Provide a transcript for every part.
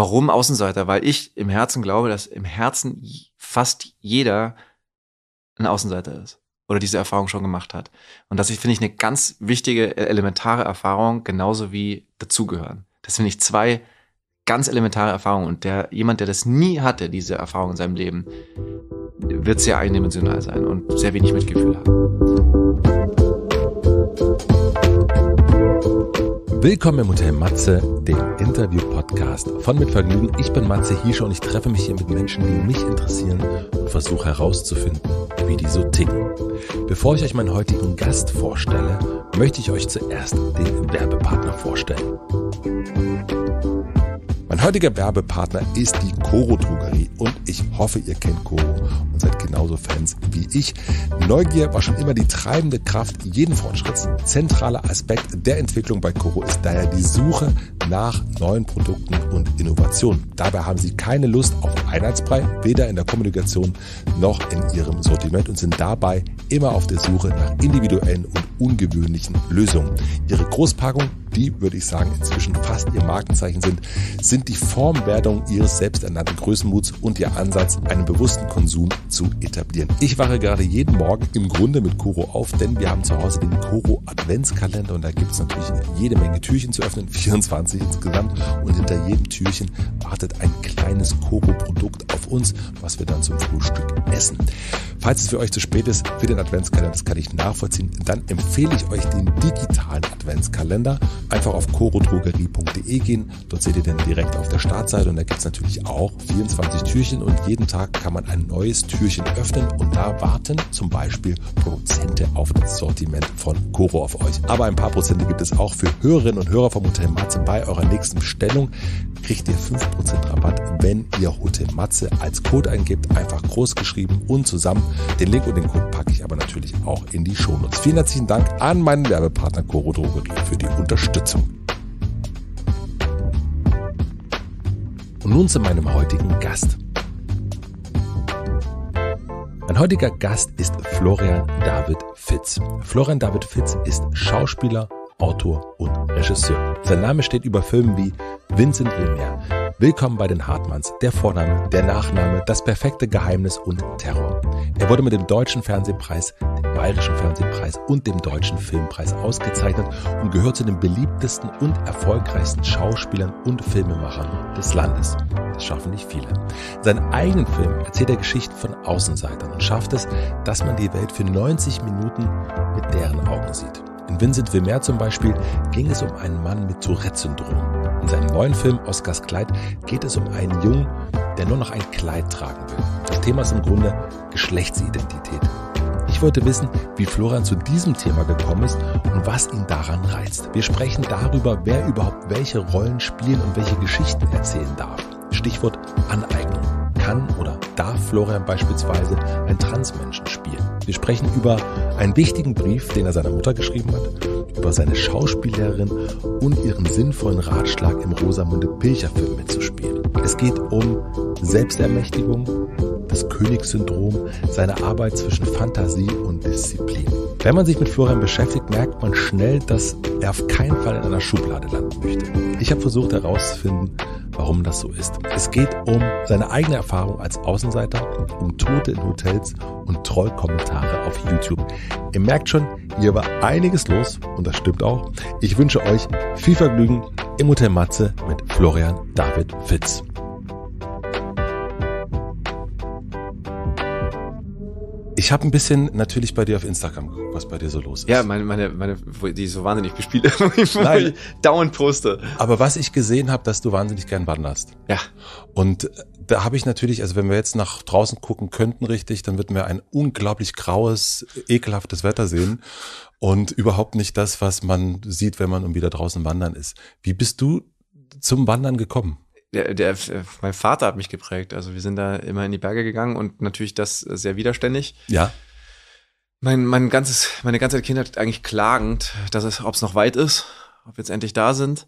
Warum Außenseiter? Weil ich im Herzen glaube, dass im Herzen fast jeder ein Außenseiter ist oder diese Erfahrung schon gemacht hat. Und das finde ich eine ganz wichtige, e, elementare Erfahrung, genauso wie dazugehören. Das finde ich zwei ganz elementare Erfahrungen. Und der, jemand, der das nie hatte, diese Erfahrung in seinem Leben, wird sehr eindimensional sein und sehr wenig Mitgefühl haben. Willkommen im Hotel Matze, dem Interview-Podcast von Mit Vergnügen. Ich bin Matze Hiesche und ich treffe mich hier mit Menschen, die mich interessieren und versuche herauszufinden, wie die so ticken. Bevor ich euch meinen heutigen Gast vorstelle, möchte ich euch zuerst den Werbepartner vorstellen. Mein heutiger Werbepartner ist die Coro Drogerie und ich hoffe, ihr kennt Coro und seid genauso Fans wie ich. Neugier war schon immer die treibende Kraft jeden Fortschritts. Zentraler Aspekt der Entwicklung bei Coro ist daher die Suche nach neuen Produkten und Innovationen. Dabei haben sie keine Lust auf Einheitsbrei, weder in der Kommunikation noch in ihrem Sortiment und sind dabei immer auf der Suche nach individuellen und ungewöhnlichen Lösungen. Ihre Großpackung, die würde ich sagen inzwischen fast ihr Markenzeichen sind, sind sind die Formwerdung ihres selbsternannten Größenmuts und ihr Ansatz, einen bewussten Konsum zu etablieren. Ich wache gerade jeden Morgen im Grunde mit Koro auf, denn wir haben zu Hause den Koro Adventskalender und da gibt es natürlich jede Menge Türchen zu öffnen, 24 insgesamt und hinter jedem Türchen wartet ein kleines Koro-Produkt auf uns, was wir dann zum Frühstück essen. Falls es für euch zu spät ist für den Adventskalender, das kann ich nachvollziehen, dann empfehle ich euch den digitalen Adventskalender. Einfach auf korodrogerie.de gehen, dort seht ihr den direkt direkt auf der Startseite und da gibt es natürlich auch 24 Türchen und jeden Tag kann man ein neues Türchen öffnen und da warten zum Beispiel Prozente auf das Sortiment von Coro auf euch. Aber ein paar Prozente gibt es auch für Hörerinnen und Hörer vom Hotel Matze. Bei eurer nächsten Bestellung kriegt ihr 5% Rabatt, wenn ihr Hotel Matze als Code eingebt. Einfach groß geschrieben und zusammen. Den Link und den Code packe ich aber natürlich auch in die Shownotes. Vielen herzlichen Dank an meinen Werbepartner Coro Drogerie für die Unterstützung. Und nun zu meinem heutigen Gast. Mein heutiger Gast ist Florian David Fitz. Florian David Fitz ist Schauspieler, Autor und Regisseur. Sein Name steht über Filmen wie Vincent Wilmer, Willkommen bei den Hartmanns. Der Vorname, der Nachname, das perfekte Geheimnis und Terror. Er wurde mit dem Deutschen Fernsehpreis, dem Bayerischen Fernsehpreis und dem Deutschen Filmpreis ausgezeichnet und gehört zu den beliebtesten und erfolgreichsten Schauspielern und Filmemachern des Landes. Das schaffen nicht viele. seinen eigenen Film erzählt er Geschichten von Außenseitern und schafft es, dass man die Welt für 90 Minuten mit deren Augen sieht. In Vincent Vermeer zum Beispiel ging es um einen Mann mit Tourette-Syndrom. In seinem neuen Film Oscars Kleid geht es um einen Jungen, der nur noch ein Kleid tragen will. Das Thema ist im Grunde Geschlechtsidentität. Ich wollte wissen, wie Florian zu diesem Thema gekommen ist und was ihn daran reizt. Wir sprechen darüber, wer überhaupt welche Rollen spielen und welche Geschichten erzählen darf. Stichwort Aneignung kann oder darf Florian beispielsweise einen Transmenschen spielen. Wir sprechen über einen wichtigen Brief, den er seiner Mutter geschrieben hat, über seine Schauspiellehrerin und ihren sinnvollen Ratschlag im Rosamunde Pilcher Film mitzuspielen. Es geht um Selbstermächtigung, des Königssyndrom, seine Arbeit zwischen Fantasie und Disziplin. Wenn man sich mit Florian beschäftigt, merkt man schnell, dass er auf keinen Fall in einer Schublade landen möchte. Ich habe versucht herauszufinden, warum das so ist. Es geht um seine eigene Erfahrung als Außenseiter, um Tote in Hotels und Trollkommentare auf YouTube. Ihr merkt schon, hier war einiges los und das stimmt auch. Ich wünsche euch viel Vergnügen im Hotel Matze mit Florian David Fitz. Ich habe ein bisschen natürlich bei dir auf Instagram geguckt, was bei dir so los ist. Ja, meine, meine, meine die so wahnsinnig bespielt, wo dauernd poste. Aber was ich gesehen habe, dass du wahnsinnig gern wanderst. Ja. Und äh, da habe ich natürlich, also wenn wir jetzt nach draußen gucken könnten, richtig, dann würden wir ein unglaublich graues, ekelhaftes Wetter sehen und überhaupt nicht das, was man sieht, wenn man um wieder draußen wandern ist. Wie bist du zum Wandern gekommen? der, der, mein Vater hat mich geprägt. Also wir sind da immer in die Berge gegangen und natürlich das sehr widerständig. Ja. Mein, mein ganzes, meine ganze Kindheit eigentlich klagend, dass es, ob es noch weit ist, ob wir jetzt endlich da sind.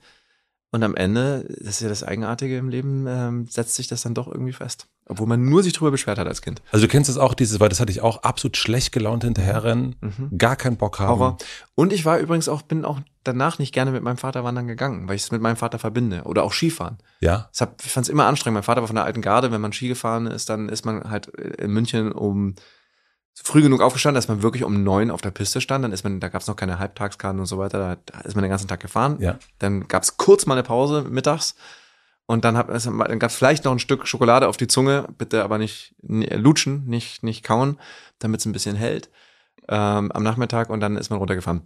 Und am Ende, das ist ja das Eigenartige im Leben, ähm, setzt sich das dann doch irgendwie fest. Obwohl man nur sich drüber beschwert hat als Kind. Also du kennst das auch, dieses, weil das hatte ich auch, absolut schlecht gelaunt hinterherrennen, mhm. gar keinen Bock haben. Horror. Und ich war übrigens auch, bin auch danach nicht gerne mit meinem Vater wandern gegangen, weil ich es mit meinem Vater verbinde. Oder auch Skifahren. Ja. Hab, ich fand es immer anstrengend. Mein Vater war von der alten Garde, wenn man Ski gefahren ist, dann ist man halt in München um früh genug aufgestanden, dass man wirklich um neun auf der Piste stand. Dann ist man, da gab es noch keine Halbtagskarten und so weiter. Da ist man den ganzen Tag gefahren. Ja. Dann gab es kurz mal eine Pause mittags. Und dann, hab, dann gab es vielleicht noch ein Stück Schokolade auf die Zunge. Bitte aber nicht äh, lutschen, nicht, nicht kauen, damit es ein bisschen hält. Ähm, am Nachmittag und dann ist man runtergefahren.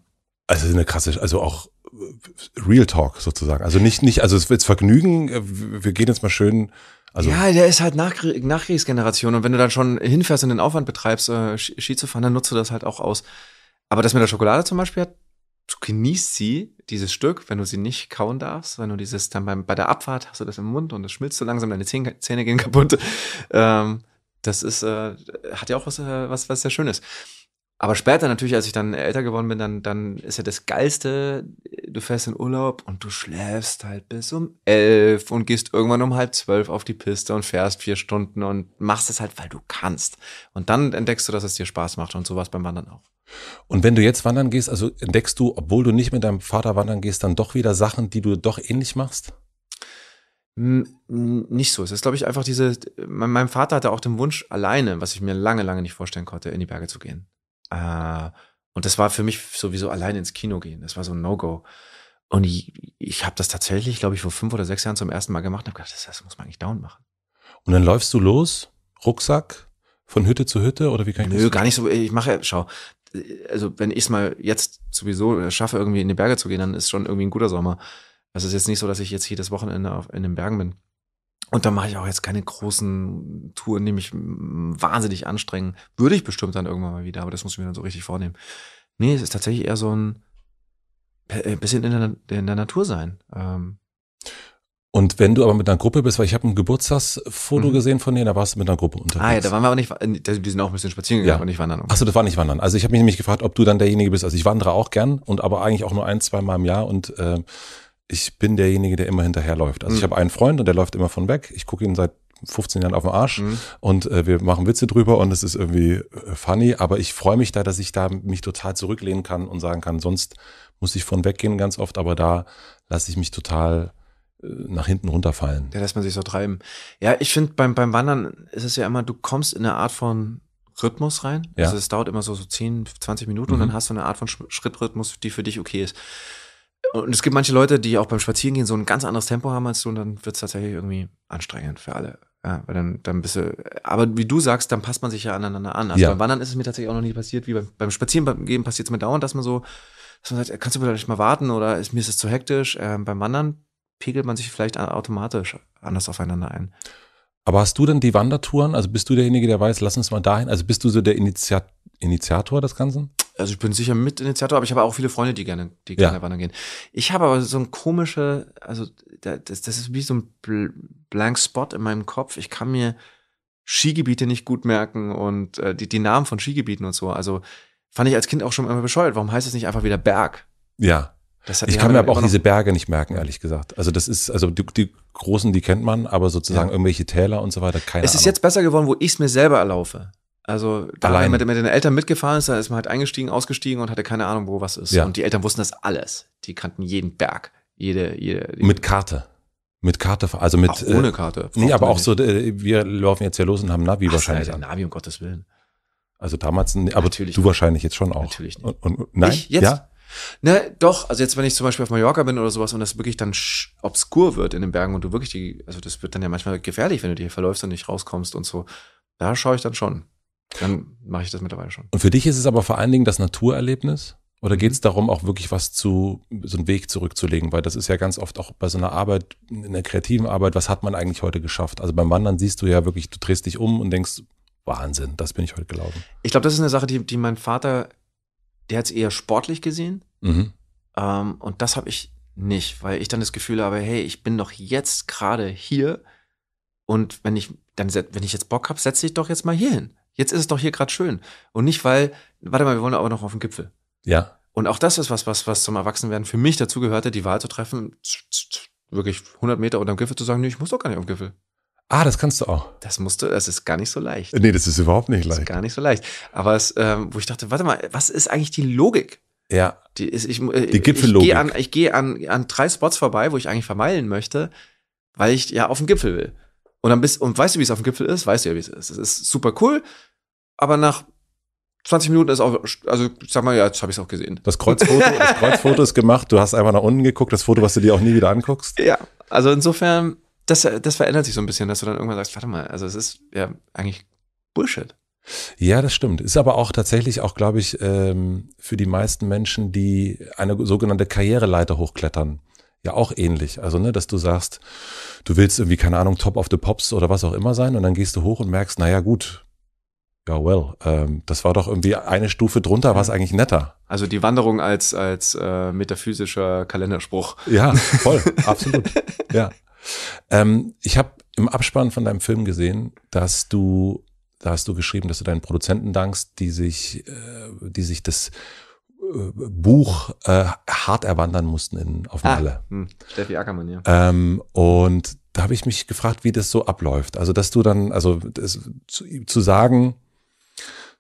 Also eine krasse, also auch äh, Real Talk sozusagen. Also nicht, nicht, also es wird Vergnügen. Äh, wir gehen jetzt mal schön also ja, der ist halt Nachkrie Nachkriegsgeneration und wenn du dann schon hinfährst und den Aufwand betreibst, äh, Ski zu fahren, dann nutzt du das halt auch aus. Aber das mit der Schokolade zum Beispiel hat du genießt sie, dieses Stück, wenn du sie nicht kauen darfst, wenn du dieses dann beim, bei der Abfahrt hast du das im Mund und das schmilzt so langsam, deine Zähne, Zähne gehen kaputt. Ähm, das ist, äh, hat ja auch was, äh, was, was sehr Schönes. Aber später natürlich, als ich dann älter geworden bin, dann, dann ist ja das Geilste, du fährst in Urlaub und du schläfst halt bis um elf und gehst irgendwann um halb zwölf auf die Piste und fährst vier Stunden und machst es halt, weil du kannst. Und dann entdeckst du, dass es dir Spaß macht und sowas beim Wandern auch. Und wenn du jetzt wandern gehst, also entdeckst du, obwohl du nicht mit deinem Vater wandern gehst, dann doch wieder Sachen, die du doch ähnlich machst? Hm, nicht so. Es ist, glaube ich, einfach diese. Mein Vater hatte auch den Wunsch, alleine, was ich mir lange, lange nicht vorstellen konnte, in die Berge zu gehen. Äh, und das war für mich sowieso allein ins Kino gehen. Das war so ein No-Go. Und ich, ich habe das tatsächlich, glaube ich, vor fünf oder sechs Jahren zum ersten Mal gemacht und habe gedacht, das, das muss man eigentlich down machen. Und dann läufst du los, Rucksack, von Hütte zu Hütte oder wie kann ich Nö, das? Nö, gar nicht so. Ich mache, schau, äh, also wenn ich es mal jetzt sowieso äh, schaffe, irgendwie in die Berge zu gehen, dann ist schon irgendwie ein guter Sommer. Also es ist jetzt nicht so, dass ich jetzt jedes Wochenende auf, in den Bergen bin. Und da mache ich auch jetzt keine großen Touren, die mich mm, wahnsinnig anstrengen. Würde ich bestimmt dann irgendwann mal wieder, aber das muss ich mir dann so richtig vornehmen. Nee, es ist tatsächlich eher so ein äh, äh, bisschen in der, in der Natur sein. Ähm. Und wenn du aber mit einer Gruppe bist, weil ich habe ein Geburtstagsfoto mhm. gesehen von denen, da warst du mit einer Gruppe unterwegs. Ah ja, da waren wir aber nicht, äh, die sind auch ein bisschen spazieren gegangen, ja. aber nicht wandern. Okay. Achso, das war nicht wandern. Also ich habe mich nämlich gefragt, ob du dann derjenige bist. Also ich wandere auch gern und aber eigentlich auch nur ein, zwei Mal im Jahr und äh, ich bin derjenige, der immer hinterherläuft. Also mhm. ich habe einen Freund und der läuft immer von weg. Ich gucke ihn seit 15 Jahren auf den Arsch mhm. und äh, wir machen Witze drüber und es ist irgendwie äh, funny, aber ich freue mich da, dass ich da mich total zurücklehnen kann und sagen kann, sonst muss ich von weggehen ganz oft, aber da lasse ich mich total äh, nach hinten runterfallen. Der lässt man sich so treiben. Ja, ich finde, beim, beim Wandern ist es ja immer, du kommst in eine Art von Rhythmus rein. Also ja. Also es dauert immer so, so 10, 20 Minuten mhm. und dann hast du eine Art von Schrittrhythmus, die für dich okay ist. Und es gibt manche Leute, die auch beim Spazierengehen so ein ganz anderes Tempo haben als du und dann wird es tatsächlich irgendwie anstrengend für alle. Ja, weil dann, dann bist du, aber wie du sagst, dann passt man sich ja aneinander an. Also ja. beim Wandern ist es mir tatsächlich auch noch nie passiert, wie beim, beim Spazierengehen passiert es mir dauernd, dass man so, dass man sagt, kannst du vielleicht mal warten oder ist, mir ist es zu hektisch. Ähm, beim Wandern pegelt man sich vielleicht automatisch anders aufeinander ein. Aber hast du denn die Wandertouren? Also bist du derjenige, der weiß, lass uns mal dahin? Also bist du so der Initiat Initiator des Ganzen? Also ich bin sicher Mitinitiator, aber ich habe auch viele Freunde, die gerne, die ja. gerne wandern gehen. Ich habe aber so ein komische, also das, das ist wie so ein Blank Spot in meinem Kopf. Ich kann mir Skigebiete nicht gut merken und äh, die, die Namen von Skigebieten und so. Also fand ich als Kind auch schon immer bescheuert. Warum heißt es nicht einfach wieder Berg? Ja. ich kann mir aber auch diese Berge nicht merken, ehrlich gesagt. Also das ist, also die, die großen, die kennt man, aber sozusagen ja. irgendwelche Täler und so weiter, keine Ahnung. Es ist Ahnung. jetzt besser geworden, wo ich es mir selber erlaufe. Also da Allein. man mit, den Eltern mitgefahren ist, dann ist man halt eingestiegen, ausgestiegen und hatte keine Ahnung, wo was ist. Ja. Und die Eltern wussten das alles. Die kannten jeden Berg, jede, jede. Mit Karte. Mit Karte, also mit. Äh, auch ohne Karte. Äh, nee, aber auch nicht. so, äh, wir laufen jetzt ja los und haben Navi Ach, wahrscheinlich. Alter, Navi, um Gottes Willen. Also damals, nee, aber Natürlich du nicht. wahrscheinlich jetzt schon auch. Natürlich nicht. Und, und, nein? Ich jetzt? Ja? Ne, doch, also jetzt, wenn ich zum Beispiel auf Mallorca bin oder sowas und das wirklich dann obskur wird in den Bergen und du wirklich die, also das wird dann ja manchmal gefährlich, wenn du dir verläufst und nicht rauskommst und so. Da schaue ich dann schon dann mache ich das mittlerweile schon. Und für dich ist es aber vor allen Dingen das Naturerlebnis? Oder geht es mhm. darum, auch wirklich was zu, so einen Weg zurückzulegen? Weil das ist ja ganz oft auch bei so einer Arbeit, in der kreativen Arbeit, was hat man eigentlich heute geschafft? Also beim Wandern siehst du ja wirklich, du drehst dich um und denkst, Wahnsinn, das bin ich heute gelaufen. Ich glaube, das ist eine Sache, die, die mein Vater, der hat es eher sportlich gesehen. Mhm. Ähm, und das habe ich nicht, weil ich dann das Gefühl habe, hey, ich bin doch jetzt gerade hier. Und wenn ich, dann, wenn ich jetzt Bock habe, setze ich doch jetzt mal hier hin. Jetzt ist es doch hier gerade schön. Und nicht, weil, warte mal, wir wollen aber noch auf den Gipfel. Ja. Und auch das ist was, was, was zum Erwachsenwerden für mich dazu gehörte, die Wahl zu treffen, wirklich 100 Meter unterm Gipfel zu sagen, nee, ich muss doch gar nicht auf den Gipfel. Ah, das kannst du auch. Das musst du, das ist gar nicht so leicht. Nee, das ist überhaupt nicht leicht. Das ist gar nicht so leicht. Aber es, ähm, wo ich dachte, warte mal, was ist eigentlich die Logik? Ja. Die, ist, ich, äh, die Gipfellogik. Ich gehe, an, ich gehe an, an drei Spots vorbei, wo ich eigentlich vermeilen möchte, weil ich ja auf den Gipfel will. Und dann bist, und weißt du, wie es auf dem Gipfel ist? Weißt du ja, wie es ist. Es ist super cool aber nach 20 Minuten ist auch, also sag mal, ja, jetzt habe ich es auch gesehen. Das Kreuzfoto, das Kreuzfoto ist gemacht, du hast einfach nach unten geguckt, das Foto, was du dir auch nie wieder anguckst. Ja, also insofern, das, das verändert sich so ein bisschen, dass du dann irgendwann sagst, warte mal, also es ist ja eigentlich Bullshit. Ja, das stimmt. Ist aber auch tatsächlich auch, glaube ich, ähm, für die meisten Menschen, die eine sogenannte Karriereleiter hochklettern, ja auch ähnlich. Also, ne, dass du sagst, du willst irgendwie, keine Ahnung, Top of the Pops oder was auch immer sein und dann gehst du hoch und merkst, naja, gut, ja, well, ähm, das war doch irgendwie eine Stufe drunter, war es eigentlich netter. Also die Wanderung als, als äh, metaphysischer Kalenderspruch. Ja, voll, absolut. Ja. Ähm, ich habe im Abspann von deinem Film gesehen, dass du, da hast du geschrieben, dass du deinen Produzenten dankst, die sich, äh, die sich das äh, Buch äh, hart erwandern mussten in, auf Malle. Ah, mh, hm, Steffi Ackermann, ja. Ähm, und da habe ich mich gefragt, wie das so abläuft. Also, dass du dann, also das, zu, zu sagen,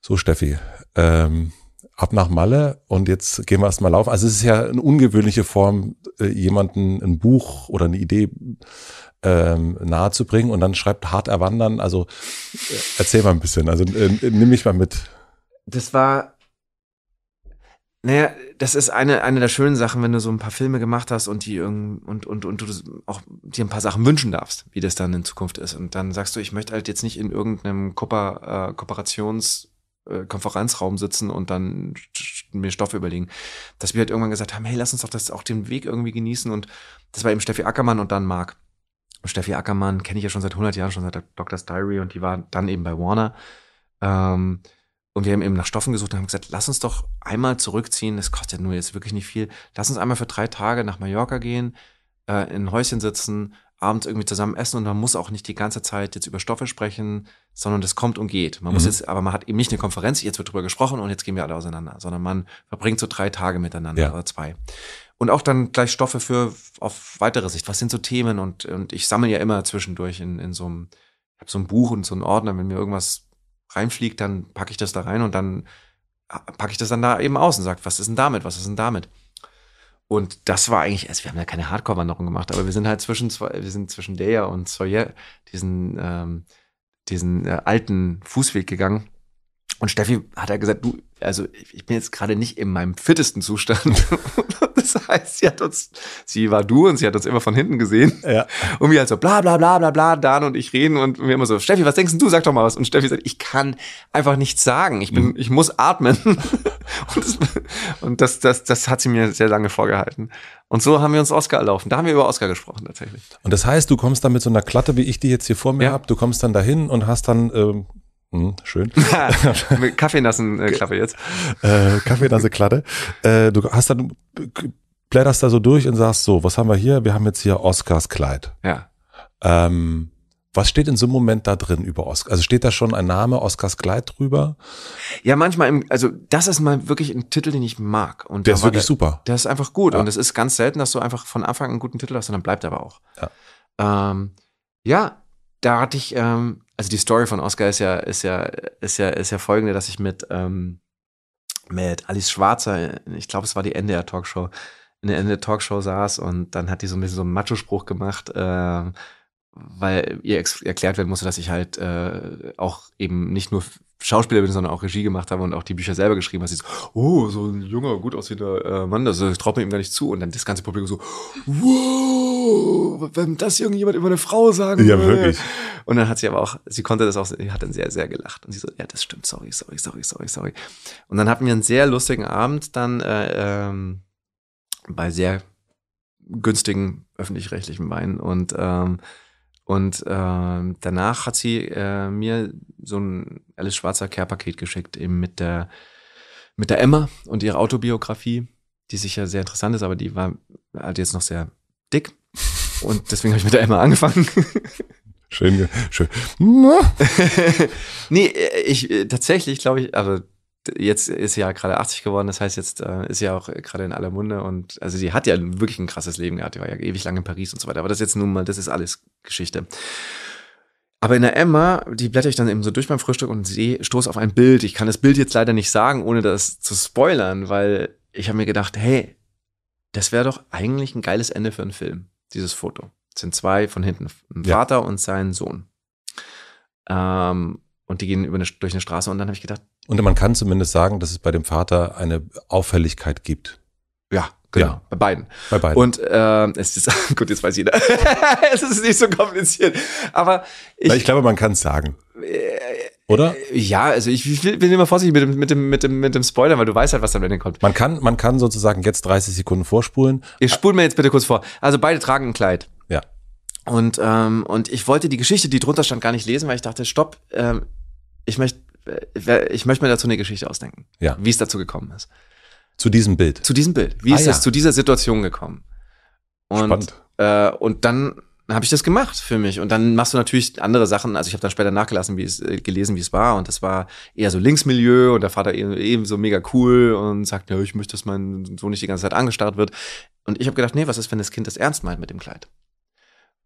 so, Steffi, ähm, ab nach Malle und jetzt gehen wir erstmal laufen. Also es ist ja eine ungewöhnliche Form, äh, jemanden ein Buch oder eine Idee ähm, nahezubringen und dann schreibt hart erwandern. Also äh, erzähl mal ein bisschen, also äh, nimm mich mal mit. Das war naja, das ist eine, eine der schönen Sachen, wenn du so ein paar Filme gemacht hast und die und, und, und du auch dir ein paar Sachen wünschen darfst, wie das dann in Zukunft ist. Und dann sagst du, ich möchte halt jetzt nicht in irgendeinem Kooper, äh, Kooperations- äh, Konferenzraum sitzen und dann mir Stoffe überlegen, dass wir halt irgendwann gesagt haben, hey, lass uns doch das auch den Weg irgendwie genießen und das war eben Steffi Ackermann und dann Marc. Und Steffi Ackermann kenne ich ja schon seit 100 Jahren, schon seit der Doctor's Diary und die war dann eben bei Warner. Ähm, und wir haben eben nach Stoffen gesucht und haben gesagt, lass uns doch einmal zurückziehen, das kostet ja nur jetzt wirklich nicht viel, lass uns einmal für drei Tage nach Mallorca gehen, äh, in ein Häuschen sitzen abends irgendwie zusammen essen und man muss auch nicht die ganze Zeit jetzt über Stoffe sprechen, sondern das kommt und geht. Man mhm. muss jetzt, aber man hat eben nicht eine Konferenz, jetzt wird drüber gesprochen und jetzt gehen wir alle auseinander, sondern man verbringt so drei Tage miteinander ja. oder zwei. Und auch dann gleich Stoffe für auf weitere Sicht. Was sind so Themen? Und, und ich sammle ja immer zwischendurch in, in so einem, ich habe so ein Buch und so einen Ordner, wenn mir irgendwas reinfliegt, dann packe ich das da rein und dann ah, packe ich das dann da eben aus und sage, was ist denn damit? Was ist denn damit? Und das war eigentlich, also wir haben ja keine Hardcore-Wanderung gemacht, aber wir sind halt zwischen zwei, wir sind zwischen der und Sawyer diesen, ähm, diesen äh, alten Fußweg gegangen. Und Steffi hat ja halt gesagt, du, also ich bin jetzt gerade nicht in meinem fittesten Zustand. das heißt, sie hat uns, sie war du und sie hat uns immer von hinten gesehen. Ja. Und wir halt so bla bla bla bla bla, Dan und ich reden und wir immer so, Steffi, was denkst du? Sag doch mal was. Und Steffi sagt, ich kann einfach nichts sagen. Ich bin, mhm. ich muss atmen. und, das, und das, das, das hat sie mir sehr lange vorgehalten. Und so haben wir uns Oscar erlaufen. Da haben wir über Oscar gesprochen tatsächlich. Und das heißt, du kommst dann mit so einer Klatte, wie ich die jetzt hier vor mir ja. habe, du kommst dann dahin und hast dann. Ähm Mhm, schön. Kaffeenassenklappe äh, jetzt. Äh, Klatte. Äh, du hast dann, blätterst da so durch und sagst so, was haben wir hier? Wir haben jetzt hier Oscars Kleid. Ja. Ähm, was steht in so einem Moment da drin über Oscar? Also steht da schon ein Name Oscars Kleid drüber? Ja, manchmal, im, also das ist mal wirklich ein Titel, den ich mag. Und der ist wirklich der, super. Der ist einfach gut. Ja. Und es ist ganz selten, dass du einfach von Anfang an einen guten Titel hast und dann bleibt er aber auch. Ja, ähm, ja da hatte ich ähm, also die Story von Oscar ist ja, ist ja, ist ja, ist ja folgende, dass ich mit, ähm, mit Alice Schwarzer, ich glaube, es war die Ende der Talkshow, in der Ende der Talkshow saß und dann hat die so ein bisschen so einen Macho-Spruch gemacht, äh, weil ihr erklärt werden musste, dass ich halt äh, auch eben nicht nur Schauspieler bin, sondern auch Regie gemacht habe und auch die Bücher selber geschrieben habe, so, oh, so ein junger, gut aussehender äh, Mann, das, traut man ihm gar nicht zu. Und dann das ganze Publikum so, wow, wenn das irgendjemand über eine Frau sagen würde. Ja, wirklich. Und dann hat sie aber auch, sie konnte das auch, sie hat dann sehr, sehr gelacht. Und sie so, ja, das stimmt, sorry, sorry, sorry, sorry, sorry. Und dann hatten wir einen sehr lustigen Abend dann äh, ähm, bei sehr günstigen öffentlich-rechtlichen Wein und ähm, und äh, danach hat sie äh, mir so ein Alice Schwarzer Care-Paket geschickt, eben mit der, mit der Emma und ihrer Autobiografie, die sicher sehr interessant ist, aber die war halt jetzt noch sehr dick. Und deswegen habe ich mit der Emma angefangen. Schön, schön. nee, äh, ich äh, tatsächlich glaube ich, also jetzt ist sie ja gerade 80 geworden, das heißt, jetzt äh, ist sie ja auch gerade in aller Munde und also sie hat ja wirklich ein krasses Leben gehabt, die war ja ewig lang in Paris und so weiter, aber das jetzt nun mal, das ist alles Geschichte. Aber in der Emma, die blätter ich dann eben so durch beim Frühstück und sehe, stoß auf ein Bild. Ich kann das Bild jetzt leider nicht sagen, ohne das zu spoilern, weil ich habe mir gedacht, hey, das wäre doch eigentlich ein geiles Ende für einen Film, dieses Foto. Es sind zwei von hinten, ein ja. Vater und sein Sohn. Ähm, und die gehen über eine, durch eine Straße und dann habe ich gedacht, und man kann zumindest sagen, dass es bei dem Vater eine Auffälligkeit gibt. Ja, Genau, ja. bei beiden. Bei beiden. Und äh, es ist, gut, jetzt weiß jeder. es ist nicht so kompliziert. Aber ich, ich glaube, man kann es sagen. Äh, Oder? Ja, also ich bin immer vorsichtig mit dem, mit dem, mit dem, mit dem Spoiler, weil du weißt halt, was am Ende kommt. Man kann, man kann sozusagen jetzt 30 Sekunden vorspulen. Ich spule mir jetzt bitte kurz vor. Also beide tragen ein Kleid. Ja. Und, ähm, und ich wollte die Geschichte, die drunter stand, gar nicht lesen, weil ich dachte, stopp, ähm, ich möchte äh, äh, ich möchte mir dazu eine Geschichte ausdenken, ja. wie es dazu gekommen ist. Zu diesem Bild? Zu diesem Bild. Wie ah, ist ja. es zu dieser Situation gekommen? Und, Spannend. Äh, und dann habe ich das gemacht für mich. Und dann machst du natürlich andere Sachen. Also ich habe dann später nachgelassen, wie es äh, gelesen, wie es war. Und das war eher so Linksmilieu und der Vater eben so mega cool und sagt, ja, ich möchte, dass mein Sohn nicht die ganze Zeit angestarrt wird. Und ich habe gedacht, nee, was ist, wenn das Kind das ernst meint mit dem Kleid?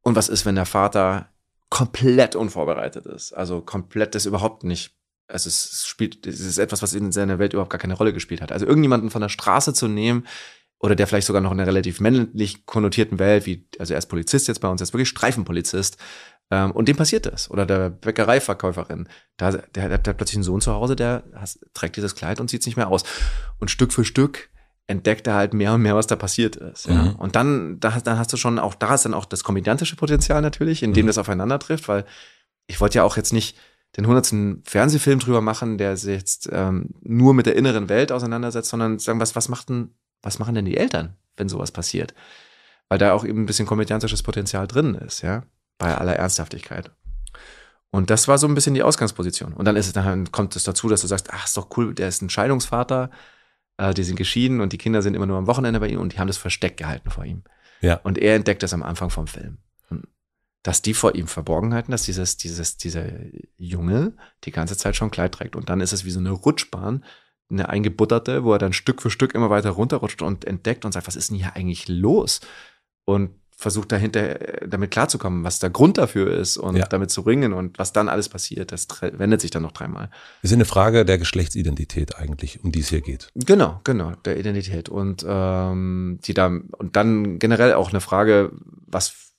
Und was ist, wenn der Vater komplett unvorbereitet ist? Also komplett das überhaupt nicht also es spielt, es ist etwas, was in seiner Welt überhaupt gar keine Rolle gespielt hat. Also irgendjemanden von der Straße zu nehmen oder der vielleicht sogar noch in einer relativ männlich konnotierten Welt, wie, also er ist Polizist jetzt bei uns, er ist wirklich Streifenpolizist, ähm, und dem passiert das. Oder der Bäckereiverkäuferin, da, der, der hat plötzlich einen Sohn zu Hause, der hat, trägt dieses Kleid und sieht es nicht mehr aus. Und Stück für Stück entdeckt er halt mehr und mehr, was da passiert ist. Ja. Mhm. Und dann, da, dann hast du schon auch, da ist dann auch das komödiantische Potenzial natürlich, in dem mhm. das aufeinander trifft, weil ich wollte ja auch jetzt nicht, den hundertsten Fernsehfilm drüber machen, der sich jetzt ähm, nur mit der inneren Welt auseinandersetzt, sondern sagen, was, was macht denn, was machen denn die Eltern, wenn sowas passiert? Weil da auch eben ein bisschen komödiantisches Potenzial drin ist, ja, bei aller Ernsthaftigkeit. Und das war so ein bisschen die Ausgangsposition. Und dann ist es, dann kommt es dazu, dass du sagst, ach, ist doch cool, der ist ein Scheidungsvater, äh, die sind geschieden und die Kinder sind immer nur am Wochenende bei ihm und die haben das versteckt gehalten vor ihm. Ja. Und er entdeckt das am Anfang vom Film dass die vor ihm verborgen halten, dass dieses, dieses, dieser Junge die ganze Zeit schon Kleid trägt. Und dann ist es wie so eine Rutschbahn, eine eingebutterte, wo er dann Stück für Stück immer weiter runterrutscht und entdeckt und sagt, was ist denn hier eigentlich los? Und versucht dahinter damit klarzukommen, was der Grund dafür ist und ja. damit zu ringen und was dann alles passiert. Das wendet sich dann noch dreimal. Es ist eine Frage der Geschlechtsidentität eigentlich, um die es hier geht. Genau, genau, der Identität und ähm, die da und dann generell auch eine Frage, was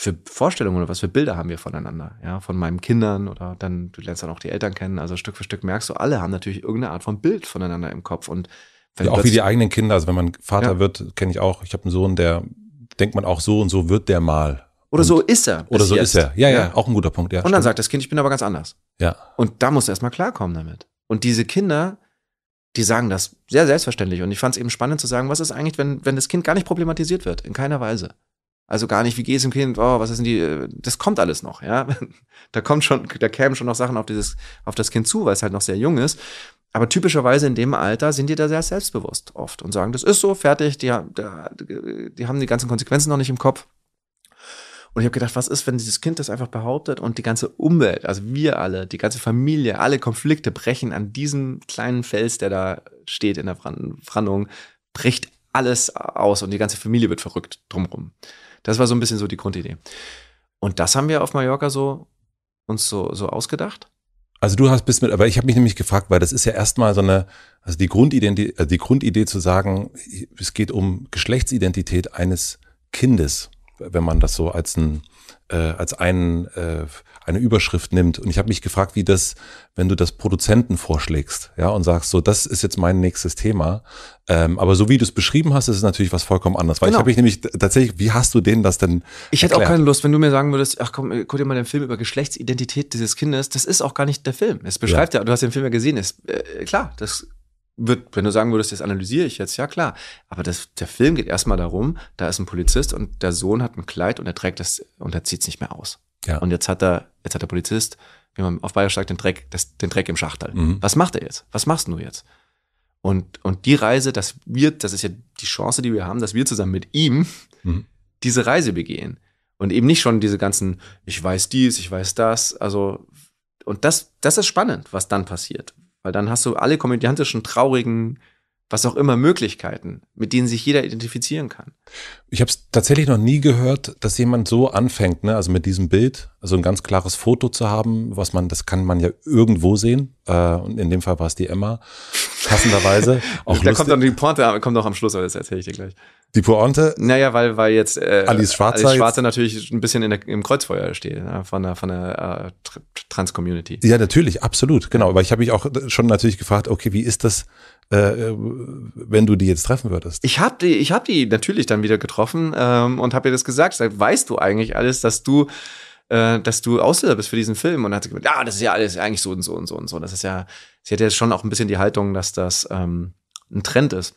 für Vorstellungen oder was für Bilder haben wir voneinander, ja, von meinen Kindern oder dann, du lernst dann auch die Eltern kennen, also Stück für Stück merkst du, alle haben natürlich irgendeine Art von Bild voneinander im Kopf und wenn ja, auch wie die eigenen Kinder, also wenn man Vater ja. wird, kenne ich auch, ich habe einen Sohn, der denkt man auch so und so wird der mal. Oder und, so ist er. Oder so jetzt. ist er. Ja, ja, ja, auch ein guter Punkt, ja. Und stimmt. dann sagt das Kind, ich bin aber ganz anders. Ja. Und da musst du erstmal klarkommen damit. Und diese Kinder, die sagen das sehr selbstverständlich. Und ich fand es eben spannend zu sagen, was ist eigentlich, wenn, wenn das Kind gar nicht problematisiert wird, in keiner Weise. Also gar nicht, wie geht's dem Kind? Oh, was ist denn die? Äh, das kommt alles noch, ja. Da kommt schon, da kämen schon noch Sachen auf dieses, auf das Kind zu, weil es halt noch sehr jung ist. Aber typischerweise in dem Alter sind die da sehr selbstbewusst oft und sagen, das ist so, fertig, die, die, die haben die ganzen Konsequenzen noch nicht im Kopf. Und ich habe gedacht, was ist, wenn dieses Kind das einfach behauptet und die ganze Umwelt, also wir alle, die ganze Familie, alle Konflikte brechen an diesem kleinen Fels, der da steht in der Brandung, bricht alles aus und die ganze Familie wird verrückt drumrum. Das war so ein bisschen so die Grundidee. Und das haben wir auf Mallorca so uns so, so ausgedacht. Also du hast bis mit, aber ich habe mich nämlich gefragt, weil das ist ja erstmal so eine, also die Grundidee, also äh, die Grundidee zu sagen, es geht um Geschlechtsidentität eines Kindes, wenn man das so als ein äh, als einen, äh, eine Überschrift nimmt. Und ich habe mich gefragt, wie das, wenn du das Produzenten vorschlägst, ja, und sagst, so, das ist jetzt mein nächstes Thema. Ähm, aber so wie du es beschrieben hast, ist es natürlich was vollkommen anderes. Weil genau. ich habe mich nämlich tatsächlich, wie hast du denen das denn? Ich erklärt? hätte auch keine Lust, wenn du mir sagen würdest, ach komm, guck dir mal den Film über Geschlechtsidentität dieses Kindes. Das ist auch gar nicht der Film. Es beschreibt ja, ja du hast den Film ja gesehen, ist äh, klar, das wird, wenn du sagen würdest, das analysiere ich jetzt, ja klar. Aber das, der Film geht erstmal darum, da ist ein Polizist und der Sohn hat ein Kleid und er trägt das und er zieht es nicht mehr aus. Ja. Und jetzt hat er, jetzt hat der Polizist, wie man auf Bayer sagt, den Dreck, das, den Dreck im Schachtel. Mhm. Was macht er jetzt? Was machst du jetzt? Und, und die Reise, das wird, das ist ja die Chance, die wir haben, dass wir zusammen mit ihm mhm. diese Reise begehen. Und eben nicht schon diese ganzen, ich weiß dies, ich weiß das, also, und das, das ist spannend, was dann passiert. Weil dann hast du alle komödiantischen, traurigen, was auch immer Möglichkeiten, mit denen sich jeder identifizieren kann. Ich habe es tatsächlich noch nie gehört, dass jemand so anfängt, ne? also mit diesem Bild, also ein ganz klares Foto zu haben, was man, das kann man ja irgendwo sehen. Äh, und in dem Fall war es die Emma, passenderweise. Auch da lustig. kommt dann die Pointe, kommt auch am Schluss, aber das erzähle ich dir gleich. Die Pointe? Naja, weil, weil jetzt äh, Alice Schwarzer, Alice Schwarzer natürlich ein bisschen in der, im Kreuzfeuer steht, ja, von der, von der äh, Trans-Community. Ja, natürlich, absolut, genau. Aber ich habe mich auch schon natürlich gefragt, okay, wie ist das, äh, äh wenn du die jetzt treffen würdest? Ich habe die, hab die natürlich dann wieder getroffen ähm, und habe ihr das gesagt. Sag, weißt du eigentlich alles, dass du äh, dass du Auslöser bist für diesen Film. Und dann hat sie gesagt, ja, das ist ja alles eigentlich so und so und so und so. Das ist ja, sie hat ja schon auch ein bisschen die Haltung, dass das ähm, ein Trend ist.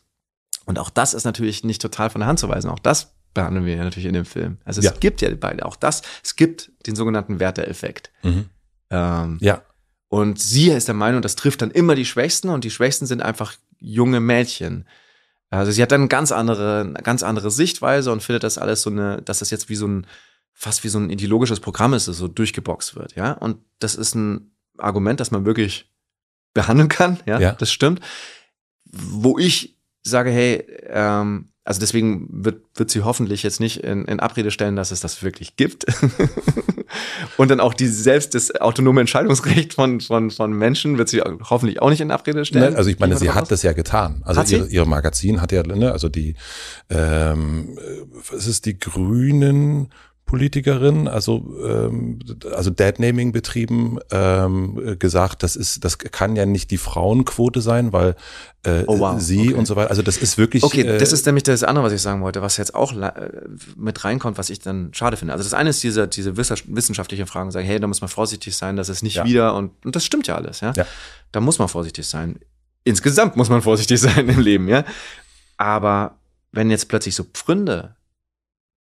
Und auch das ist natürlich nicht total von der Hand zu weisen. Auch das behandeln wir ja natürlich in dem Film. Also es ja. gibt ja beide. Auch das, es gibt den sogenannten Werteeffekt. Mhm. Ähm, ja. Und sie ist der Meinung, das trifft dann immer die Schwächsten und die Schwächsten sind einfach junge Mädchen. Also sie hat dann eine ganz andere, eine ganz andere Sichtweise und findet das alles so eine, dass das jetzt wie so ein, fast wie so ein ideologisches Programm ist, das so durchgeboxt wird, ja. Und das ist ein Argument, das man wirklich behandeln kann, ja. ja. Das stimmt. Wo ich sage, hey, ähm, also deswegen wird, wird sie hoffentlich jetzt nicht in, in Abrede stellen, dass es das wirklich gibt. und dann auch die selbst das autonome Entscheidungsrecht von, von, von Menschen wird sie hoffentlich auch nicht in Abrede ne, stellen. Nein, also ich meine, sie hat das ja getan. Also ihre, ihre Magazin hat ja, ne, also die, ähm, es ist die Grünen Politikerin, also, ähm, also Deadnaming betrieben, ähm, gesagt, das ist, das kann ja nicht die Frauenquote sein, weil äh, oh, wow. sie okay. und so weiter. Also das ist wirklich. Okay, äh, das ist nämlich das andere, was ich sagen wollte, was jetzt auch äh, mit reinkommt, was ich dann schade finde. Also das eine ist diese, diese wissenschaftlichen Fragen, sagen, hey, da muss man vorsichtig sein, dass es nicht ja. wieder und, und das stimmt ja alles, ja? ja. Da muss man vorsichtig sein. Insgesamt muss man vorsichtig sein im Leben, ja. Aber wenn jetzt plötzlich so Pfründe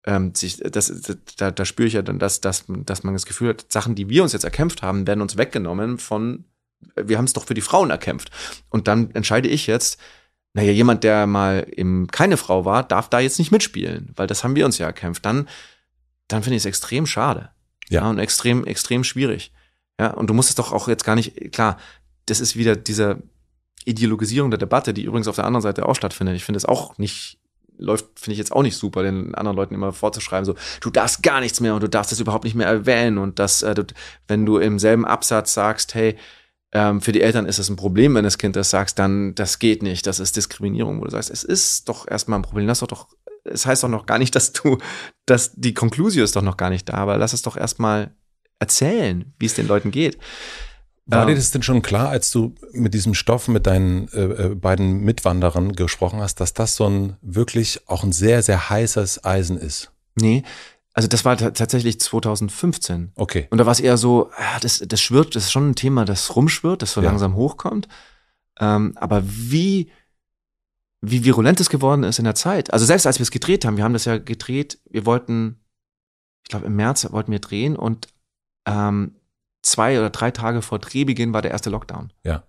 ähm, sich, das, da, da spüre ich ja dann, dass, dass, dass man das Gefühl hat, Sachen, die wir uns jetzt erkämpft haben, werden uns weggenommen von, wir haben es doch für die Frauen erkämpft. Und dann entscheide ich jetzt, naja, jemand, der mal eben keine Frau war, darf da jetzt nicht mitspielen, weil das haben wir uns ja erkämpft. Dann, dann finde ich es extrem schade. Ja. ja. Und extrem, extrem schwierig. Ja, und du musst es doch auch jetzt gar nicht, klar, das ist wieder diese Ideologisierung der Debatte, die übrigens auf der anderen Seite auch stattfindet. Ich finde es auch nicht läuft, finde ich jetzt auch nicht super, den anderen Leuten immer vorzuschreiben, so, du darfst gar nichts mehr und du darfst das überhaupt nicht mehr erwähnen und das, äh, du, wenn du im selben Absatz sagst, hey, ähm, für die Eltern ist das ein Problem, wenn das Kind das sagt, dann das geht nicht, das ist Diskriminierung, wo du sagst, es ist doch erstmal ein Problem, lass doch doch, es heißt doch noch gar nicht, dass du, dass die Konklusio ist doch noch gar nicht da, aber lass es doch erstmal erzählen, wie es den Leuten geht. War ähm, dir das denn schon klar, als du mit diesem Stoff mit deinen äh, äh, beiden Mitwanderern gesprochen hast, dass das so ein wirklich auch ein sehr, sehr heißes Eisen ist? Nee, also das war tatsächlich 2015. Okay. Und da war es eher so, ah, das, das schwirrt, das ist schon ein Thema, das rumschwirrt, das so ja. langsam hochkommt. Ähm, aber wie, wie virulent es geworden ist in der Zeit. Also selbst als wir es gedreht haben, wir haben das ja gedreht, wir wollten, ich glaube im März wollten wir drehen und ähm, zwei oder drei Tage vor Drehbeginn war der erste Lockdown. Ja.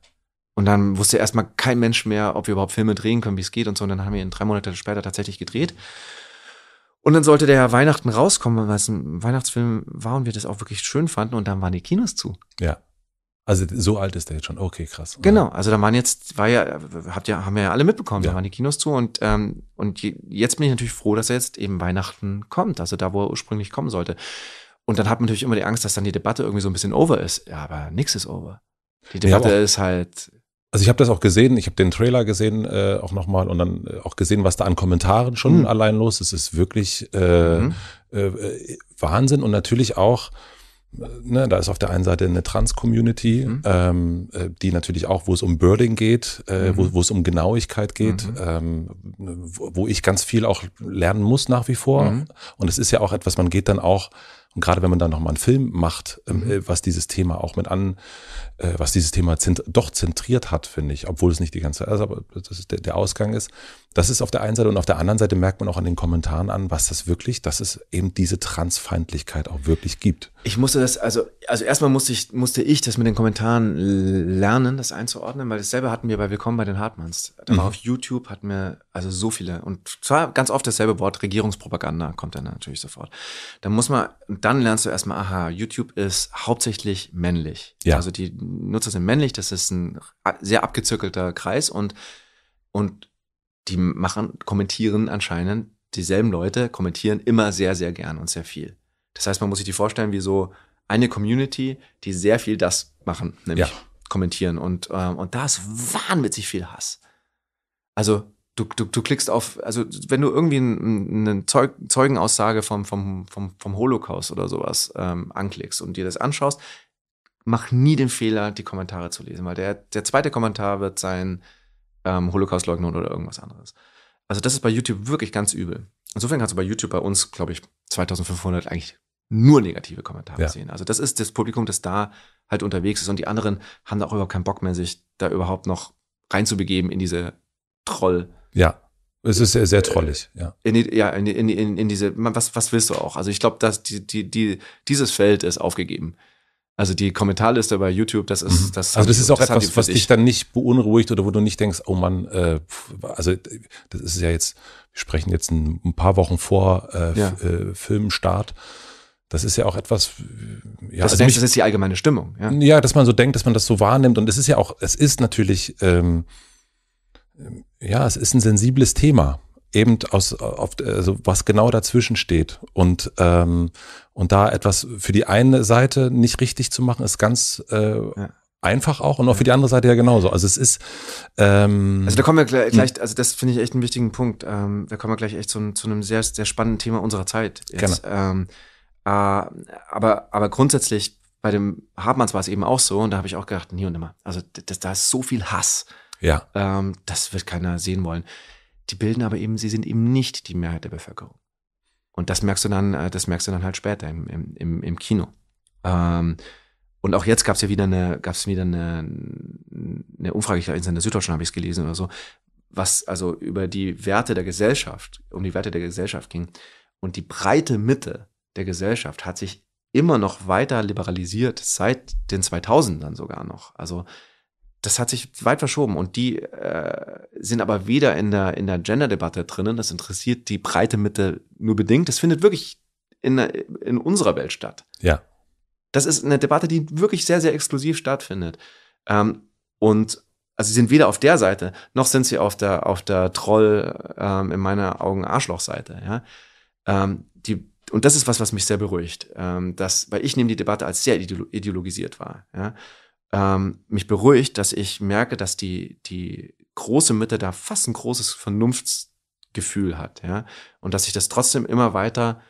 Und dann wusste erstmal kein Mensch mehr, ob wir überhaupt Filme drehen können, wie es geht und so. Und dann haben wir ihn drei Monate später tatsächlich gedreht. Und dann sollte der Weihnachten rauskommen, weil es ein Weihnachtsfilm war und wir das auch wirklich schön fanden. Und dann waren die Kinos zu. Ja. Also so alt ist der jetzt schon. Okay, krass. Genau. Also da waren jetzt, war ja, habt ja, haben wir ja alle mitbekommen, ja. da waren die Kinos zu und ähm, und jetzt bin ich natürlich froh, dass er jetzt eben Weihnachten kommt, also da, wo er ursprünglich kommen sollte. Und dann hat man natürlich immer die Angst, dass dann die Debatte irgendwie so ein bisschen over ist. Ja, aber nichts ist over. Die Debatte ja, ist halt. Also ich habe das auch gesehen, ich habe den Trailer gesehen äh, auch nochmal und dann äh, auch gesehen, was da an Kommentaren schon mhm. allein los ist. Es ist wirklich äh, mhm. äh, Wahnsinn und natürlich auch Ne, da ist auf der einen Seite eine Trans-Community, mhm. ähm, äh, die natürlich auch, wo es um Birding geht, äh, mhm. wo, wo, es um Genauigkeit geht, mhm. ähm, wo, wo, ich ganz viel auch lernen muss nach wie vor. Mhm. Und es ist ja auch etwas, man geht dann auch und gerade wenn man dann nochmal einen Film macht, ähm, mhm. Äh, was dieses Thema auch mit an, äh, was dieses Thema zent doch zentriert hat, finde ich, obwohl es nicht die ganze Zeit also, ist, aber das der, der, Ausgang ist. Das ist auf der einen Seite und auf der anderen Seite merkt man auch an den Kommentaren an, was das wirklich, dass es eben diese Transfeindlichkeit auch wirklich gibt. Ich musste das, also, also erstmal musste ich, musste ich das mit den Kommentaren lernen, das einzuordnen, weil dasselbe hatten wir bei Willkommen bei den Hartmanns. Da mhm. auf YouTube hatten wir also so viele und zwar ganz oft dasselbe Wort, Regierungspropaganda kommt dann natürlich sofort. Da muss man, dann lernst du erstmal, aha, YouTube ist hauptsächlich männlich. Ja. Also die Nutzer sind männlich, das ist ein sehr abgezirkelter Kreis und, und die machen, kommentieren anscheinend, dieselben Leute kommentieren immer sehr, sehr gern und sehr viel. Das heißt, man muss sich die vorstellen, wie so eine Community, die sehr viel das machen, nämlich ja. kommentieren. Und, ähm, und da ist wahnwitzig viel Hass. Also du, du, du klickst auf, also wenn du irgendwie eine Zeug, Zeugenaussage vom, vom, vom, vom Holocaust oder sowas ähm, anklickst und dir das anschaust, mach nie den Fehler, die Kommentare zu lesen, weil der, der zweite Kommentar wird sein ähm, Holocaust-Leugnung oder irgendwas anderes. Also das ist bei YouTube wirklich ganz übel. Insofern kannst du bei YouTube bei uns, glaube ich, 2500 eigentlich nur negative Kommentare ja. sehen. Also das ist das Publikum, das da halt unterwegs ist und die anderen haben da auch überhaupt keinen Bock mehr, sich da überhaupt noch reinzubegeben in diese Troll. Ja. Es ist sehr, sehr trollig, äh, ja. In die, ja, in, in, in, in diese, was, was willst du auch? Also ich glaube, dass die, die, die, dieses Feld ist aufgegeben. Also die Kommentarliste bei YouTube, das ist mhm. das. Also das ist auch etwas, was dich dann nicht beunruhigt oder wo du nicht denkst, oh Mann, äh, also das ist ja jetzt, wir sprechen jetzt ein, ein paar Wochen vor äh, ja. äh, Filmstart. Das ist ja auch etwas. Ja, das, also denkst, mich, das ist die allgemeine Stimmung. Ja? ja, dass man so denkt, dass man das so wahrnimmt. Und es ist ja auch, es ist natürlich, ähm, ja, es ist ein sensibles Thema eben aus, auf, also was genau dazwischen steht. Und, ähm, und da etwas für die eine Seite nicht richtig zu machen, ist ganz äh, ja. einfach auch und auch für die andere Seite ja genauso. Also es ist. Ähm, also da kommen wir gleich, hm. gleich also das finde ich echt einen wichtigen Punkt. Ähm, da kommen wir gleich echt zu, zu einem sehr, sehr spannenden Thema unserer Zeit. Jetzt. Genau. Ähm, äh, aber, aber grundsätzlich bei dem Hartmanns war es eben auch so und da habe ich auch gedacht, nie und nimmer. Also das, da ist so viel Hass. Ja. Ähm, das wird keiner sehen wollen. Die bilden aber eben, sie sind eben nicht die Mehrheit der Bevölkerung. Und das merkst du dann, äh, das merkst du dann halt später im, im, im Kino. Ähm, und auch jetzt gab es ja wieder eine, gab's wieder eine, eine Umfrage, ich glaube, in der Süddeutschen habe ich es gelesen oder so, was also über die Werte der Gesellschaft, um die Werte der Gesellschaft ging. Und die breite Mitte der Gesellschaft hat sich immer noch weiter liberalisiert, seit den 2000ern sogar noch. Also das hat sich weit verschoben und die äh, sind aber weder in der, in der Gender-Debatte drinnen, das interessiert die breite Mitte nur bedingt, das findet wirklich in, in unserer Welt statt. Ja. Das ist eine Debatte, die wirklich sehr, sehr exklusiv stattfindet. Ähm, und also sie sind weder auf der Seite, noch sind sie auf der, auf der Troll, ähm, in meiner Augen Arschlochseite, ja. Ähm, die, und das ist was, was mich sehr beruhigt, ähm, dass, weil ich nehme die Debatte als sehr ideologisiert war, ja ähm, mich beruhigt, dass ich merke, dass die, die große Mitte da fast ein großes Vernunftsgefühl hat, ja. Und dass sich das trotzdem immer weiter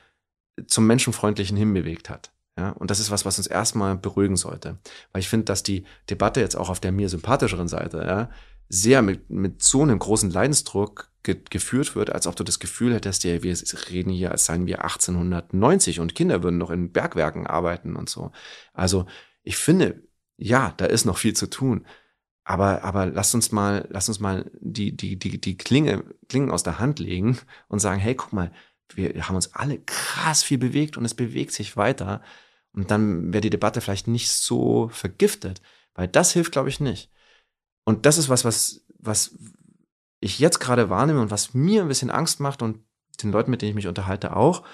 zum Menschenfreundlichen hinbewegt hat. Ja, und das ist was, was uns erstmal beruhigen sollte. Weil ich finde, dass die Debatte jetzt auch auf der mir sympathischeren Seite, ja, sehr mit, mit so einem großen Leidensdruck ge geführt wird, als ob du das Gefühl hättest, ja, wir reden hier, als seien wir 1890 und Kinder würden noch in Bergwerken arbeiten und so. Also ich finde, ja, da ist noch viel zu tun. Aber, aber lasst uns mal, lasst uns mal die, die, die, die Klinge, Klingen aus der Hand legen und sagen, hey, guck mal, wir haben uns alle krass viel bewegt und es bewegt sich weiter. Und dann wäre die Debatte vielleicht nicht so vergiftet, weil das hilft, glaube ich, nicht. Und das ist was, was, was ich jetzt gerade wahrnehme und was mir ein bisschen Angst macht und den Leuten, mit denen ich mich unterhalte, auch.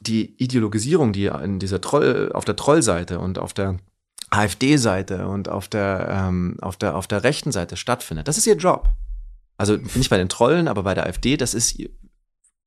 Die Ideologisierung, die in dieser Troll, auf der Trollseite und auf der AfD-Seite und auf der, ähm, auf, der, auf der rechten Seite stattfindet. Das ist ihr Job. Also nicht bei den Trollen, aber bei der AfD, das ist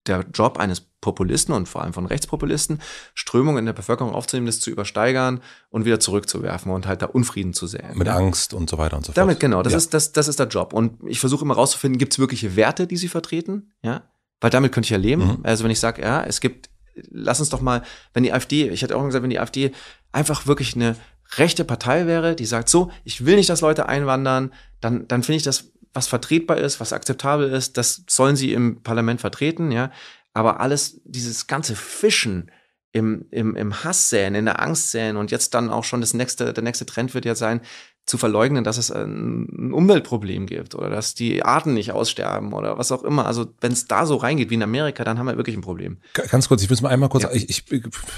der Job eines Populisten und vor allem von Rechtspopulisten, Strömungen in der Bevölkerung aufzunehmen, das zu übersteigern und wieder zurückzuwerfen und halt da Unfrieden zu säen. Mit Angst und so weiter und so fort. Damit, genau, das, ja. ist, das, das ist der Job. Und ich versuche immer rauszufinden, gibt es wirkliche Werte, die sie vertreten? Ja. Weil damit könnte ich ja leben. Mhm. Also wenn ich sage, ja, es gibt lass uns doch mal, wenn die AfD, ich hatte auch gesagt, wenn die AfD einfach wirklich eine, rechte Partei wäre, die sagt so, ich will nicht, dass Leute einwandern, dann, dann finde ich das, was vertretbar ist, was akzeptabel ist, das sollen sie im Parlament vertreten, ja. Aber alles, dieses ganze Fischen im, im, im Hass säen, in der Angst säen und jetzt dann auch schon das nächste, der nächste Trend wird ja sein, zu verleugnen, dass es ein Umweltproblem gibt oder dass die Arten nicht aussterben oder was auch immer. Also wenn es da so reingeht wie in Amerika, dann haben wir wirklich ein Problem. Ganz kurz, ich will es mal einmal kurz, ja. ich, ich,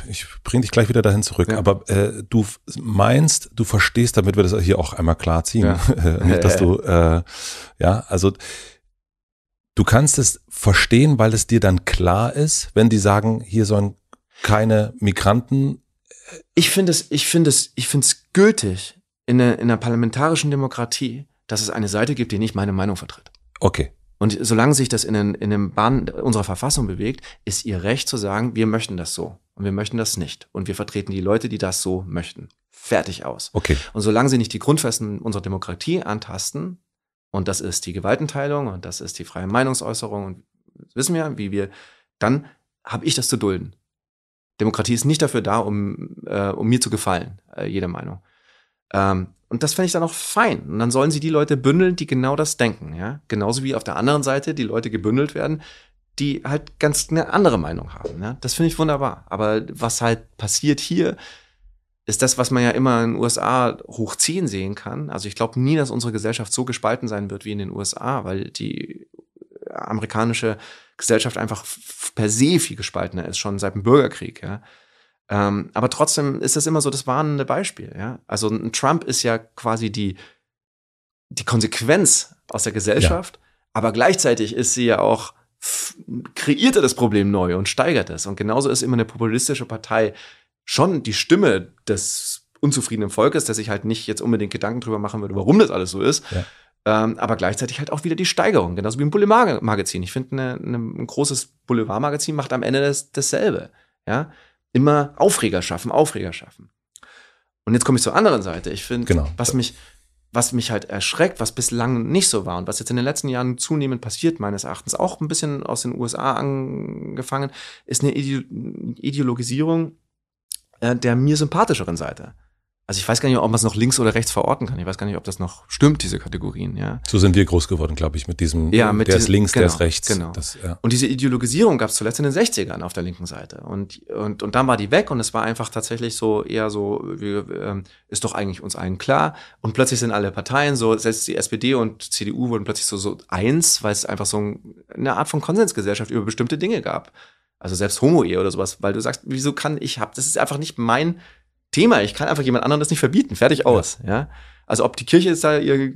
ich bringe dich gleich wieder dahin zurück, ja. aber äh, du meinst, du verstehst, damit wir das hier auch einmal klar ziehen, ja. dass du, äh, ja, also du kannst es verstehen, weil es dir dann klar ist, wenn die sagen, hier sollen keine Migranten. Äh ich finde es, ich finde es, ich finde es gültig in einer, in einer parlamentarischen Demokratie, dass es eine Seite gibt, die nicht meine Meinung vertritt. Okay. Und solange sich das in den, in den Bahnen unserer Verfassung bewegt, ist ihr Recht zu sagen, wir möchten das so und wir möchten das nicht. Und wir vertreten die Leute, die das so möchten. Fertig aus. Okay. Und solange sie nicht die Grundfesten unserer Demokratie antasten, und das ist die Gewaltenteilung und das ist die freie Meinungsäußerung und das wissen wir, wie wir, dann habe ich das zu dulden. Demokratie ist nicht dafür da, um, äh, um mir zu gefallen, äh, jede Meinung. Ähm, und das fände ich dann auch fein. Und dann sollen sie die Leute bündeln, die genau das denken. Ja? Genauso wie auf der anderen Seite die Leute gebündelt werden, die halt ganz eine andere Meinung haben. Ja? Das finde ich wunderbar. Aber was halt passiert hier, ist das, was man ja immer in den USA hochziehen sehen kann. Also ich glaube nie, dass unsere Gesellschaft so gespalten sein wird wie in den USA, weil die amerikanische Gesellschaft einfach per se viel gespaltener ist, schon seit dem Bürgerkrieg. Ja? Ähm, aber trotzdem ist das immer so das warnende Beispiel. Ja? Also ein Trump ist ja quasi die, die Konsequenz aus der Gesellschaft, ja. aber gleichzeitig ist sie ja auch kreiert er das Problem neu und steigert es. Und genauso ist immer eine populistische Partei schon die Stimme des unzufriedenen Volkes, der sich halt nicht jetzt unbedingt Gedanken drüber machen würde, warum das alles so ist. Ja. Ähm, aber gleichzeitig halt auch wieder die Steigerung, genauso wie ein Boulevardmagazin. Ich finde, ne, ne, ein großes Boulevardmagazin macht am Ende das, dasselbe. Ja? immer Aufreger schaffen, Aufreger schaffen. Und jetzt komme ich zur anderen Seite. Ich finde, genau. was mich was mich halt erschreckt, was bislang nicht so war und was jetzt in den letzten Jahren zunehmend passiert, meines Erachtens, auch ein bisschen aus den USA angefangen, ist eine Ideologisierung äh, der mir sympathischeren Seite also ich weiß gar nicht, ob man es noch links oder rechts verorten kann. Ich weiß gar nicht, ob das noch stimmt, diese Kategorien, ja. So sind wir groß geworden, glaube ich, mit diesem, ja, mit der diesen, ist links, genau, der ist genau, rechts. Genau. Das, ja. Und diese Ideologisierung gab es zuletzt in den 60ern auf der linken Seite. Und, und, und dann war die weg und es war einfach tatsächlich so eher so, wie, ähm, ist doch eigentlich uns allen klar. Und plötzlich sind alle Parteien so, selbst die SPD und CDU wurden plötzlich so, so eins, weil es einfach so ein, eine Art von Konsensgesellschaft über bestimmte Dinge gab. Also selbst Homo-Ehe oder sowas, weil du sagst, wieso kann ich hab, das ist einfach nicht mein Thema. Ich kann einfach jemand anderen das nicht verbieten. Fertig aus. Ja. ja? Also ob die Kirche jetzt da ihr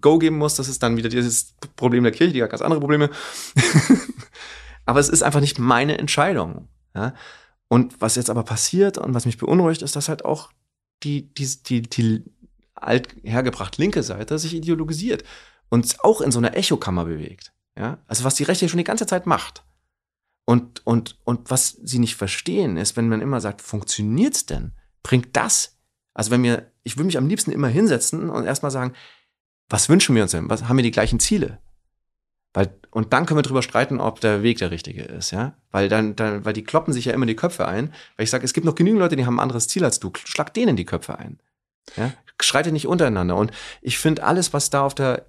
Go geben muss, das ist dann wieder dieses Problem der Kirche, die hat ganz andere Probleme. aber es ist einfach nicht meine Entscheidung. Ja? Und was jetzt aber passiert und was mich beunruhigt, ist, dass halt auch die, die, die, die alt hergebracht linke Seite sich ideologisiert und auch in so einer Echokammer bewegt. Ja? Also was die Rechte schon die ganze Zeit macht. Und, und, und was sie nicht verstehen, ist, wenn man immer sagt, funktioniert's denn? Bringt das? Also wenn wir, ich würde mich am liebsten immer hinsetzen und erstmal sagen, was wünschen wir uns denn? Was haben wir die gleichen Ziele? Weil, und dann können wir drüber streiten, ob der Weg der richtige ist, ja? Weil dann, dann weil die kloppen sich ja immer die Köpfe ein, weil ich sage, es gibt noch genügend Leute, die haben ein anderes Ziel als du. Schlag denen die Köpfe ein. Ja? Schreite nicht untereinander. Und ich finde alles, was da auf der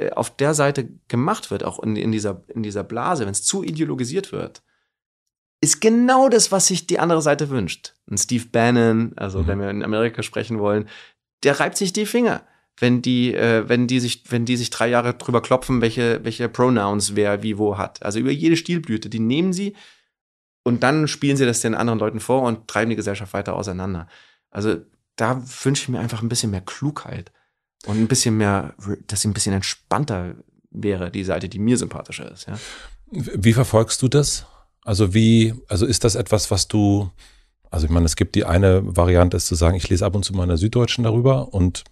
äh, auf der Seite gemacht wird, auch in, in, dieser, in dieser Blase, wenn es zu ideologisiert wird, ist genau das, was sich die andere Seite wünscht. Und Steve Bannon, also mhm. wenn wir in Amerika sprechen wollen, der reibt sich die Finger, wenn die, äh, wenn die sich, wenn die sich drei Jahre drüber klopfen, welche, welche Pronouns wer wie wo hat. Also über jede Stilblüte, die nehmen sie und dann spielen sie das den anderen Leuten vor und treiben die Gesellschaft weiter auseinander. Also da wünsche ich mir einfach ein bisschen mehr Klugheit. Und ein bisschen mehr, dass sie ein bisschen entspannter wäre, die Seite, die mir sympathischer ist. Ja? Wie verfolgst du das? Also wie, also ist das etwas, was du, also ich meine, es gibt die eine Variante, ist zu sagen, ich lese ab und zu mal Süddeutschen darüber und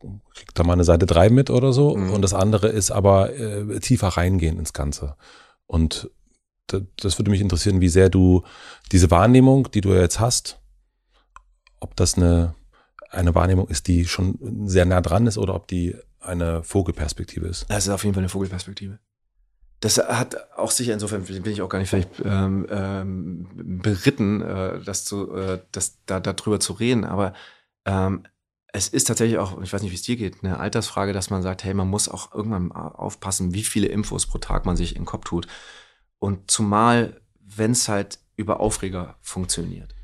kriege da mal eine Seite 3 mit oder so. Mhm. Und das andere ist aber äh, tiefer reingehen ins Ganze. Und das würde mich interessieren, wie sehr du diese Wahrnehmung, die du jetzt hast, ob das eine eine Wahrnehmung ist, die schon sehr nah dran ist oder ob die eine Vogelperspektive ist. Das ist auf jeden Fall eine Vogelperspektive. Das hat auch sicher insofern bin ich auch gar nicht vielleicht ähm, ähm, beritten, äh, das zu, äh, das da darüber zu reden. Aber ähm, es ist tatsächlich auch, ich weiß nicht, wie es dir geht, eine Altersfrage, dass man sagt, hey, man muss auch irgendwann aufpassen, wie viele Infos pro Tag man sich in den Kopf tut. Und zumal, wenn es halt über Aufreger funktioniert.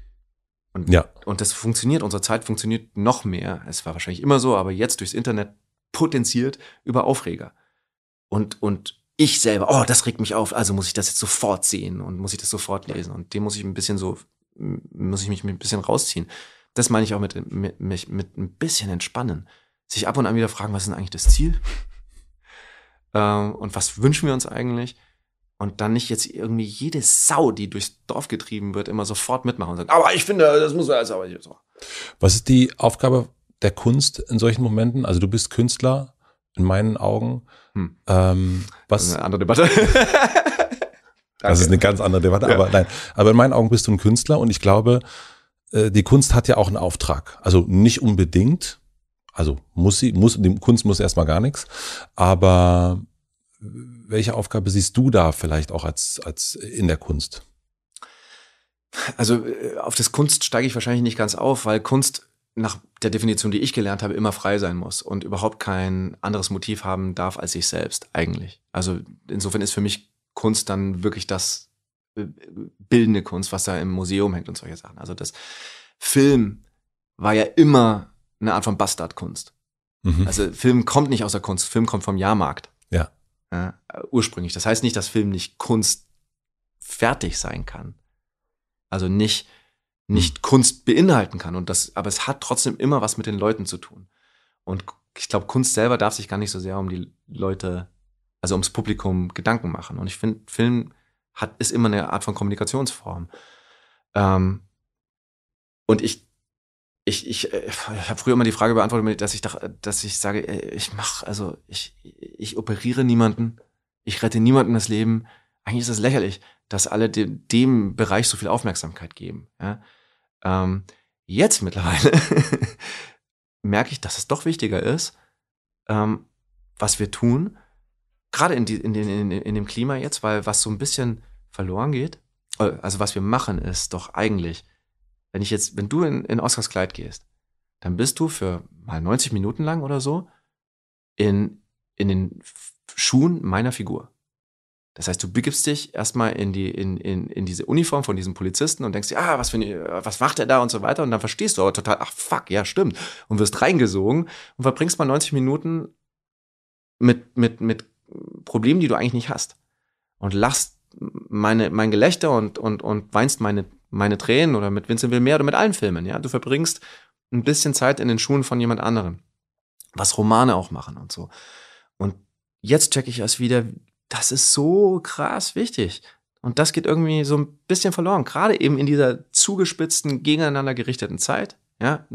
Und, ja. und das funktioniert, unsere Zeit funktioniert noch mehr. Es war wahrscheinlich immer so, aber jetzt durchs Internet potenziert über Aufreger. Und, und ich selber, oh, das regt mich auf, also muss ich das jetzt sofort sehen und muss ich das sofort lesen. Und dem muss ich ein bisschen so, muss ich mich ein bisschen rausziehen. Das meine ich auch mit, mit, mit, mit ein bisschen entspannen. Sich ab und an wieder fragen, was ist denn eigentlich das Ziel? Ähm, und was wünschen wir uns eigentlich? und dann nicht jetzt irgendwie jede Sau, die durchs Dorf getrieben wird, immer sofort mitmachen und sagen, aber ich finde, das muss man aber nicht so. Was ist die Aufgabe der Kunst in solchen Momenten? Also du bist Künstler, in meinen Augen. Hm. Ähm, was? Das ist eine andere Debatte. das ist eine ganz andere Debatte, ja. aber nein. Aber in meinen Augen bist du ein Künstler und ich glaube, äh, die Kunst hat ja auch einen Auftrag. Also nicht unbedingt. Also muss sie, muss, die Kunst muss erstmal gar nichts. Aber welche Aufgabe siehst du da vielleicht auch als, als in der Kunst? Also äh, auf das Kunst steige ich wahrscheinlich nicht ganz auf, weil Kunst nach der Definition, die ich gelernt habe, immer frei sein muss und überhaupt kein anderes Motiv haben darf als sich selbst eigentlich. Also insofern ist für mich Kunst dann wirklich das äh, bildende Kunst, was da im Museum hängt und solche Sachen. Also das Film war ja immer eine Art von Bastardkunst. Mhm. Also Film kommt nicht aus der Kunst, Film kommt vom Jahrmarkt. Ja ja, ursprünglich. Das heißt nicht, dass Film nicht Kunst fertig sein kann. Also nicht, nicht mhm. Kunst beinhalten kann. Und das, aber es hat trotzdem immer was mit den Leuten zu tun. Und ich glaube, Kunst selber darf sich gar nicht so sehr um die Leute, also ums Publikum Gedanken machen. Und ich finde, Film hat, ist immer eine Art von Kommunikationsform. Ähm, und ich ich, ich, äh, ich habe früher immer die Frage beantwortet, dass ich, dass ich sage, äh, ich mache, also ich, ich operiere niemanden, ich rette niemanden das Leben. Eigentlich ist es das lächerlich, dass alle dem, dem, Bereich so viel Aufmerksamkeit geben. Ja? Ähm, jetzt mittlerweile merke ich, dass es doch wichtiger ist, ähm, was wir tun, gerade in, die, in, den, in, in dem Klima jetzt, weil was so ein bisschen verloren geht, äh, also was wir machen, ist doch eigentlich wenn ich jetzt, wenn du in, in Oscars Kleid gehst, dann bist du für mal 90 Minuten lang oder so in, in den Schuhen meiner Figur. Das heißt, du begibst dich erstmal in, die, in, in, in diese Uniform von diesem Polizisten und denkst dir, ah, was, für, was macht er da und so weiter. Und dann verstehst du aber total, ach fuck, ja, stimmt. Und wirst reingesogen und verbringst mal 90 Minuten mit, mit, mit Problemen, die du eigentlich nicht hast. Und lachst meine, mein Gelächter und, und, und weinst meine meine Tränen oder mit Vincent Wilmer oder mit allen Filmen. Ja, du verbringst ein bisschen Zeit in den Schuhen von jemand anderem, was Romane auch machen und so. Und jetzt checke ich erst wieder, das ist so krass wichtig. Und das geht irgendwie so ein bisschen verloren, gerade eben in dieser zugespitzten, gegeneinander gerichteten Zeit. Ja,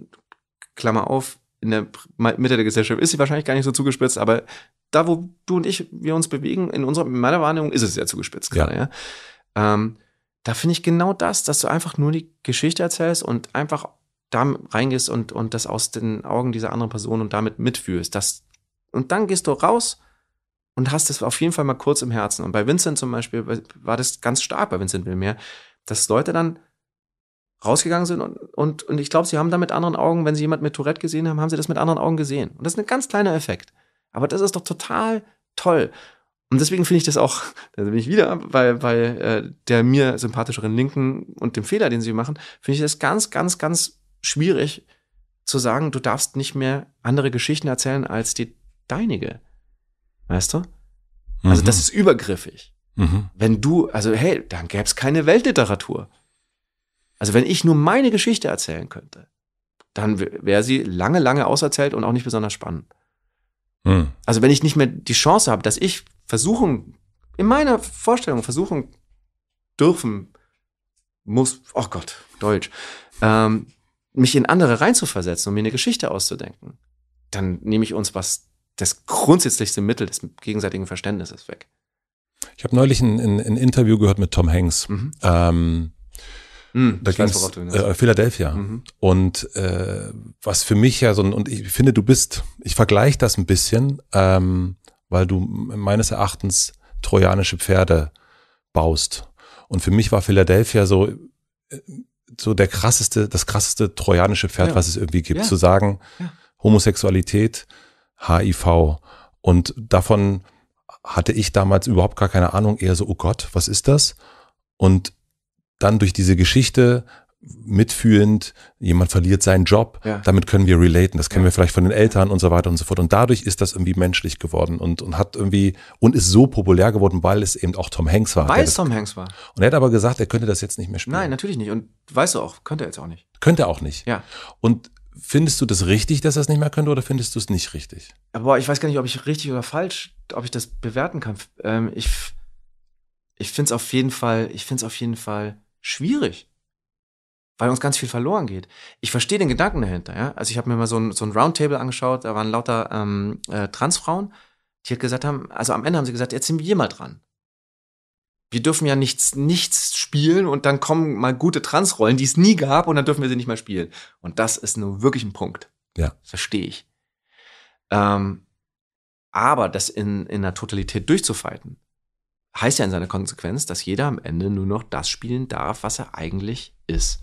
Klammer auf, in der Mitte der Gesellschaft ist sie wahrscheinlich gar nicht so zugespitzt, aber da, wo du und ich wir uns bewegen, in unserer in meiner Wahrnehmung ist es sehr zugespitzt ja. gerade. Ja? Ähm, da finde ich genau das, dass du einfach nur die Geschichte erzählst und einfach da reingehst und, und das aus den Augen dieser anderen Person und damit mitfühlst. Das, und dann gehst du raus und hast es auf jeden Fall mal kurz im Herzen. Und bei Vincent zum Beispiel war das ganz stark bei Vincent Wilmer, dass Leute dann rausgegangen sind und, und, und ich glaube, sie haben da mit anderen Augen, wenn sie jemand mit Tourette gesehen haben, haben sie das mit anderen Augen gesehen. Und das ist ein ganz kleiner Effekt. Aber das ist doch total toll. Und deswegen finde ich das auch, da bin ich wieder bei, bei äh, der mir sympathischeren Linken und dem Fehler, den sie machen, finde ich das ganz, ganz, ganz schwierig zu sagen, du darfst nicht mehr andere Geschichten erzählen als die deinige. Weißt du? Also mhm. das ist übergriffig. Mhm. Wenn du, also hey, dann gäbe es keine Weltliteratur. Also wenn ich nur meine Geschichte erzählen könnte, dann wäre sie lange, lange auserzählt und auch nicht besonders spannend. Mhm. Also wenn ich nicht mehr die Chance habe, dass ich versuchen, in meiner Vorstellung versuchen dürfen, muss, oh Gott, Deutsch, ähm, mich in andere reinzuversetzen und mir eine Geschichte auszudenken, dann nehme ich uns was das grundsätzlichste Mittel des gegenseitigen Verständnisses weg. Ich habe neulich ein, ein, ein, Interview gehört mit Tom Hanks. Mhm. Ähm, mhm, da ging es äh, Philadelphia. Mhm. Und äh, was für mich ja so ein, und ich finde, du bist, ich vergleiche das ein bisschen, ähm, weil du meines Erachtens trojanische Pferde baust. Und für mich war Philadelphia so, äh, so der krasseste, das krasseste trojanische Pferd, ja. was es irgendwie gibt. Ja. Zu sagen, ja. Homosexualität, HIV. Und davon hatte ich damals überhaupt gar keine Ahnung, eher so, oh Gott, was ist das? Und dann durch diese Geschichte mitfühlend, jemand verliert seinen Job, ja. damit können wir relaten, das kennen ja. wir vielleicht von den Eltern und so weiter und so fort. Und dadurch ist das irgendwie menschlich geworden und, und hat irgendwie und ist so populär geworden, weil es eben auch Tom Hanks war. Weil es Tom Hanks war. Und er hat aber gesagt, er könnte das jetzt nicht mehr spielen. Nein, natürlich nicht. Und weißt du auch, könnte er jetzt auch nicht. Könnte er auch nicht. Ja. Und findest du das richtig, dass er es nicht mehr könnte oder findest du es nicht richtig? Aber ich weiß gar nicht, ob ich richtig oder falsch, ob ich das bewerten kann. Ähm, ich ich finde es auf jeden Fall, ich finde es auf jeden Fall schwierig weil uns ganz viel verloren geht. Ich verstehe den Gedanken dahinter. Ja? Also ich habe mir mal so ein, so ein Roundtable angeschaut, da waren lauter ähm, äh, Transfrauen, die halt gesagt haben, also am Ende haben sie gesagt, jetzt sind wir mal dran. Wir dürfen ja nichts, nichts spielen und dann kommen mal gute Transrollen, die es nie gab und dann dürfen wir sie nicht mehr spielen. Und das ist nur wirklich ein Punkt. Ja. Verstehe ich. Ähm, aber das in, in der Totalität durchzufalten, heißt ja in seiner Konsequenz, dass jeder am Ende nur noch das spielen darf, was er eigentlich ist.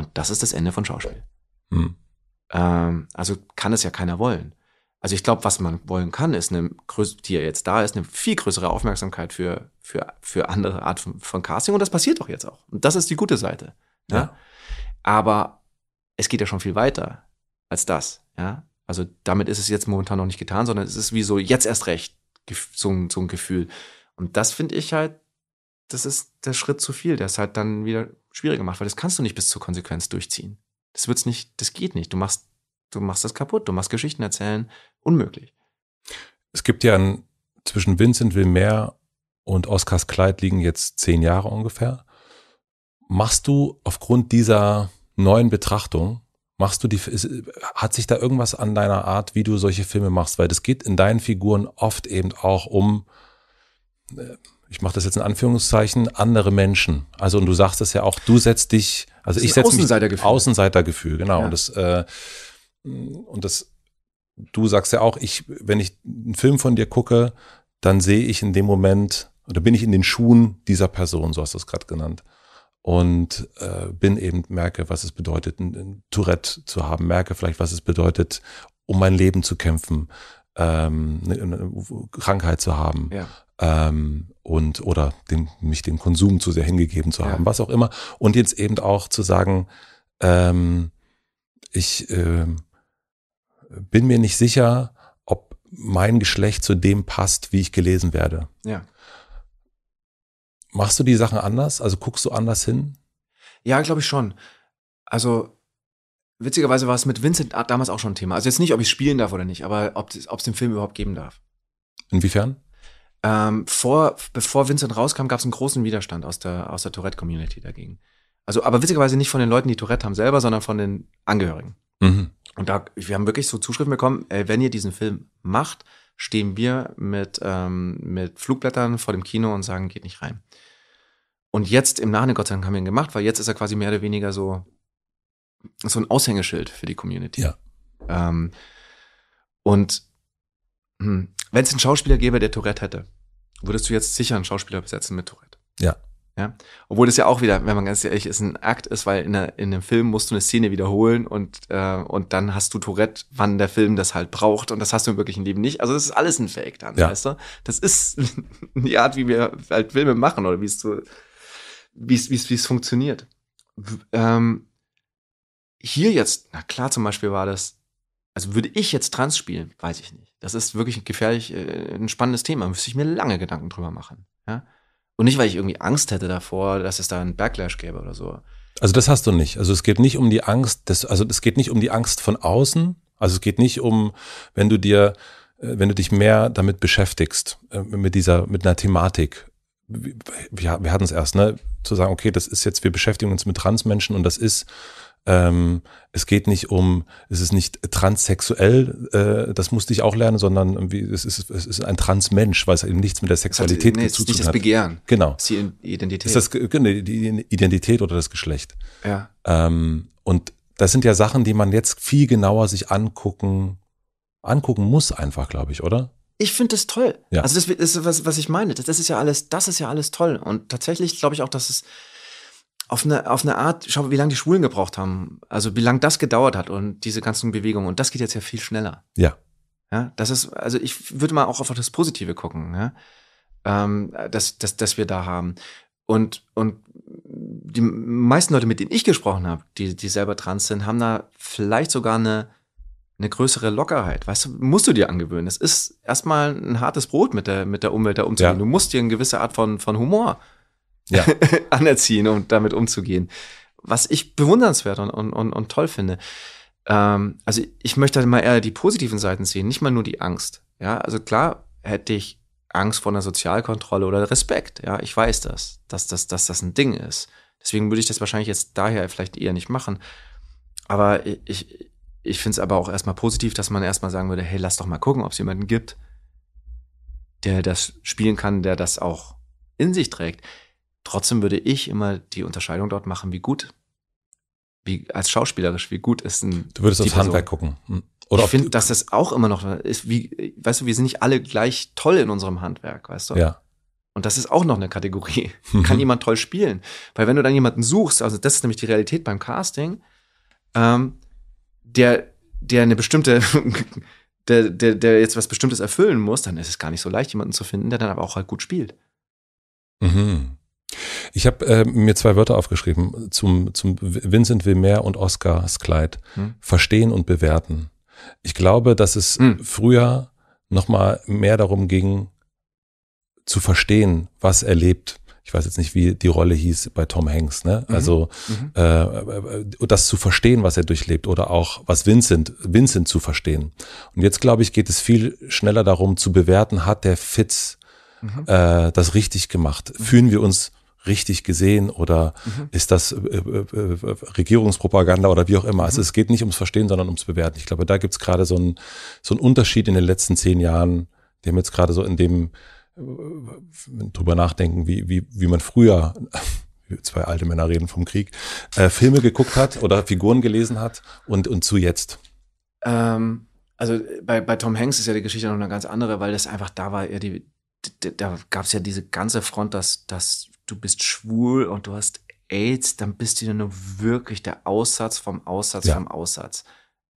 Und das ist das Ende von Schauspiel. Hm. Ähm, also kann es ja keiner wollen. Also ich glaube, was man wollen kann, ist eine die ja jetzt da ist, eine viel größere Aufmerksamkeit für, für, für andere Art von, von Casting. Und das passiert doch jetzt auch. Und das ist die gute Seite. Ja? ja. Aber es geht ja schon viel weiter als das. Ja. Also damit ist es jetzt momentan noch nicht getan, sondern es ist wie so jetzt erst recht so ein, so ein Gefühl. Und das finde ich halt, das ist der Schritt zu viel, der ist halt dann wieder schwieriger macht, weil das kannst du nicht bis zur Konsequenz durchziehen. Das wird's nicht, das geht nicht. Du machst, du machst das kaputt, du machst Geschichten erzählen, unmöglich. Es gibt ja ein, zwischen Vincent Wilmer und Oscars Kleid liegen jetzt zehn Jahre ungefähr. Machst du aufgrund dieser neuen Betrachtung, machst du die, hat sich da irgendwas an deiner Art, wie du solche Filme machst? Weil das geht in deinen Figuren oft eben auch um, äh, ich mache das jetzt in Anführungszeichen, andere Menschen. Also und du sagst es ja auch, du setzt dich, also ich setze Außenseitergefühl. mich Außenseitergefühl, genau. Ja. Und das äh, und das du sagst ja auch, ich wenn ich einen Film von dir gucke, dann sehe ich in dem Moment oder bin ich in den Schuhen dieser Person, so hast du es gerade genannt. Und äh, bin eben, merke, was es bedeutet, ein Tourette zu haben, merke vielleicht, was es bedeutet, um mein Leben zu kämpfen, ähm, eine, eine Krankheit zu haben, ja. ähm, und oder dem, mich dem Konsum zu sehr hingegeben zu haben, ja. was auch immer. Und jetzt eben auch zu sagen, ähm, ich äh, bin mir nicht sicher, ob mein Geschlecht zu dem passt, wie ich gelesen werde. Ja. Machst du die Sachen anders? Also guckst du anders hin? Ja, glaube ich schon. Also witzigerweise war es mit Vincent damals auch schon ein Thema. Also jetzt nicht, ob ich spielen darf oder nicht, aber ob es den Film überhaupt geben darf. Inwiefern? Ähm, vor, bevor Vincent rauskam, gab es einen großen Widerstand aus der, aus der Tourette-Community dagegen. Also, aber witzigerweise nicht von den Leuten, die Tourette haben selber, sondern von den Angehörigen. Mhm. Und da, wir haben wirklich so Zuschriften bekommen, ey, wenn ihr diesen Film macht, stehen wir mit, ähm, mit Flugblättern vor dem Kino und sagen, geht nicht rein. Und jetzt im Nachhinein, Gott sei Dank, haben wir ihn gemacht, weil jetzt ist er quasi mehr oder weniger so, so ein Aushängeschild für die Community. Ja. Ähm, und hm, wenn es einen Schauspieler gäbe, der Tourette hätte, würdest du jetzt sicher einen Schauspieler besetzen mit Tourette. Ja. Ja? Obwohl das ja auch wieder, wenn man ganz ehrlich ist, ein Akt ist, weil in, einer, in einem Film musst du eine Szene wiederholen und, äh, und dann hast du Tourette, wann der Film das halt braucht und das hast du im wirklichen Leben nicht. Also das ist alles ein Fake dann, ja. weißt du? Das ist die Art, wie wir halt Filme machen oder wie es so, wie es, wie es, wie es funktioniert. Ähm, hier jetzt, na klar, zum Beispiel war das also würde ich jetzt Trans spielen, weiß ich nicht. Das ist wirklich gefährlich, äh, ein spannendes Thema. Müsste ich mir lange Gedanken drüber machen. Ja? Und nicht, weil ich irgendwie Angst hätte davor, dass es da einen Backlash gäbe oder so. Also das hast du nicht. Also es geht nicht um die Angst, des, also es geht nicht um die Angst von außen. Also es geht nicht um, wenn du dir, äh, wenn du dich mehr damit beschäftigst, äh, mit dieser, mit einer Thematik. Wir, wir hatten es erst, ne? Zu sagen, okay, das ist jetzt, wir beschäftigen uns mit Transmenschen und das ist ähm, es geht nicht um, es ist nicht transsexuell, äh, das musste ich auch lernen, sondern irgendwie, es, ist, es ist ein Transmensch, weil es eben nichts mit der Sexualität also, nee, zu tun hat. Es Nicht das Begehren. Genau. Es Ist die Identität. Ist das genau, die Identität oder das Geschlecht. Ja. Ähm, und das sind ja Sachen, die man jetzt viel genauer sich angucken, angucken muss, einfach, glaube ich, oder? Ich finde das toll. Ja. Also das ist was, was ich meine. Das, das ist ja alles, das ist ja alles toll. Und tatsächlich glaube ich auch, dass es auf eine, auf eine Art, schau, wie lange die Schwulen gebraucht haben, also wie lange das gedauert hat und diese ganzen Bewegungen. Und das geht jetzt ja viel schneller. Ja. Ja, das ist, also ich würde mal auch auf das Positive gucken, ja, ähm, dass das, das wir da haben. Und, und die meisten Leute, mit denen ich gesprochen habe, die, die selber trans sind, haben da vielleicht sogar eine, eine größere Lockerheit. Weißt du, musst du dir angewöhnen. Es ist erstmal ein hartes Brot mit der, mit der Umwelt da umzugehen. Ja. Du musst dir eine gewisse Art von, von Humor ja. anerziehen, um damit umzugehen. Was ich bewundernswert und, und, und toll finde. Ähm, also ich möchte halt mal eher die positiven Seiten sehen, nicht mal nur die Angst. Ja, also klar hätte ich Angst vor einer Sozialkontrolle oder Respekt. Ja, ich weiß das, dass, dass, dass das ein Ding ist. Deswegen würde ich das wahrscheinlich jetzt daher vielleicht eher nicht machen. Aber ich, ich finde es aber auch erstmal positiv, dass man erstmal sagen würde, hey, lass doch mal gucken, ob es jemanden gibt, der das spielen kann, der das auch in sich trägt. Trotzdem würde ich immer die Unterscheidung dort machen, wie gut, wie als schauspielerisch, wie gut ist ein. Du würdest aufs Handwerk gucken. Hm. Oder ich finde, dass das auch immer noch ist, wie, weißt du, wir sind nicht alle gleich toll in unserem Handwerk, weißt du? Ja. Und das ist auch noch eine Kategorie. Kann jemand toll spielen? Weil wenn du dann jemanden suchst, also das ist nämlich die Realität beim Casting, ähm, der, der eine bestimmte, der, der, der jetzt was Bestimmtes erfüllen muss, dann ist es gar nicht so leicht, jemanden zu finden, der dann aber auch halt gut spielt. Mhm. Ich habe äh, mir zwei Wörter aufgeschrieben zum, zum Vincent Wilmer und Oscars Kleid. Hm. Verstehen und bewerten. Ich glaube, dass es hm. früher nochmal mehr darum ging, zu verstehen, was er lebt. Ich weiß jetzt nicht, wie die Rolle hieß bei Tom Hanks, ne? Mhm. Also mhm. Äh, äh, das zu verstehen, was er durchlebt, oder auch was Vincent, Vincent zu verstehen. Und jetzt, glaube ich, geht es viel schneller darum, zu bewerten, hat der Fitz mhm. äh, das richtig gemacht? Mhm. Fühlen wir uns richtig gesehen oder mhm. ist das äh, äh, äh, Regierungspropaganda oder wie auch immer. Also mhm. es geht nicht ums Verstehen, sondern ums Bewerten. Ich glaube, da gibt es gerade so einen so Unterschied in den letzten zehn Jahren, dem jetzt gerade so in dem äh, drüber nachdenken, wie, wie, wie man früher zwei alte Männer reden vom Krieg, äh, Filme geguckt hat oder Figuren gelesen hat und, und zu jetzt. Ähm, also bei, bei Tom Hanks ist ja die Geschichte noch eine ganz andere, weil das einfach da war, ja die, da gab es ja diese ganze Front, dass, dass du bist schwul und du hast AIDS, dann bist du nur wirklich der Aussatz vom Aussatz ja. vom Aussatz.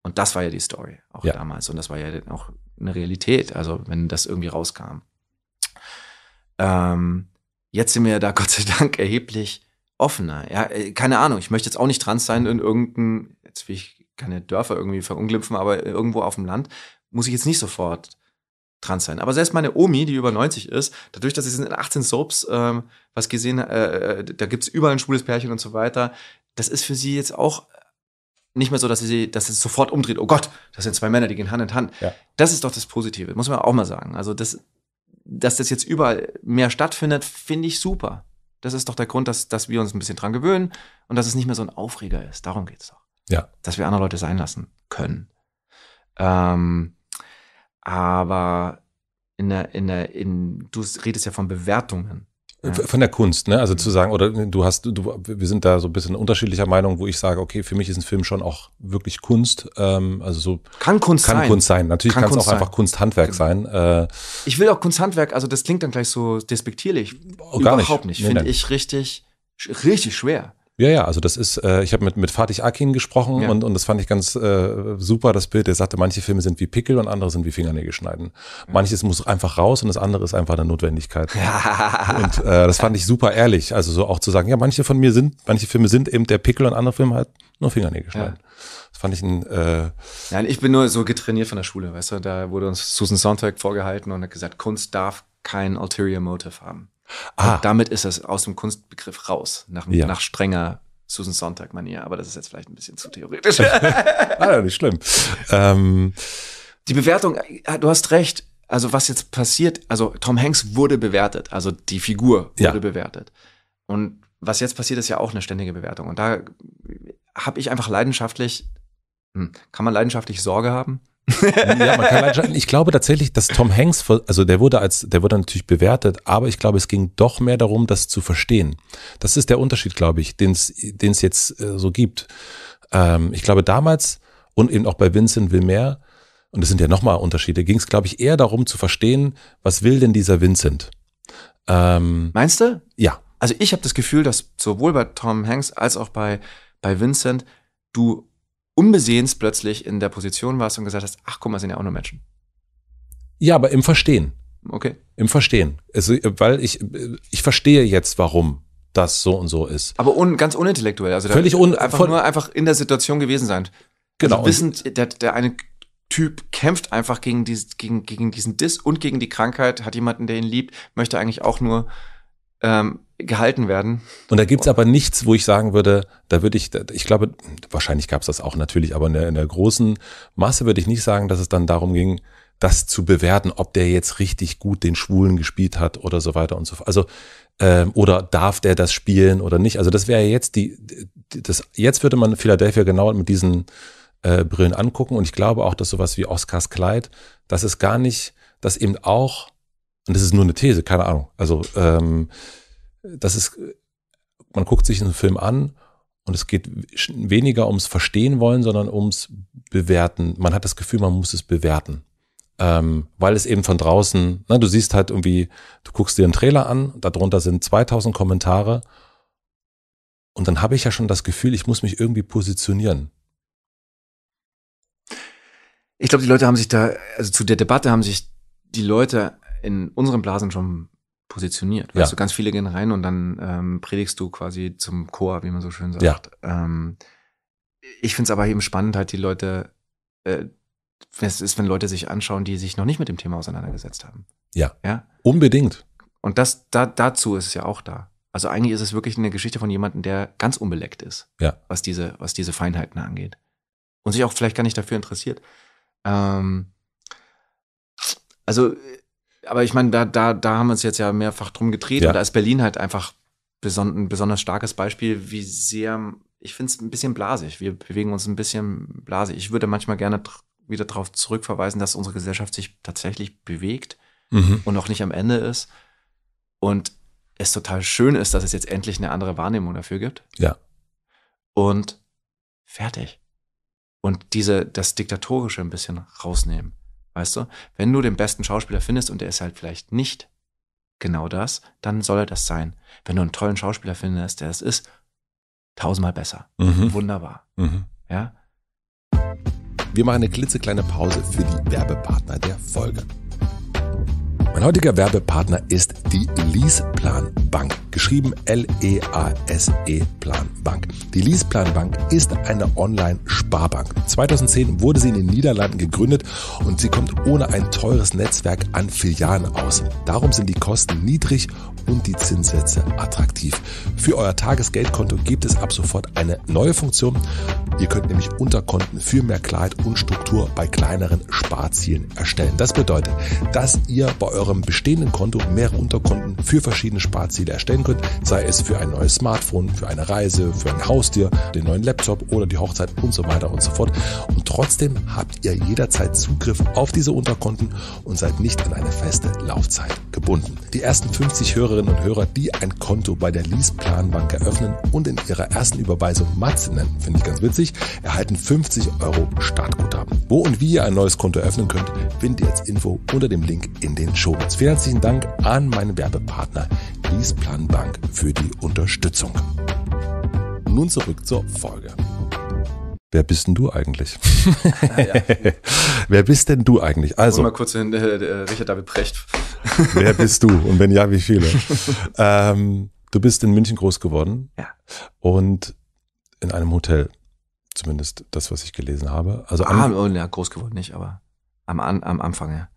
Und das war ja die Story, auch ja. damals. Und das war ja auch eine Realität, also wenn das irgendwie rauskam. Ähm, jetzt sind wir da Gott sei Dank erheblich offener. Ja, äh, keine Ahnung, ich möchte jetzt auch nicht trans sein in irgendeinem, jetzt will ich keine Dörfer irgendwie verunglimpfen, aber irgendwo auf dem Land muss ich jetzt nicht sofort dran sein. Aber selbst meine Omi, die über 90 ist, dadurch, dass sie in 18 Soaps ähm, was gesehen äh, äh, da gibt's überall ein schwules Pärchen und so weiter, das ist für sie jetzt auch nicht mehr so, dass sie, dass sie sofort umdreht, oh Gott, das sind zwei Männer, die gehen Hand in Hand. Ja. Das ist doch das Positive, muss man auch mal sagen. Also, das, dass das jetzt überall mehr stattfindet, finde ich super. Das ist doch der Grund, dass, dass wir uns ein bisschen dran gewöhnen und dass es nicht mehr so ein Aufreger ist. Darum geht's doch. Ja. Dass wir andere Leute sein lassen können. Ähm, aber in der, in der, in, du redest ja von Bewertungen. Äh, ja. Von der Kunst, ne? Also mhm. zu sagen, oder du hast, du, wir sind da so ein bisschen unterschiedlicher Meinung, wo ich sage, okay, für mich ist ein Film schon auch wirklich Kunst. Ähm, also so kann Kunst kann sein. Kunst sein. Natürlich kann es auch sein. einfach Kunsthandwerk genau. sein. Äh, ich will auch Kunsthandwerk. Also das klingt dann gleich so despektierlich. Oh, Überhaupt nicht. nicht. Nee, Finde ich richtig, richtig schwer. Ja, ja, also das ist, äh, ich habe mit, mit Fatih Akin gesprochen ja. und, und das fand ich ganz äh, super, das Bild. Er sagte, manche Filme sind wie Pickel und andere sind wie Fingernägel schneiden. Manches muss einfach raus und das andere ist einfach eine Notwendigkeit. und äh, das fand ich super ehrlich. Also so auch zu sagen, ja, manche von mir sind, manche Filme sind eben der Pickel und andere Filme halt nur Fingernägel schneiden. Ja. Das fand ich ein. Äh Nein, ich bin nur so getrainiert von der Schule, weißt du, da wurde uns Susan Sontag vorgehalten und hat gesagt, Kunst darf kein ulterior motive haben. Ah. damit ist das aus dem Kunstbegriff raus, nach, ja. nach strenger Susan Sonntag-Manier. Aber das ist jetzt vielleicht ein bisschen zu theoretisch. ah, nicht schlimm. Ähm. Die Bewertung, ah, du hast recht. Also was jetzt passiert, also Tom Hanks wurde bewertet, also die Figur wurde ja. bewertet. Und was jetzt passiert, ist ja auch eine ständige Bewertung. Und da habe ich einfach leidenschaftlich, hm, kann man leidenschaftlich Sorge haben, ja, man kann anscheinend, ich glaube tatsächlich, dass Tom Hanks, also der wurde als, der wurde natürlich bewertet, aber ich glaube, es ging doch mehr darum, das zu verstehen. Das ist der Unterschied, glaube ich, den es jetzt äh, so gibt. Ähm, ich glaube, damals und eben auch bei Vincent Wilmer, und es sind ja nochmal Unterschiede, ging es, glaube ich, eher darum zu verstehen, was will denn dieser Vincent? Ähm, Meinst du? Ja. Also ich habe das Gefühl, dass sowohl bei Tom Hanks als auch bei, bei Vincent du unbesehens plötzlich in der Position warst und gesagt hast, ach guck mal, sind ja auch nur Menschen. Ja, aber im Verstehen. Okay. Im Verstehen. Also, weil ich, ich verstehe jetzt, warum das so und so ist. Aber un, ganz unintellektuell. Also Völlig un einfach voll, nur einfach in der Situation gewesen sein. Genau. Also wissend, der, der eine Typ kämpft einfach gegen, dieses, gegen, gegen diesen Diss und gegen die Krankheit, hat jemanden, der ihn liebt, möchte eigentlich auch nur ähm, gehalten werden. Und da gibt's aber nichts, wo ich sagen würde, da würde ich, ich glaube, wahrscheinlich gab's das auch natürlich, aber in der, in der großen Masse würde ich nicht sagen, dass es dann darum ging, das zu bewerten, ob der jetzt richtig gut den Schwulen gespielt hat oder so weiter und so fort. Also ähm, oder darf der das spielen oder nicht? Also das wäre jetzt die, das jetzt würde man Philadelphia genau mit diesen äh, Brillen angucken und ich glaube auch, dass sowas wie Oscars Kleid, das ist gar nicht, dass eben auch und das ist nur eine These, keine Ahnung. Also ähm, das ist, man guckt sich einen Film an und es geht weniger ums Verstehen wollen, sondern ums Bewerten. Man hat das Gefühl, man muss es bewerten. Ähm, weil es eben von draußen, na, du siehst halt irgendwie, du guckst dir einen Trailer an, darunter sind 2000 Kommentare und dann habe ich ja schon das Gefühl, ich muss mich irgendwie positionieren. Ich glaube, die Leute haben sich da, also zu der Debatte haben sich die Leute in unseren Blasen schon positioniert. Weißt ja. du, ganz viele gehen rein und dann ähm, predigst du quasi zum Chor, wie man so schön sagt. Ja. Ähm, ich finde es aber eben spannend, halt die Leute, äh, es ist, wenn Leute sich anschauen, die sich noch nicht mit dem Thema auseinandergesetzt haben. Ja. Ja. Unbedingt. Und das, da, dazu ist es ja auch da. Also eigentlich ist es wirklich eine Geschichte von jemandem, der ganz unbeleckt ist, ja. was diese, was diese Feinheiten angeht. Und sich auch vielleicht gar nicht dafür interessiert. Ähm, also aber ich meine, da, da, da haben wir uns jetzt ja mehrfach drum gedreht. Ja. Und da ist Berlin halt einfach beson ein besonders starkes Beispiel, wie sehr, ich finde es ein bisschen blasig. Wir bewegen uns ein bisschen blasig. Ich würde manchmal gerne dr wieder darauf zurückverweisen, dass unsere Gesellschaft sich tatsächlich bewegt mhm. und noch nicht am Ende ist. Und es total schön ist, dass es jetzt endlich eine andere Wahrnehmung dafür gibt. Ja. Und fertig. Und diese, das Diktatorische ein bisschen rausnehmen. Weißt du, wenn du den besten Schauspieler findest und der ist halt vielleicht nicht genau das, dann soll er das sein. Wenn du einen tollen Schauspieler findest, der das ist, tausendmal besser. Mhm. Wunderbar. Mhm. Ja. Wir machen eine klitzekleine Pause für die Werbepartner der Folge. Mein heutiger Werbepartner ist die Leaseplan Bank, geschrieben L-E-A-S-E Plan Bank. Die Leaseplan Bank ist eine Online-Sparbank. 2010 wurde sie in den Niederlanden gegründet und sie kommt ohne ein teures Netzwerk an Filialen aus. Darum sind die Kosten niedrig und die Zinssätze attraktiv. Für euer Tagesgeldkonto gibt es ab sofort eine neue Funktion. Ihr könnt nämlich Unterkonten für mehr Klarheit und Struktur bei kleineren Sparzielen erstellen. Das bedeutet, dass ihr bei eurem eurem bestehenden Konto mehrere Unterkonten für verschiedene Sparziele erstellen könnt, sei es für ein neues Smartphone, für eine Reise, für ein Haustier, den neuen Laptop oder die Hochzeit und so weiter und so fort. Und trotzdem habt ihr jederzeit Zugriff auf diese Unterkonten und seid nicht an eine feste Laufzeit gebunden. Die ersten 50 Hörerinnen und Hörer, die ein Konto bei der Leaseplanbank eröffnen und in ihrer ersten Überweisung Matze nennen, finde ich ganz witzig, erhalten 50 Euro Startguthaben. Wo und wie ihr ein neues Konto eröffnen könnt, findet ihr als Info unter dem Link in den Show Oktober's. Vielen herzlichen Dank an meinen Werbepartner Leaseplan Bank für die Unterstützung. Nun zurück zur Folge. Wer bist denn du eigentlich? Ah, Wer bist denn du eigentlich? Also mal kurz hin, äh, Richard David Precht. Wer bist du und wenn ja, wie viele? ähm, du bist in München groß geworden ja. und in einem Hotel, zumindest das, was ich gelesen habe. Also am, ah, oh, ja, groß geworden nicht, aber am, am Anfang ja.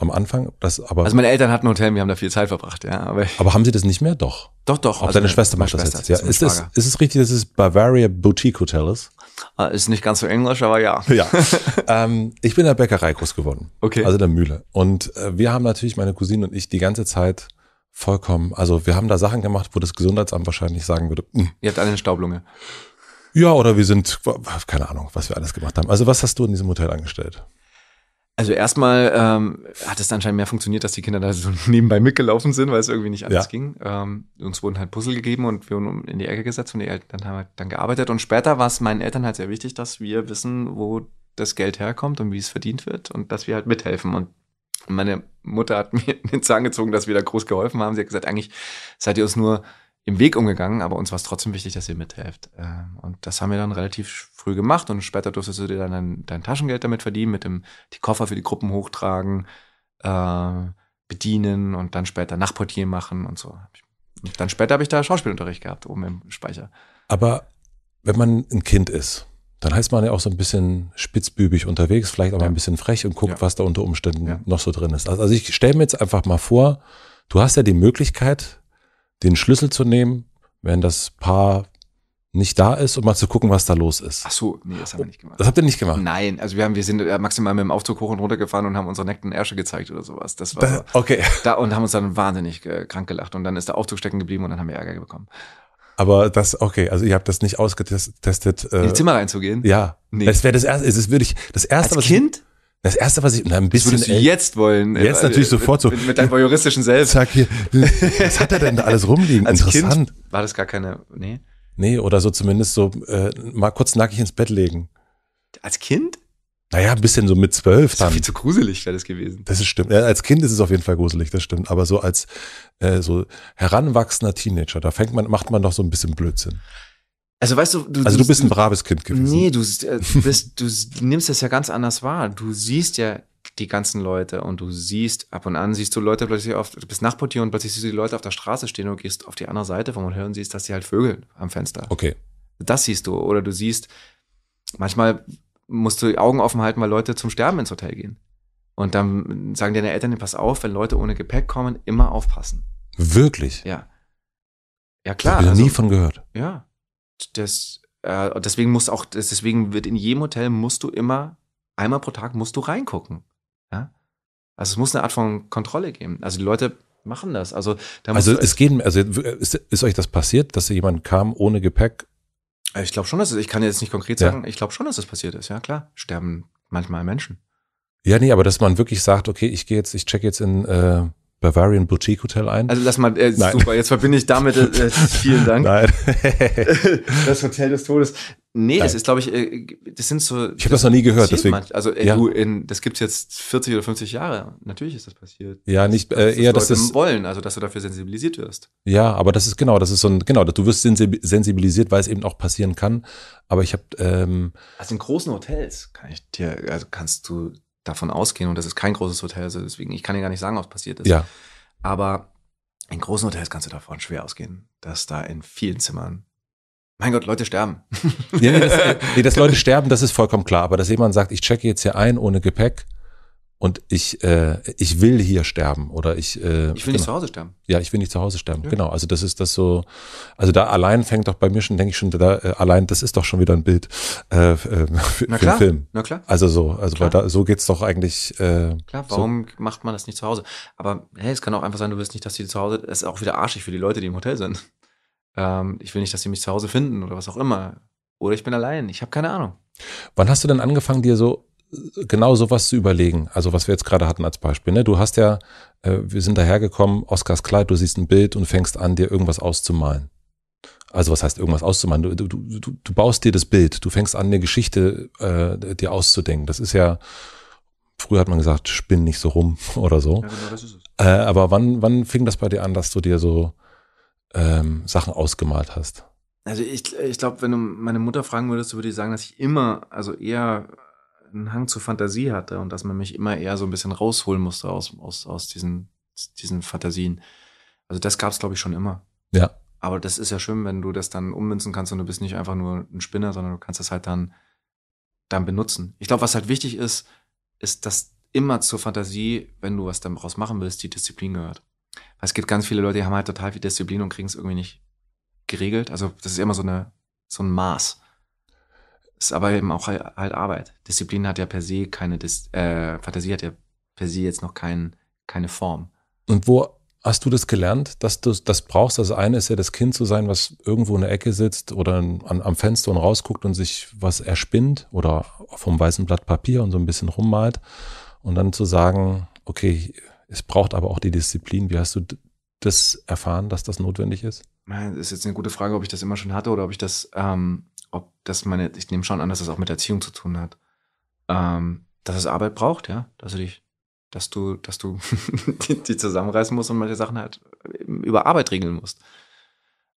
Am Anfang, das aber. Also meine Eltern hatten ein Hotel, wir haben da viel Zeit verbracht, ja. Aber, aber haben sie das nicht mehr? Doch. Doch, doch. Auch also deine Schwester macht Schwester das jetzt. Ja. Ist, das, ist es richtig, dass es Bavaria Boutique Hotel ist? Ah, ist nicht ganz so englisch, aber ja. Ja. ähm, ich bin in der Bäckerei groß geworden. Okay. Also der Mühle. Und äh, wir haben natürlich, meine Cousine und ich, die ganze Zeit vollkommen, also wir haben da Sachen gemacht, wo das Gesundheitsamt wahrscheinlich sagen würde. Mh. Hm. Ihr habt alle eine Staublunge. Ja, oder wir sind, keine Ahnung, was wir alles gemacht haben. Also was hast du in diesem Hotel angestellt? Also erstmal ähm, hat es anscheinend mehr funktioniert, dass die Kinder da so nebenbei mitgelaufen sind, weil es irgendwie nicht anders ja. ging. Ähm, uns wurden halt Puzzle gegeben und wir wurden in die Ecke gesetzt und die Eltern haben halt dann gearbeitet. Und später war es meinen Eltern halt sehr wichtig, dass wir wissen, wo das Geld herkommt und wie es verdient wird und dass wir halt mithelfen. Und meine Mutter hat mir den Zahn gezogen, dass wir da groß geholfen haben. Sie hat gesagt, eigentlich seid ihr uns nur im Weg umgegangen, aber uns war es trotzdem wichtig, dass ihr mithelft. Ähm, und das haben wir dann relativ früh gemacht und später durftest du dir dann dein, dein Taschengeld damit verdienen, mit dem die Koffer für die Gruppen hochtragen, äh, bedienen und dann später Nachtportier machen und so. Und dann später habe ich da Schauspielunterricht gehabt, oben im Speicher. Aber wenn man ein Kind ist, dann heißt man ja auch so ein bisschen spitzbübig unterwegs, vielleicht auch ja. mal ein bisschen frech und guckt, ja. was da unter Umständen ja. noch so drin ist. Also, also ich stelle mir jetzt einfach mal vor, du hast ja die Möglichkeit, den Schlüssel zu nehmen, wenn das Paar nicht da ist, um mal zu gucken, was da los ist. Ach so, nee, das haben wir nicht gemacht. Das habt ihr nicht gemacht? Nein, also wir haben, wir sind äh, maximal mit dem Aufzug hoch und runter gefahren und haben unsere nackten Ärsche gezeigt oder sowas. Das war okay. Da und haben uns dann wahnsinnig äh, krank gelacht und dann ist der Aufzug stecken geblieben und dann haben wir Ärger bekommen. Aber das, okay, also ihr habt das nicht ausgetestet. Äh, In die Zimmer reinzugehen? Ja. Nee. Das wäre das erste, es ist wirklich das erste. Als Kind? Ich, das erste, was ich, na, ein bisschen. Das würdest du äh, jetzt wollen. Jetzt äh, natürlich äh, sofort so. Mit, mit deinem juristischen Selbst. Sag hier. Was hat er denn da alles rumliegen? Als Interessant. Kind war das gar keine, nee. Nee, oder so zumindest so, äh, mal kurz nackig ins Bett legen. Als Kind? Naja, ein bisschen so mit zwölf dann. ist viel zu gruselig wäre das gewesen. Das ist stimmt. Ja, als Kind ist es auf jeden Fall gruselig, das stimmt. Aber so als, äh, so heranwachsender Teenager, da fängt man, macht man doch so ein bisschen Blödsinn. Also weißt du, du also du bist ein braves Kind gewesen. Nee, du, äh, du bist, du nimmst das ja ganz anders wahr. Du siehst ja die ganzen Leute und du siehst ab und an siehst du Leute plötzlich auf, du bist Nachtportier und plötzlich siehst du die Leute auf der Straße stehen und gehst auf die andere Seite vom und siehst, dass sie halt Vögel am Fenster. Okay. Das siehst du oder du siehst manchmal musst du die Augen offen halten, weil Leute zum Sterben ins Hotel gehen. Und dann sagen deine Eltern, pass auf, wenn Leute ohne Gepäck kommen, immer aufpassen. Wirklich? Ja. Ja, klar. ich habe also, nie von gehört. Ja das, äh, deswegen muss auch, deswegen wird in jedem Hotel musst du immer, einmal pro Tag musst du reingucken. Ja? Also es muss eine Art von Kontrolle geben. Also die Leute machen das. Also, da also es als gehen, also ist, ist, euch das passiert, dass jemand kam ohne Gepäck? Äh, ich glaube schon, dass es, ich kann jetzt nicht konkret sagen, ja. ich glaube schon, dass das passiert ist, ja klar. Sterben manchmal Menschen. Ja, nee, aber dass man wirklich sagt, okay, ich gehe jetzt, ich check jetzt in, äh, Bavarian Boutique Hotel ein. Also lass mal, äh, super, jetzt verbinde ich damit, äh, äh vielen Dank. Nein. das Hotel des Todes. Nee, Nein. das ist, glaube ich, äh, das sind so. Ich habe das noch nie gehört, deswegen. Manch. Also ey, ja. du, in, das es jetzt 40 oder 50 Jahre. Natürlich ist das passiert. Ja, nicht äh, dass eher, dass das wollen, also dass du dafür sensibilisiert wirst. Ja, aber das ist genau, das ist so ein genau, du wirst sensibilisiert, weil es eben auch passieren kann. Aber ich habe ähm, also in großen Hotels kann ich dir, also kannst du davon ausgehen, und das ist kein großes Hotel, also deswegen, ich kann ja gar nicht sagen, was passiert ist. Ja. Aber in großen Hotels kannst du davon schwer ausgehen, dass da in vielen Zimmern mein Gott, Leute sterben. ja, nee, dass, nee, dass Leute sterben, das ist vollkommen klar. Aber dass jemand sagt, ich checke jetzt hier ein ohne Gepäck, und ich, äh, ich will hier sterben oder ich. Äh, ich will genau. nicht zu Hause sterben. Ja, ich will nicht zu Hause sterben. Ja. Genau. Also das ist das so. Also da allein fängt doch bei mir schon, denke ich schon, da äh, allein das ist doch schon wieder ein Bild äh, äh für, Na klar. für den Film. Na klar. Also so, also klar. weil da, so geht's doch eigentlich. Äh, klar. Warum so. macht man das nicht zu Hause? Aber hey, es kann auch einfach sein, du willst nicht, dass die zu Hause. Es ist auch wieder arschig für die Leute, die im Hotel sind. Ähm, ich will nicht, dass sie mich zu Hause finden oder was auch immer. Oder ich bin allein. Ich habe keine Ahnung. Wann hast du denn angefangen, dir so genau sowas zu überlegen, also was wir jetzt gerade hatten als Beispiel. Ne? Du hast ja, äh, wir sind dahergekommen, Oscars Kleid, du siehst ein Bild und fängst an, dir irgendwas auszumalen. Also was heißt irgendwas auszumalen? Du, du, du, du baust dir das Bild, du fängst an, eine Geschichte äh, dir auszudenken. Das ist ja, früher hat man gesagt, spinn nicht so rum oder so. Ja, genau, das ist es. Äh, aber wann, wann fing das bei dir an, dass du dir so ähm, Sachen ausgemalt hast? Also ich, ich glaube, wenn du meine Mutter fragen würdest, würde ich sagen, dass ich immer, also eher einen Hang zur Fantasie hatte und dass man mich immer eher so ein bisschen rausholen musste aus, aus, aus diesen, diesen Fantasien. Also das gab es, glaube ich, schon immer. Ja. Aber das ist ja schön, wenn du das dann ummünzen kannst und du bist nicht einfach nur ein Spinner, sondern du kannst das halt dann, dann benutzen. Ich glaube, was halt wichtig ist, ist, dass immer zur Fantasie, wenn du was daraus machen willst, die Disziplin gehört. Weil es gibt ganz viele Leute, die haben halt total viel Disziplin und kriegen es irgendwie nicht geregelt. Also das ist immer so, eine, so ein Maß. Ist aber eben auch halt, halt, Arbeit. Disziplin hat ja per se keine, Dis äh, Fantasie hat ja per se jetzt noch kein, keine Form. Und wo hast du das gelernt, dass du das brauchst? Also, das eine ist ja das Kind zu sein, was irgendwo in der Ecke sitzt oder an, am Fenster und rausguckt und sich was erspinnt oder vom weißen Blatt Papier und so ein bisschen rummalt. Und dann zu sagen, okay, es braucht aber auch die Disziplin. Wie hast du das erfahren, dass das notwendig ist? Das ist jetzt eine gute Frage, ob ich das immer schon hatte oder ob ich das ähm, ob das meine, ich nehme schon an, dass das auch mit Erziehung zu tun hat, ähm, dass es Arbeit braucht, ja, dass du dich, dass du, dass du die, die, zusammenreißen musst und manche Sachen halt ähm, über Arbeit regeln musst.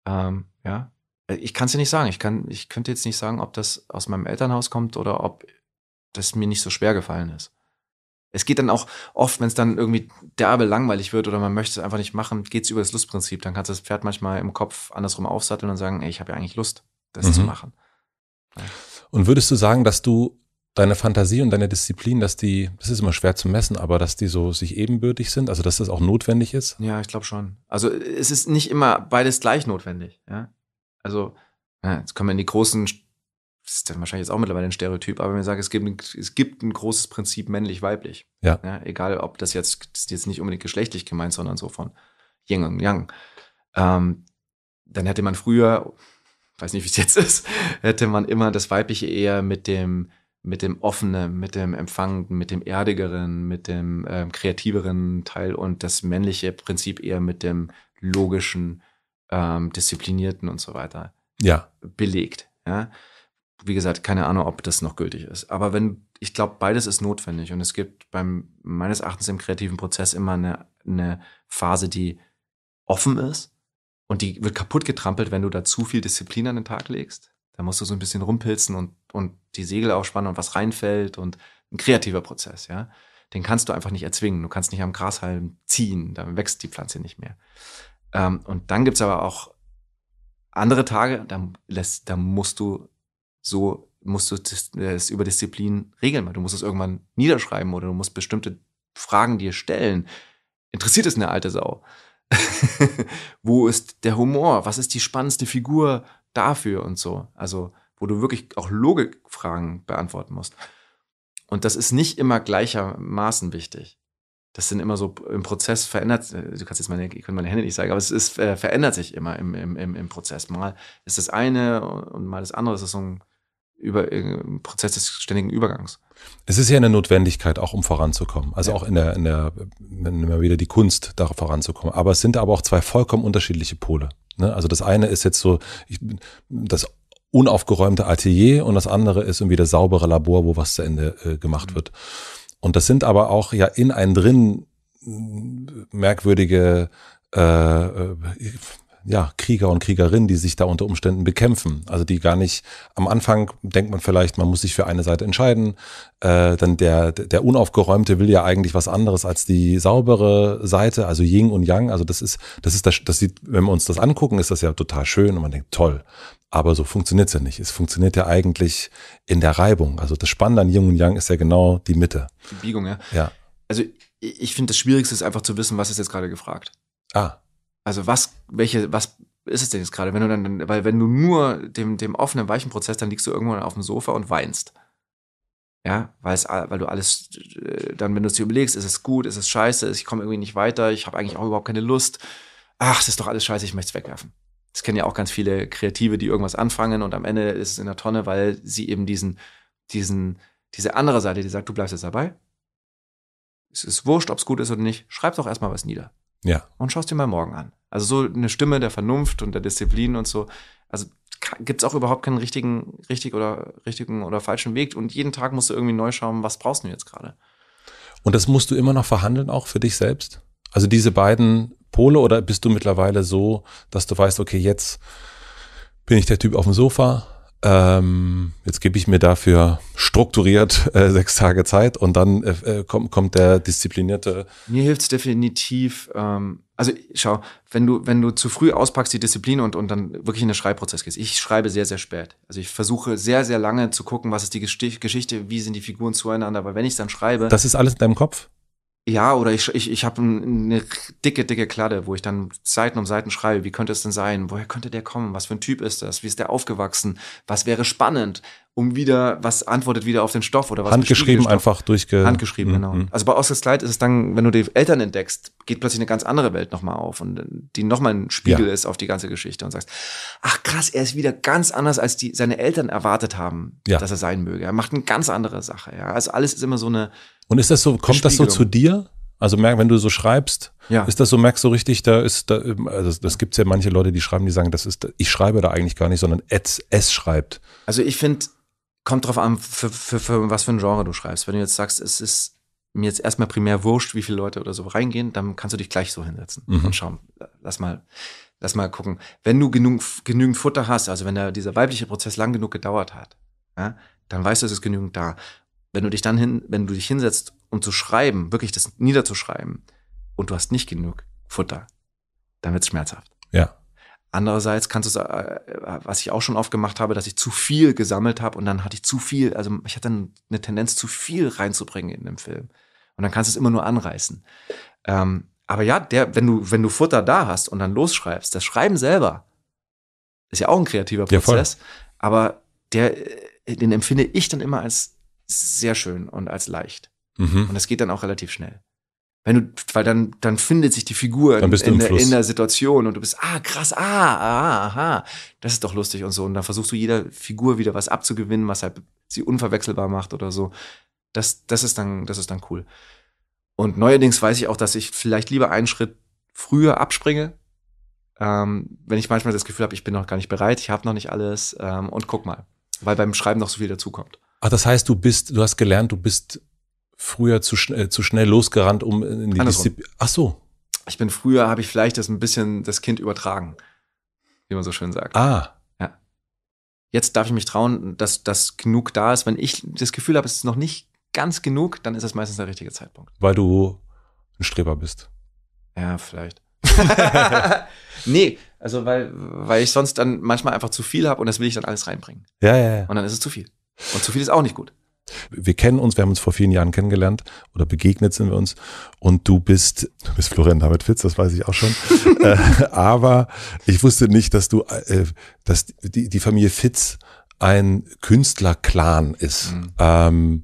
Ähm, ja, äh, ich kann es dir nicht sagen. Ich kann, ich könnte jetzt nicht sagen, ob das aus meinem Elternhaus kommt oder ob das mir nicht so schwer gefallen ist. Es geht dann auch oft, wenn es dann irgendwie derbe langweilig wird oder man möchte es einfach nicht machen, geht es über das Lustprinzip. Dann kannst du das Pferd manchmal im Kopf andersrum aufsatteln und sagen, ey, ich habe ja eigentlich Lust, das mhm. zu machen. Und würdest du sagen, dass du deine Fantasie und deine Disziplin, dass die, das ist immer schwer zu messen, aber dass die so sich ebenbürtig sind, also dass das auch notwendig ist? Ja, ich glaube schon. Also es ist nicht immer beides gleich notwendig. Ja? Also ja, jetzt kommen wir in die großen, das ist ja wahrscheinlich jetzt auch mittlerweile ein Stereotyp, aber wenn wir sagen, es gibt, es gibt ein großes Prinzip männlich-weiblich. Ja. ja. Egal, ob das jetzt, das ist jetzt nicht unbedingt geschlechtlich gemeint, sondern so von Yin und Yang. Ähm, dann hätte man früher weiß nicht, wie es jetzt ist, hätte man immer das Weibliche eher mit dem, mit dem Offenen, mit dem Empfangenden, mit dem Erdigeren, mit dem ähm, kreativeren Teil und das männliche Prinzip eher mit dem logischen, ähm, disziplinierten und so weiter ja. belegt. Ja? Wie gesagt, keine Ahnung, ob das noch gültig ist. Aber wenn, ich glaube, beides ist notwendig und es gibt beim meines Erachtens im kreativen Prozess immer eine, eine Phase, die offen ist und die wird kaputt getrampelt, wenn du da zu viel Disziplin an den Tag legst. Da musst du so ein bisschen rumpilzen und, und die Segel aufspannen und was reinfällt und ein kreativer Prozess, ja. Den kannst du einfach nicht erzwingen. Du kannst nicht am Grashalm ziehen, dann wächst die Pflanze nicht mehr. Ähm, und dann gibt's aber auch andere Tage, da, lässt, da musst du so, musst du äh, es über Disziplin regeln, du musst es irgendwann niederschreiben oder du musst bestimmte Fragen dir stellen. Interessiert es eine alte Sau? wo ist der Humor? Was ist die spannendste Figur dafür und so? Also, wo du wirklich auch Logikfragen beantworten musst. Und das ist nicht immer gleichermaßen wichtig. Das sind immer so im Prozess verändert, äh, du kannst jetzt meine, ich kann meine Hände nicht sagen, aber es ist, äh, verändert sich immer im, im, im, Prozess. Mal ist das eine und mal das andere. Es ist so ein über, im äh, Prozess des ständigen Übergangs. Es ist ja eine Notwendigkeit, auch um voranzukommen. Also ja. auch in der, in der, wenn immer wieder die Kunst, da voranzukommen. Aber es sind aber auch zwei vollkommen unterschiedliche Pole. Ne? Also das eine ist jetzt so, ich, das unaufgeräumte Atelier und das andere ist irgendwie das saubere Labor, wo was zu Ende äh, gemacht mhm. wird. Und das sind aber auch ja in einen drin merkwürdige äh, äh ja, Krieger und Kriegerinnen, die sich da unter Umständen bekämpfen. Also die gar nicht, am Anfang denkt man vielleicht, man muss sich für eine Seite entscheiden. Äh, dann der, der Unaufgeräumte will ja eigentlich was anderes als die saubere Seite, also Ying und Yang. Also das ist, das ist das, das sieht, wenn wir uns das angucken, ist das ja total schön und man denkt, toll. Aber so funktioniert es ja nicht. Es funktioniert ja eigentlich in der Reibung. Also das Spannende an Yin und Yang ist ja genau die Mitte. Die Biegung, ja. Ja. Also ich finde, das Schwierigste ist einfach zu wissen, was ist jetzt gerade gefragt. Ah. Also was, welche, was ist es denn jetzt gerade? Wenn du dann, weil wenn du nur dem, dem offenen, weichen Prozess, dann liegst du irgendwann auf dem Sofa und weinst. Ja, weil du alles, äh, dann, wenn du es dir überlegst, ist es gut, ist es scheiße, ich komme irgendwie nicht weiter, ich habe eigentlich auch überhaupt keine Lust. Ach, das ist doch alles scheiße, ich möchte es wegwerfen. Das kennen ja auch ganz viele Kreative, die irgendwas anfangen und am Ende ist es in der Tonne, weil sie eben diesen, diesen, diese andere Seite, die sagt, du bleibst jetzt dabei. Es ist wurscht, ob es gut ist oder nicht. Schreib doch erstmal was nieder. Ja. Und schaust dir mal morgen an. Also so eine Stimme der Vernunft und der Disziplin und so. Also gibt es auch überhaupt keinen richtigen, richtig oder richtigen oder falschen Weg. Und jeden Tag musst du irgendwie neu schauen, was brauchst du jetzt gerade. Und das musst du immer noch verhandeln, auch für dich selbst? Also diese beiden Pole oder bist du mittlerweile so, dass du weißt, okay, jetzt bin ich der Typ auf dem Sofa, ähm, jetzt gebe ich mir dafür strukturiert äh, sechs Tage Zeit und dann äh, äh kommt, kommt der disziplinierte. Mir hilft es definitiv. Ähm, also schau, wenn du wenn du zu früh auspackst die Disziplin und und dann wirklich in den Schreibprozess gehst. Ich schreibe sehr sehr spät. Also ich versuche sehr sehr lange zu gucken, was ist die Geschichte, wie sind die Figuren zueinander. Aber wenn ich es dann schreibe, das ist alles in deinem Kopf. Ja, oder ich, ich, ich habe eine dicke, dicke Kladde, wo ich dann Seiten um Seiten schreibe, wie könnte es denn sein, woher könnte der kommen, was für ein Typ ist das, wie ist der aufgewachsen, was wäre spannend um wieder, was antwortet wieder auf den Stoff oder was. Handgeschrieben einfach durchge. Handgeschrieben, mhm, genau. Mhm. Also bei Oscars Kleid ist es dann, wenn du die Eltern entdeckst, geht plötzlich eine ganz andere Welt nochmal auf und die nochmal ein Spiegel ja. ist auf die ganze Geschichte und sagst, ach krass, er ist wieder ganz anders, als die seine Eltern erwartet haben, ja. dass er sein möge. Er macht eine ganz andere Sache, ja. Also alles ist immer so eine. Und ist das so, kommt das so zu dir? Also merk, wenn du so schreibst, ja. ist das so, merkst du richtig, da ist, da, ähm, also das gibt's ja manche Leute, die schreiben, die sagen, das ist, ich schreibe da eigentlich gar nicht, sondern es, es schreibt. Also ich finde, kommt drauf an, für, für, für was für ein Genre du schreibst. Wenn du jetzt sagst, es ist mir jetzt erstmal primär wurscht, wie viele Leute oder so reingehen, dann kannst du dich gleich so hinsetzen mhm. und schauen. Lass mal, lass mal gucken. Wenn du genug, genügend Futter hast, also wenn der, dieser weibliche Prozess lang genug gedauert hat, ja, dann weißt du, es ist genügend da. Wenn du dich dann hin, wenn du dich hinsetzt, um zu schreiben, wirklich das niederzuschreiben, und du hast nicht genug Futter, dann wird es schmerzhaft. Ja. Andererseits kannst du es, äh, äh, was ich auch schon oft gemacht habe, dass ich zu viel gesammelt habe und dann hatte ich zu viel, also ich hatte eine Tendenz, zu viel reinzubringen in den Film. Und dann kannst du es immer nur anreißen. Ähm, aber ja, der, wenn du, wenn du Futter da hast und dann losschreibst, das Schreiben selber ist ja auch ein kreativer Prozess, ja, aber der, äh, den empfinde ich dann immer als sehr schön und als leicht. Mhm. Und das geht dann auch relativ schnell wenn du, weil dann, dann findet sich die Figur in, der, in, der Situation und du bist, ah, krass, ah, ah, aha, das ist doch lustig und so. Und dann versuchst du jeder Figur wieder was abzugewinnen, was halt sie unverwechselbar macht oder so. Das, das ist dann, das ist dann cool. Und neuerdings weiß ich auch, dass ich vielleicht lieber einen Schritt früher abspringe, ähm, wenn ich manchmal das Gefühl habe, ich bin noch gar nicht bereit, ich habe noch nicht alles ähm, und guck mal, weil beim Schreiben noch so viel dazukommt. Ach, das heißt, du bist, du hast gelernt, du bist früher zu, schn äh, zu schnell losgerannt, um in die Disziplin. Ach so. Ich bin früher, habe ich vielleicht das ein bisschen das Kind übertragen, wie man so schön sagt. Ah. Ja. Jetzt darf ich mich trauen, dass das genug da ist. Wenn ich das Gefühl habe, es ist noch nicht ganz genug, dann ist das meistens der richtige Zeitpunkt. Weil du ein Streber bist. Ja, vielleicht. nee, also weil, weil ich sonst dann manchmal einfach zu viel habe und das will ich dann alles reinbringen. Ja, ja, ja. Und dann ist es zu viel. Und zu viel ist auch nicht gut. Wir kennen uns, wir haben uns vor vielen Jahren kennengelernt oder begegnet sind wir uns. Und du bist, du bist Florian David Fitz, das weiß ich auch schon. äh, aber ich wusste nicht, dass du, äh, dass die, die Familie Fitz ein Künstlerclan ist. Mhm. Ähm,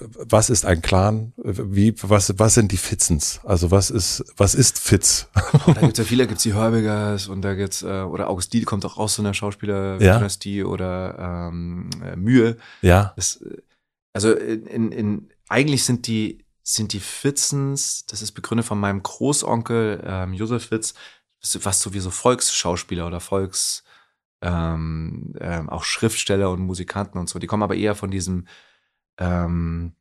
was ist ein Clan? Wie, was, was sind die Fitzens? Also was ist, was ist Fitz? da gibt's ja viele, da gibt's die Hörbigers und da gibt's, äh, oder August Diel kommt auch aus so einer Schauspielerdynastie ja. oder ähm, äh, Mühe. Ja. Es, also in, äh, in, in, eigentlich sind die, sind die Fitzens, das ist begründet von meinem Großonkel ähm, Josef Fitz, was so wie so Volksschauspieler oder Volks, ähm, ähm, auch Schriftsteller und Musikanten und so. Die kommen aber eher von diesem, ähm,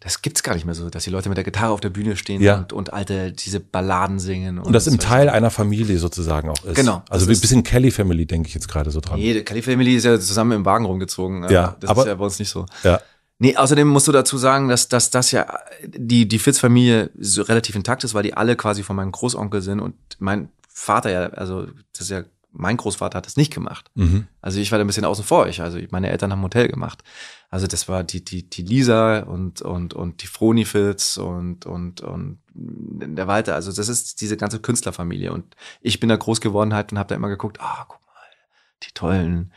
das gibt's gar nicht mehr so, dass die Leute mit der Gitarre auf der Bühne stehen ja. und, und alte, diese Balladen singen. Und, und das im Teil so. einer Familie sozusagen auch ist. Genau. Also ein bisschen Kelly Family denke ich jetzt gerade so dran. Jede Kelly Family ist ja zusammen im Wagen rumgezogen. Ne? Ja. Das aber, ist ja bei uns nicht so. Ja. Nee, außerdem musst du dazu sagen, dass, dass das ja die, die Fitz-Familie so relativ intakt ist, weil die alle quasi von meinem Großonkel sind und mein Vater ja, also das ist ja, mein Großvater hat das nicht gemacht. Mhm. Also ich war da ein bisschen außen vor euch. Also meine Eltern haben Hotel gemacht. Also das war die, die, die Lisa und, und, und die Froni Fitz und, und, und der Walter. Also das ist diese ganze Künstlerfamilie. Und ich bin da groß geworden halt und habe da immer geguckt, ah, oh, guck mal, die tollen. Mhm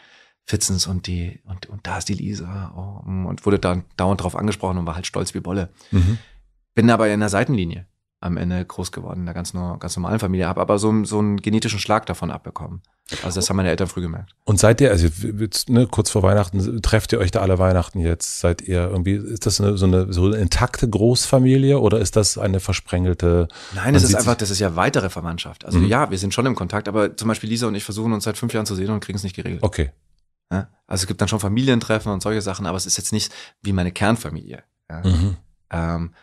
Fitzens und die, und, und da ist die Lisa oh, mm, und wurde dann dauernd drauf angesprochen und war halt stolz wie Bolle. Mhm. Bin aber in der Seitenlinie am Ende groß geworden, in einer ganz, ganz normalen Familie, habe aber so, so einen genetischen Schlag davon abbekommen. Also das haben meine Eltern früh gemerkt. Und seid ihr, also jetzt, ne, kurz vor Weihnachten, trefft ihr euch da alle Weihnachten jetzt? Seid ihr irgendwie, ist das eine, so, eine, so eine intakte Großfamilie oder ist das eine versprengelte? Nein, es ist einfach, das ist ja weitere Verwandtschaft. Also mhm. ja, wir sind schon im Kontakt, aber zum Beispiel Lisa und ich versuchen uns seit fünf Jahren zu sehen und kriegen es nicht geregelt. Okay, ja? Also es gibt dann schon Familientreffen und solche Sachen, aber es ist jetzt nicht wie meine Kernfamilie. Ja? Mhm. Ähm,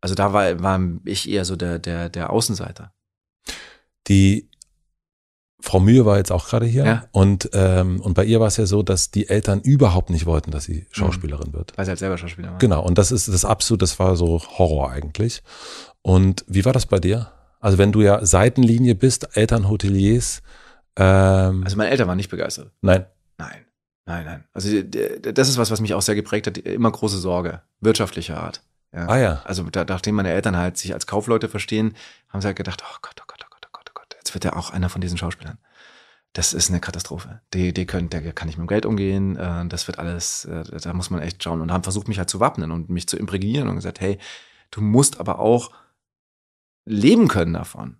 also da war, war ich eher so der, der, der Außenseiter. Die Frau Mühe war jetzt auch gerade hier ja. und, ähm, und bei ihr war es ja so, dass die Eltern überhaupt nicht wollten, dass sie mhm. Schauspielerin mhm. wird. Weil sie halt selber Schauspielerin war. Genau, und das ist das absolut, das war so Horror eigentlich. Und wie war das bei dir? Also wenn du ja Seitenlinie bist, Eltern Hoteliers. Ähm, also meine Eltern waren nicht begeistert. Nein. Nein, nein. Also das ist was, was mich auch sehr geprägt hat. Immer große Sorge, wirtschaftlicher Art. Ja. Ah ja. Also da, nachdem meine Eltern halt sich als Kaufleute verstehen, haben sie halt gedacht, oh Gott, oh Gott, oh Gott, oh Gott, oh Gott, jetzt wird ja auch einer von diesen Schauspielern. Das ist eine Katastrophe. Die, die können, der kann nicht mit dem Geld umgehen. Äh, das wird alles, äh, da muss man echt schauen. Und haben versucht, mich halt zu wappnen und mich zu imprägnieren und gesagt, hey, du musst aber auch leben können davon.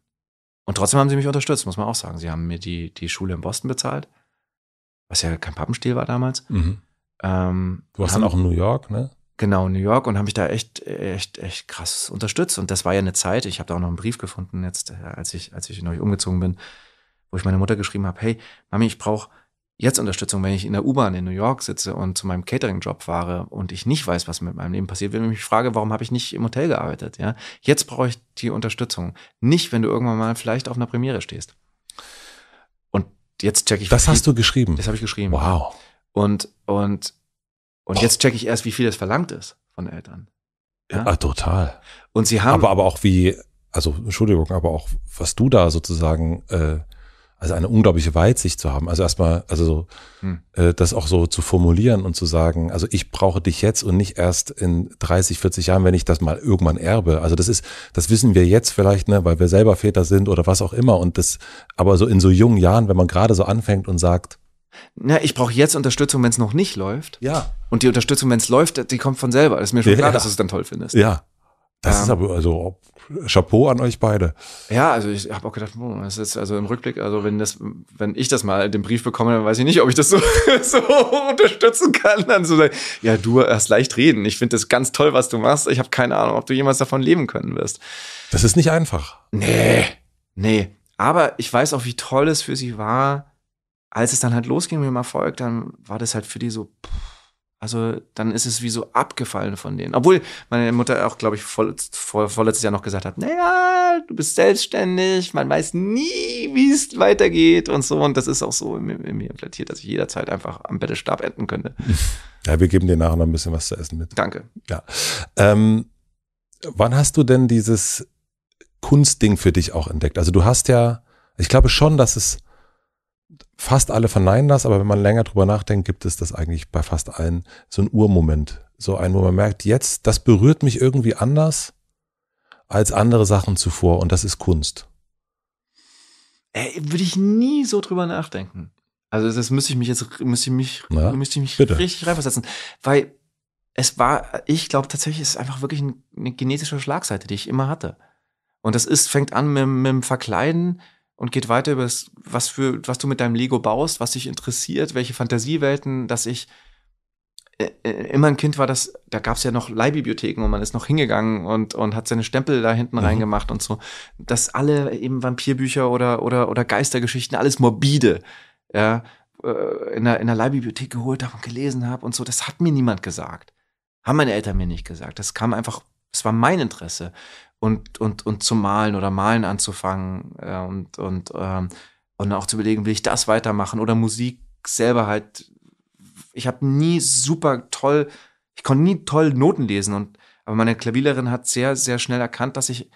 Und trotzdem haben sie mich unterstützt, muss man auch sagen. Sie haben mir die, die Schule in Boston bezahlt was ja kein Pappenstiel war damals. Mhm. Ähm, du warst haben, dann auch in New York, ne? Genau, New York und haben mich da echt, echt, echt krass unterstützt. Und das war ja eine Zeit, ich habe da auch noch einen Brief gefunden, jetzt, äh, als ich, als ich neu umgezogen bin, wo ich meiner Mutter geschrieben habe: Hey, Mami, ich brauche jetzt Unterstützung, wenn ich in der U-Bahn in New York sitze und zu meinem Catering-Job fahre und ich nicht weiß, was mit meinem Leben passiert, wenn ich mich frage, warum habe ich nicht im Hotel gearbeitet? Ja, jetzt brauche ich die Unterstützung. Nicht, wenn du irgendwann mal vielleicht auf einer Premiere stehst jetzt check ich. Das hast du geschrieben. Das habe ich geschrieben. Wow. Und, und, und oh. jetzt check ich erst, wie viel das verlangt ist von Eltern. Ja, ja ah, total. Und sie haben. Aber, aber auch wie, also Entschuldigung, aber auch was du da sozusagen äh, also eine unglaubliche Weitsicht zu haben. Also erstmal, also so, hm. äh, das auch so zu formulieren und zu sagen, also ich brauche dich jetzt und nicht erst in 30, 40 Jahren, wenn ich das mal irgendwann erbe. Also das ist, das wissen wir jetzt vielleicht, ne, weil wir selber Väter sind oder was auch immer. Und das, aber so in so jungen Jahren, wenn man gerade so anfängt und sagt, na, ich brauche jetzt Unterstützung, wenn es noch nicht läuft. Ja. Und die Unterstützung, wenn es läuft, die kommt von selber. Das ist mir schon ja, klar, ja. dass du es dann toll findest. Ja. Das ähm. ist aber also Chapeau an euch beide. Ja, also ich habe auch gedacht, boah, hm, das ist also im Rückblick, also wenn das, wenn ich das mal den Brief bekomme, dann weiß ich nicht, ob ich das so, so unterstützen kann. Dann so sagen, ja, du hast leicht reden. Ich finde das ganz toll, was du machst. Ich habe keine Ahnung, ob du jemals davon leben können wirst. Das ist nicht einfach. Nee, nee. Aber ich weiß auch, wie toll es für sie war, als es dann halt losging mit dem Erfolg, dann war das halt für die so. Pff, also dann ist es wie so abgefallen von denen. Obwohl meine Mutter auch, glaube ich, voll, vor, vorletztes Jahr noch gesagt hat, naja, du bist selbstständig, man weiß nie, wie es weitergeht und so. Und das ist auch so in, in mir implantiert, dass ich jederzeit einfach am Bettelstab enden könnte. Ja, wir geben dir nachher noch ein bisschen was zu essen mit. Danke. Ja. Ähm, wann hast du denn dieses Kunstding für dich auch entdeckt? Also du hast ja, ich glaube schon, dass es Fast alle verneinen das, aber wenn man länger drüber nachdenkt, gibt es das eigentlich bei fast allen so ein Urmoment. So ein, wo man merkt, jetzt, das berührt mich irgendwie anders als andere Sachen zuvor und das ist Kunst. Ey, würde ich nie so drüber nachdenken. Also das müsste ich mich jetzt, müsste ich mich, Na, müsste ich mich bitte. richtig reinversetzen. Weil es war, ich glaube tatsächlich, es ist einfach wirklich eine genetische Schlagseite, die ich immer hatte. Und das ist, fängt an mit, mit dem Verkleiden, und geht weiter über das, was für, was du mit deinem Lego baust, was dich interessiert, welche Fantasiewelten, dass ich äh, äh, immer ein Kind war, das, da gab es ja noch Leihbibliotheken und man ist noch hingegangen und, und hat seine Stempel da hinten mhm. reingemacht und so. Dass alle eben Vampirbücher oder, oder, oder Geistergeschichten, alles morbide, ja, äh, in der, in der Leihbibliothek geholt habe und gelesen habe und so, das hat mir niemand gesagt. Haben meine Eltern mir nicht gesagt. Das kam einfach, es war mein Interesse und, und, und zu malen oder malen anzufangen äh, und, und, ähm, und auch zu überlegen, will ich das weitermachen oder Musik selber halt. Ich habe nie super toll, ich konnte nie toll Noten lesen und aber meine Klaviererin hat sehr, sehr schnell erkannt, dass ich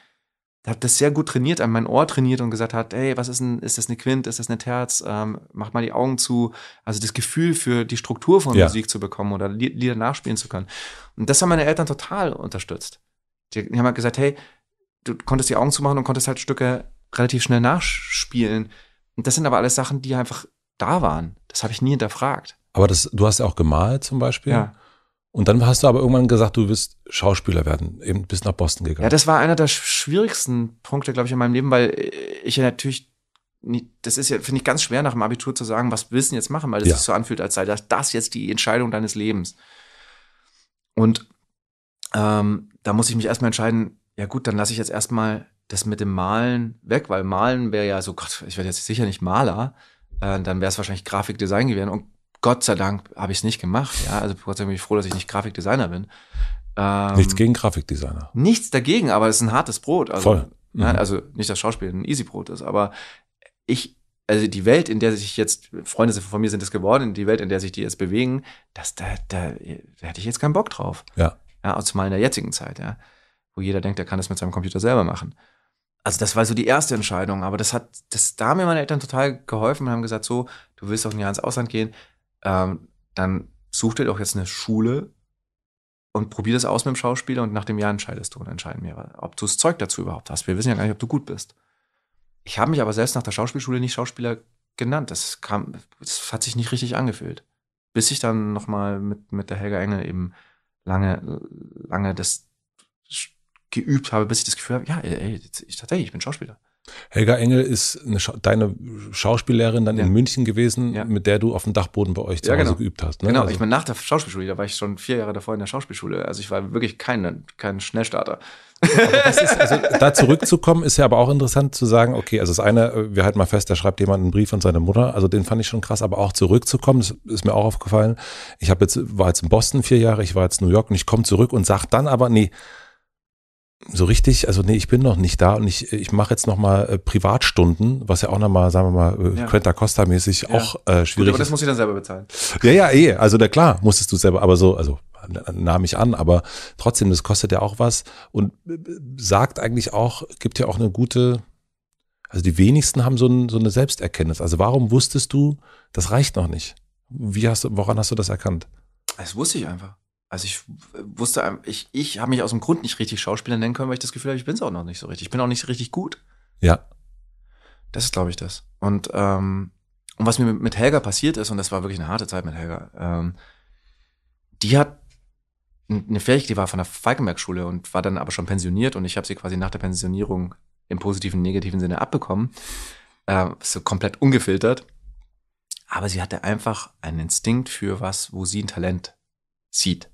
hat das sehr gut trainiert, an mein Ohr trainiert und gesagt hat, hey, was ist denn, ist das eine Quint, ist das eine Terz, ähm, mach mal die Augen zu, also das Gefühl für die Struktur von ja. Musik zu bekommen oder Lieder nachspielen zu können. Und das haben meine Eltern total unterstützt. Die, haben halt gesagt, hey, du konntest die Augen zumachen und konntest halt Stücke relativ schnell nachspielen. Und das sind aber alles Sachen, die einfach da waren. Das habe ich nie hinterfragt. Aber das, du hast ja auch gemalt zum Beispiel. Ja. Und dann hast du aber irgendwann gesagt, du wirst Schauspieler werden, eben bis nach Boston gegangen. Ja, das war einer der schwierigsten Punkte, glaube ich, in meinem Leben, weil äh, ich ja natürlich, nicht, das ist ja, finde ich, ganz schwer nach dem Abitur zu sagen, was willst du jetzt machen, weil es ja. sich so anfühlt, als sei das, das jetzt die Entscheidung deines Lebens. Und ähm, da muss ich mich erstmal entscheiden, ja gut, dann lasse ich jetzt erstmal das mit dem Malen weg, weil Malen wäre ja so, Gott, ich werde jetzt sicher nicht Maler, äh, dann wäre es wahrscheinlich Grafikdesign gewesen und Gott sei Dank habe ich es nicht gemacht. Ja, also Gott sei Dank bin ich froh, dass ich nicht Grafikdesigner bin. Ähm, nichts gegen Grafikdesigner. Nichts dagegen, aber es ist ein hartes Brot. Also, Voll. Ne, mhm. Ja, also nicht das Schauspiel ein easy Brot ist, aber ich, also die Welt, in der sich jetzt, Freunde von mir sind es geworden, die Welt, in der sich die jetzt bewegen, das, da, da, da hätte ich jetzt keinen Bock drauf. Ja. Ja, zumal in der jetzigen Zeit, ja wo jeder denkt, er kann das mit seinem Computer selber machen. Also das war so die erste Entscheidung, aber das hat, das, da haben mir meine Eltern total geholfen und haben gesagt, so, du willst doch ein Jahr ins Ausland gehen, ähm, dann such dir doch jetzt eine Schule und probier das aus mit dem Schauspieler und nach dem Jahr entscheidest du und entscheiden wir, ob du das Zeug dazu überhaupt hast. Wir wissen ja gar nicht, ob du gut bist. Ich habe mich aber selbst nach der Schauspielschule nicht Schauspieler genannt. Das kam, das hat sich nicht richtig angefühlt. Bis ich dann nochmal mit, mit der Helga Engel eben lange, lange das geübt habe, bis ich das Gefühl habe, ja, ey, ich, tatsächlich, ich bin Schauspieler. Helga Engel ist Scha deine Schauspiellehrerin dann ja. in München gewesen, ja. mit der du auf dem Dachboden bei euch zu ja, Hause genau. geübt hast. Ne? Genau, also ich meine, nach der Schauspielschule, da war ich schon vier Jahre davor in der Schauspielschule. Also ich war wirklich kein, kein Schnellstarter. Ist, also da zurückzukommen, ist ja aber auch interessant zu sagen, okay, also das eine, wir halten mal fest, da schreibt jemand einen Brief an seine Mutter, also den fand ich schon krass, aber auch zurückzukommen, das ist mir auch aufgefallen. Ich habe jetzt, war jetzt in Boston vier Jahre, ich war jetzt in New York und ich komme zurück und sage dann aber, nee, so richtig, also nee, ich bin noch nicht da und ich, ich mache jetzt nochmal äh, Privatstunden, was ja auch nochmal, sagen wir mal, äh, Quenta Costa-mäßig ja. auch äh, schwierig Gut, aber das muss ich dann selber bezahlen. Ja, ja, eh, also na klar, musstest du selber, aber so, also nahm ich an, aber trotzdem, das kostet ja auch was und äh, sagt eigentlich auch, gibt ja auch eine gute, also die wenigsten haben so, ein, so eine Selbsterkenntnis. Also warum wusstest du, das reicht noch nicht? Wie hast du, woran hast du das erkannt? Das wusste ich einfach. Also ich wusste, ähm, ich, ich habe mich aus dem Grund nicht richtig Schauspieler nennen können, weil ich das Gefühl habe, ich bin es auch noch nicht so richtig. Ich bin auch nicht so richtig gut. Ja. Das ist, glaube ich, das. Und, ähm, und was mir mit Helga passiert ist, und das war wirklich eine harte Zeit mit Helga, ähm, die hat eine Fähigkeit, die war von der Falkenberg-Schule und war dann aber schon pensioniert und ich habe sie quasi nach der Pensionierung im positiven, negativen Sinne abbekommen. Äh, so komplett ungefiltert. Aber sie hatte einfach einen Instinkt für was, wo sie ein Talent sieht.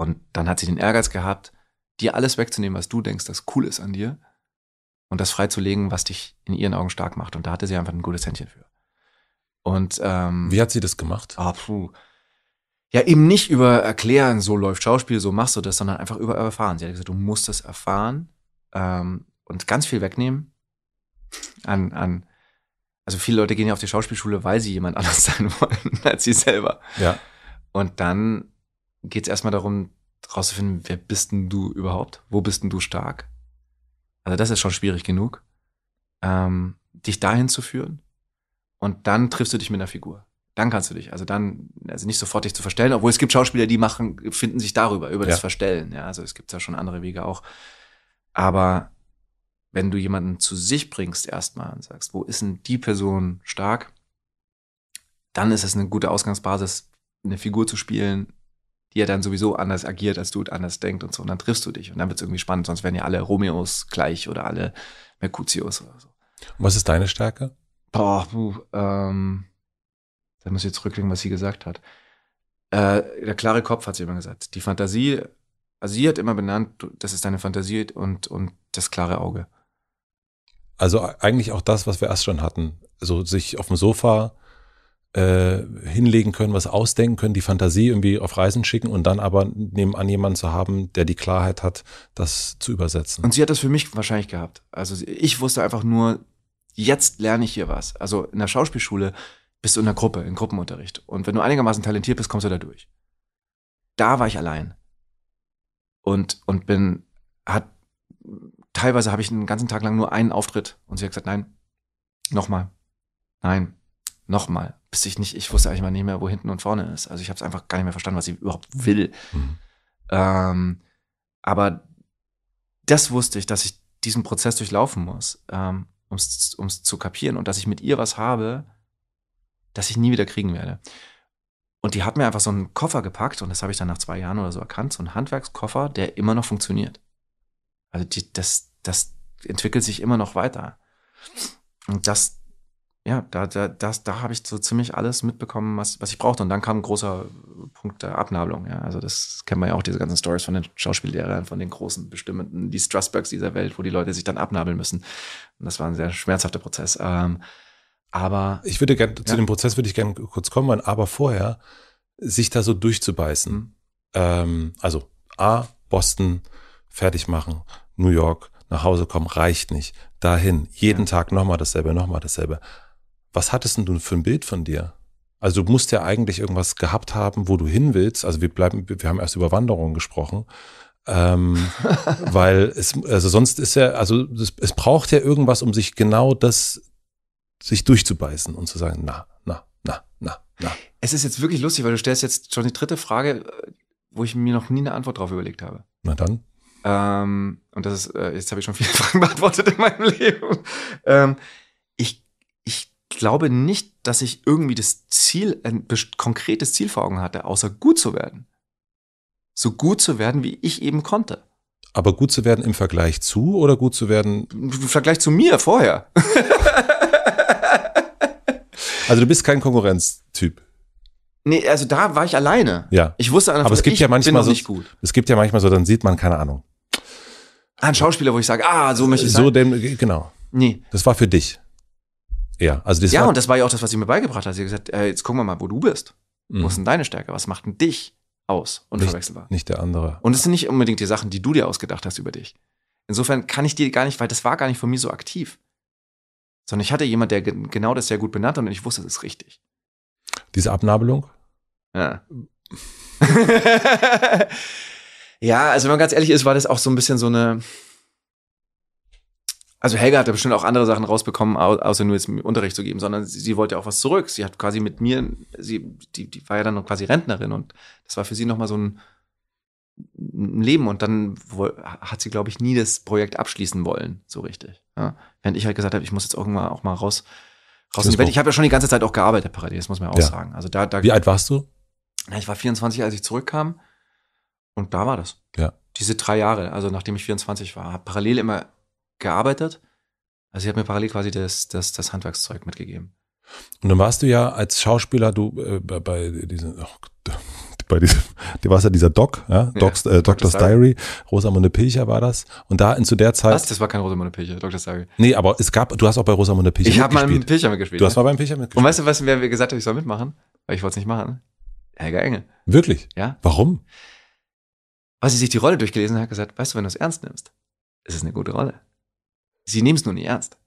Und dann hat sie den Ehrgeiz gehabt, dir alles wegzunehmen, was du denkst, das cool ist an dir und das freizulegen, was dich in ihren Augen stark macht. Und da hatte sie einfach ein gutes Händchen für. Und ähm, wie hat sie das gemacht? Ah, puh. Ja, eben nicht über erklären, so läuft Schauspiel, so machst du das, sondern einfach über erfahren. Sie hat gesagt, du musst das erfahren ähm, und ganz viel wegnehmen an, an, also viele Leute gehen ja auf die Schauspielschule, weil sie jemand anders sein wollen als sie selber. Ja. Und dann geht es erstmal darum, rauszufinden, wer bist denn du überhaupt? Wo bist denn du stark? Also das ist schon schwierig genug, ähm, dich dahin zu führen. Und dann triffst du dich mit einer Figur. Dann kannst du dich, also dann, also nicht sofort dich zu verstellen, obwohl es gibt Schauspieler, die machen, finden sich darüber, über ja. das Verstellen. Ja, also es gibt ja schon andere Wege auch. Aber wenn du jemanden zu sich bringst erstmal und sagst, wo ist denn die Person stark, dann ist es eine gute Ausgangsbasis, eine Figur zu spielen, die ja dann sowieso anders agiert als du und anders denkt und so. Und dann triffst du dich und dann wird es irgendwie spannend, sonst wären ja alle Romeos gleich oder alle Mercutios oder so. Und was ist deine Stärke? Boah, puh, ähm, da muss ich jetzt rücklegen, was sie gesagt hat. Äh, der klare Kopf hat sie immer gesagt. Die Fantasie, also sie hat immer benannt, das ist deine Fantasie und, und das klare Auge. Also eigentlich auch das, was wir erst schon hatten. So also sich auf dem Sofa äh, hinlegen können, was ausdenken können, die Fantasie irgendwie auf Reisen schicken und dann aber nebenan jemanden zu haben, der die Klarheit hat, das zu übersetzen. Und sie hat das für mich wahrscheinlich gehabt. Also ich wusste einfach nur, jetzt lerne ich hier was. Also in der Schauspielschule bist du in der Gruppe, in Gruppenunterricht. Und wenn du einigermaßen talentiert bist, kommst du da durch. Da war ich allein. Und, und bin, hat, teilweise habe ich einen ganzen Tag lang nur einen Auftritt. Und sie hat gesagt, nein, nochmal, nein, nochmal bis ich nicht, ich wusste eigentlich mal nicht mehr, wo hinten und vorne ist. Also ich habe es einfach gar nicht mehr verstanden, was sie überhaupt will. Mhm. Ähm, aber das wusste ich, dass ich diesen Prozess durchlaufen muss, ähm, um es zu kapieren und dass ich mit ihr was habe, das ich nie wieder kriegen werde. Und die hat mir einfach so einen Koffer gepackt und das habe ich dann nach zwei Jahren oder so erkannt, so einen Handwerkskoffer, der immer noch funktioniert. Also die, das, das entwickelt sich immer noch weiter. Und das, ja, da, da, das, da habe ich so ziemlich alles mitbekommen, was, was ich brauchte. Und dann kam ein großer Punkt der Abnabelung. Ja. Also das kennen wir ja auch, diese ganzen Stories von den Schauspiellehrern, von den großen Bestimmenden, die Strasbergs dieser Welt, wo die Leute sich dann abnabeln müssen. Und das war ein sehr schmerzhafter Prozess. Ähm, aber ich würde gerne, ja. zu dem Prozess würde ich gerne kurz kommen aber vorher sich da so durchzubeißen. Mhm. Ähm, also A, Boston, fertig machen, New York, nach Hause kommen, reicht nicht. Dahin, jeden ja. Tag nochmal dasselbe, nochmal dasselbe was hattest denn du für ein Bild von dir? Also du musst ja eigentlich irgendwas gehabt haben, wo du hin willst. Also wir bleiben, wir haben erst über Wanderung gesprochen. ähm, weil es, also sonst ist ja, also es, es, braucht ja irgendwas, um sich genau das, sich durchzubeißen und zu sagen, na, na, na, na, na. Es ist jetzt wirklich lustig, weil du stellst jetzt schon die dritte Frage, äh, wo ich mir noch nie eine Antwort drauf überlegt habe. Na dann. Ähm, und das ist, äh, jetzt habe ich schon viele Fragen beantwortet in meinem Leben. Ähm, ich glaube nicht, dass ich irgendwie das Ziel, ein konkretes Ziel vor Augen hatte, außer gut zu werden. So gut zu werden, wie ich eben konnte. Aber gut zu werden im Vergleich zu oder gut zu werden? Im Vergleich zu mir vorher. also du bist kein Konkurrenztyp. Nee, also da war ich alleine. Ja. Ich wusste einfach, aber es gibt ja manchmal so, Es gibt ja manchmal so, dann sieht man, keine Ahnung. Ah, ein Schauspieler, wo ich sage, ah, so möchte ich so sein. So dem, genau. Nee. Das war für dich. Ja, also das ja und das war ja auch das, was sie mir beigebracht hat. Sie hat gesagt, äh, jetzt gucken wir mal, wo du bist. Mhm. Wo ist denn deine Stärke? Was macht denn dich aus? Unverwechselbar. Nicht, nicht der andere. Und es sind nicht unbedingt die Sachen, die du dir ausgedacht hast über dich. Insofern kann ich dir gar nicht, weil das war gar nicht von mir so aktiv. Sondern ich hatte jemand, der genau das sehr gut benannt hat und ich wusste, das ist richtig. Diese Abnabelung? Ja. ja, also wenn man ganz ehrlich ist, war das auch so ein bisschen so eine also Helga hat ja bestimmt auch andere Sachen rausbekommen, außer nur jetzt Unterricht zu geben, sondern sie, sie, wollte auch was zurück. Sie hat quasi mit mir, sie, die, die war ja dann quasi Rentnerin und das war für sie nochmal so ein, ein Leben und dann hat sie, glaube ich, nie das Projekt abschließen wollen, so richtig. Ja? Während ich halt gesagt habe, ich muss jetzt irgendwann auch mal raus, raus in die Welt. Ich habe ja schon die ganze Zeit auch gearbeitet parallel, das muss man ja auch ja. sagen. Also da, da, Wie alt warst du? Na, Ich war 24, als ich zurückkam und da war das. Ja. Diese drei Jahre, also nachdem ich 24 war, habe parallel immer gearbeitet. Also ich hat mir parallel quasi das, das, das Handwerkszeug mitgegeben. Und dann warst du ja als Schauspieler, du äh, bei diesen, oh, bei diesem, du warst ja dieser Doc, ja, Doc's, ja, äh, Doctor's Diary, Diary. Rosamunde Pilcher war das. Und da in, zu der Zeit. Was? Das war kein Rosamunde Pilcher, Doctor's Diary. Nee, aber es gab, du hast auch bei Rosamunde Pilcher ich mitgespielt. Ich habe mal Pilcher mitgespielt. Du hast mal beim Pilcher mitgespielt. Und weißt du, was wer mir gesagt hat, ich soll mitmachen? Weil ich wollte es nicht machen. Helga Engel. Wirklich? Ja. Warum? Weil sie sich die Rolle durchgelesen hat, gesagt, weißt du, wenn du es ernst nimmst, ist es eine gute Rolle sie nehmen es nur nicht ernst.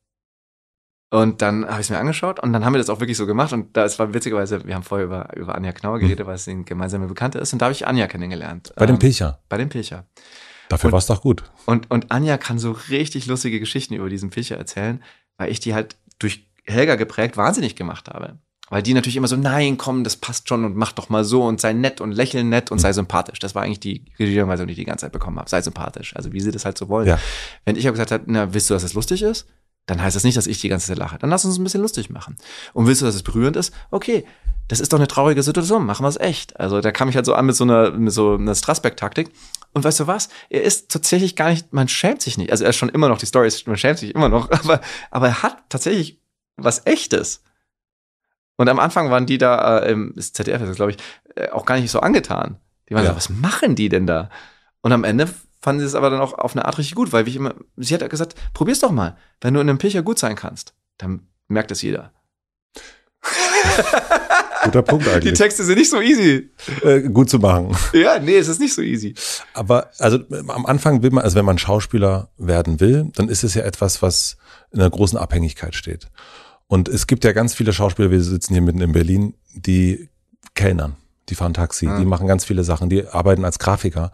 Und dann habe ich es mir angeschaut und dann haben wir das auch wirklich so gemacht. Und da es war witzigerweise, wir haben vorher über, über Anja Knauer hm. geredet, mhm. weil es eine gemeinsame Bekannte ist. Und da habe ich Anja kennengelernt. Bei dem ähm, Pilcher. Bei dem Pilcher. Dafür war es doch gut. Und, und Anja kann so richtig lustige Geschichten über diesen Pilcher erzählen, weil ich die halt durch Helga geprägt wahnsinnig gemacht habe weil die natürlich immer so, nein, komm, das passt schon und mach doch mal so und sei nett und lächeln nett und sei mhm. sympathisch. Das war eigentlich die Regieanweisung, die ich die ganze Zeit bekommen habe. Sei sympathisch. Also wie sie das halt so wollen. Ja. Wenn ich aber gesagt habe, na, willst du, dass das lustig ist? Dann heißt das nicht, dass ich die ganze Zeit lache. Dann lass uns ein bisschen lustig machen. Und willst du, dass es berührend ist? Okay, das ist doch eine traurige Situation, machen wir es echt. Also da kam ich halt so an mit so einer, mit so einer Strasberg-Taktik. Und weißt du was? Er ist tatsächlich gar nicht, man schämt sich nicht. Also er ist schon immer noch, die Story ist, man schämt sich immer noch, aber, aber er hat tatsächlich was Echtes. Und am Anfang waren die da, äh, im ZDF ist glaube ich, äh, auch gar nicht so angetan. Die waren ja. so, was machen die denn da? Und am Ende fanden sie es aber dann auch auf eine Art richtig gut, weil wie ich immer, sie hat gesagt, probier's doch mal. Wenn du in einem Pilcher gut sein kannst, dann merkt es jeder. Guter Punkt eigentlich. Die Texte sind nicht so easy. Äh, gut zu machen. Ja, nee, es ist nicht so easy. Aber also ähm, am Anfang will man, also wenn man Schauspieler werden will, dann ist es ja etwas, was in einer großen Abhängigkeit steht. Und es gibt ja ganz viele Schauspieler, wir sitzen hier mitten in Berlin, die kellnern. Die fahren Taxi, mhm. die machen ganz viele Sachen, die arbeiten als Grafiker,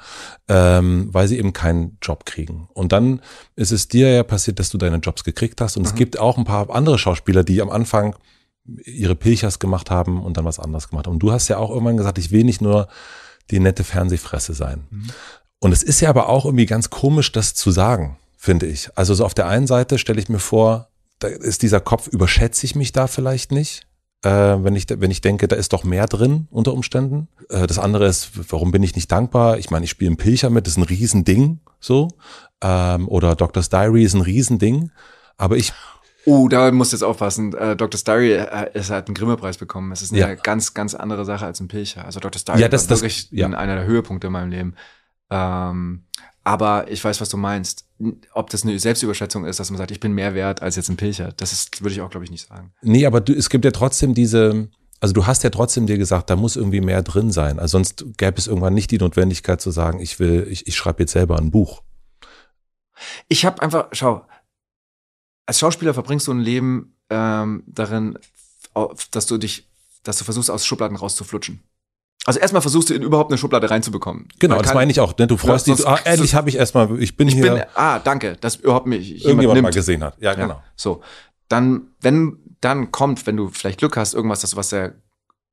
ähm, weil sie eben keinen Job kriegen. Und dann ist es dir ja passiert, dass du deine Jobs gekriegt hast. Und mhm. es gibt auch ein paar andere Schauspieler, die am Anfang ihre Pilchers gemacht haben und dann was anderes gemacht haben. Und du hast ja auch irgendwann gesagt, ich will nicht nur die nette Fernsehfresse sein. Mhm. Und es ist ja aber auch irgendwie ganz komisch, das zu sagen, finde ich. Also so auf der einen Seite stelle ich mir vor, da ist dieser Kopf, überschätze ich mich da vielleicht nicht? Äh, wenn, ich, wenn ich denke, da ist doch mehr drin unter Umständen. Äh, das andere ist, warum bin ich nicht dankbar? Ich meine, ich spiele einen Pilcher mit, das ist ein Riesending so. Ähm, oder Doctor's Diary ist ein Riesending. Aber ich. Oh, uh, da musst du jetzt aufpassen. Äh, Doctor's Diary äh, ist, hat einen Grimme-Preis bekommen. Es ist eine ja. ganz, ganz andere Sache als ein Pilcher. Also Doctor's Diary ja, das, war wirklich ja. einer der Höhepunkte in meinem Leben. Ähm, aber ich weiß, was du meinst. Ob das eine Selbstüberschätzung ist, dass man sagt, ich bin mehr wert als jetzt ein Pilcher, das ist, würde ich auch, glaube ich, nicht sagen. Nee, aber du, es gibt ja trotzdem diese, also du hast ja trotzdem dir gesagt, da muss irgendwie mehr drin sein. Also sonst gäbe es irgendwann nicht die Notwendigkeit zu sagen, ich will, ich, ich schreibe jetzt selber ein Buch. Ich habe einfach, schau, als Schauspieler verbringst du ein Leben ähm, darin, dass du dich, dass du versuchst, aus Schubladen rauszuflutschen. Also erstmal versuchst du ihn überhaupt eine Schublade reinzubekommen. Genau, das meine ich auch. Ne? Du freust ja, dich, ah, endlich habe ich erstmal, ich bin ich hier. Bin, ah, danke, dass überhaupt mich irgendjemand nimmt. mal gesehen hat. Ja, genau. Ja, so, dann, wenn dann kommt, wenn du vielleicht Glück hast, irgendwas, das du was sehr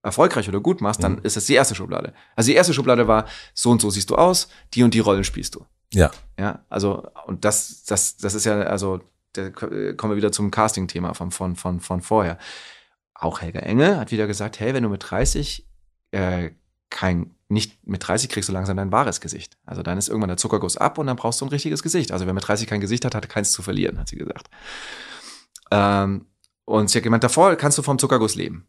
erfolgreich oder gut machst, dann mhm. ist das die erste Schublade. Also die erste Schublade war, so und so siehst du aus, die und die Rollen spielst du. Ja. Ja, also, und das, das, das ist ja, also, da kommen wir wieder zum Casting-Thema von, von, von, von vorher. Auch Helga Engel hat wieder gesagt, hey, wenn du mit 30 äh, kein, nicht mit 30 kriegst du langsam dein wahres Gesicht. Also dann ist irgendwann der Zuckerguss ab und dann brauchst du ein richtiges Gesicht. Also wer mit 30 kein Gesicht hat, hat keins zu verlieren, hat sie gesagt. Ähm, und sie hat gemeint, davor kannst du vom Zuckerguss leben.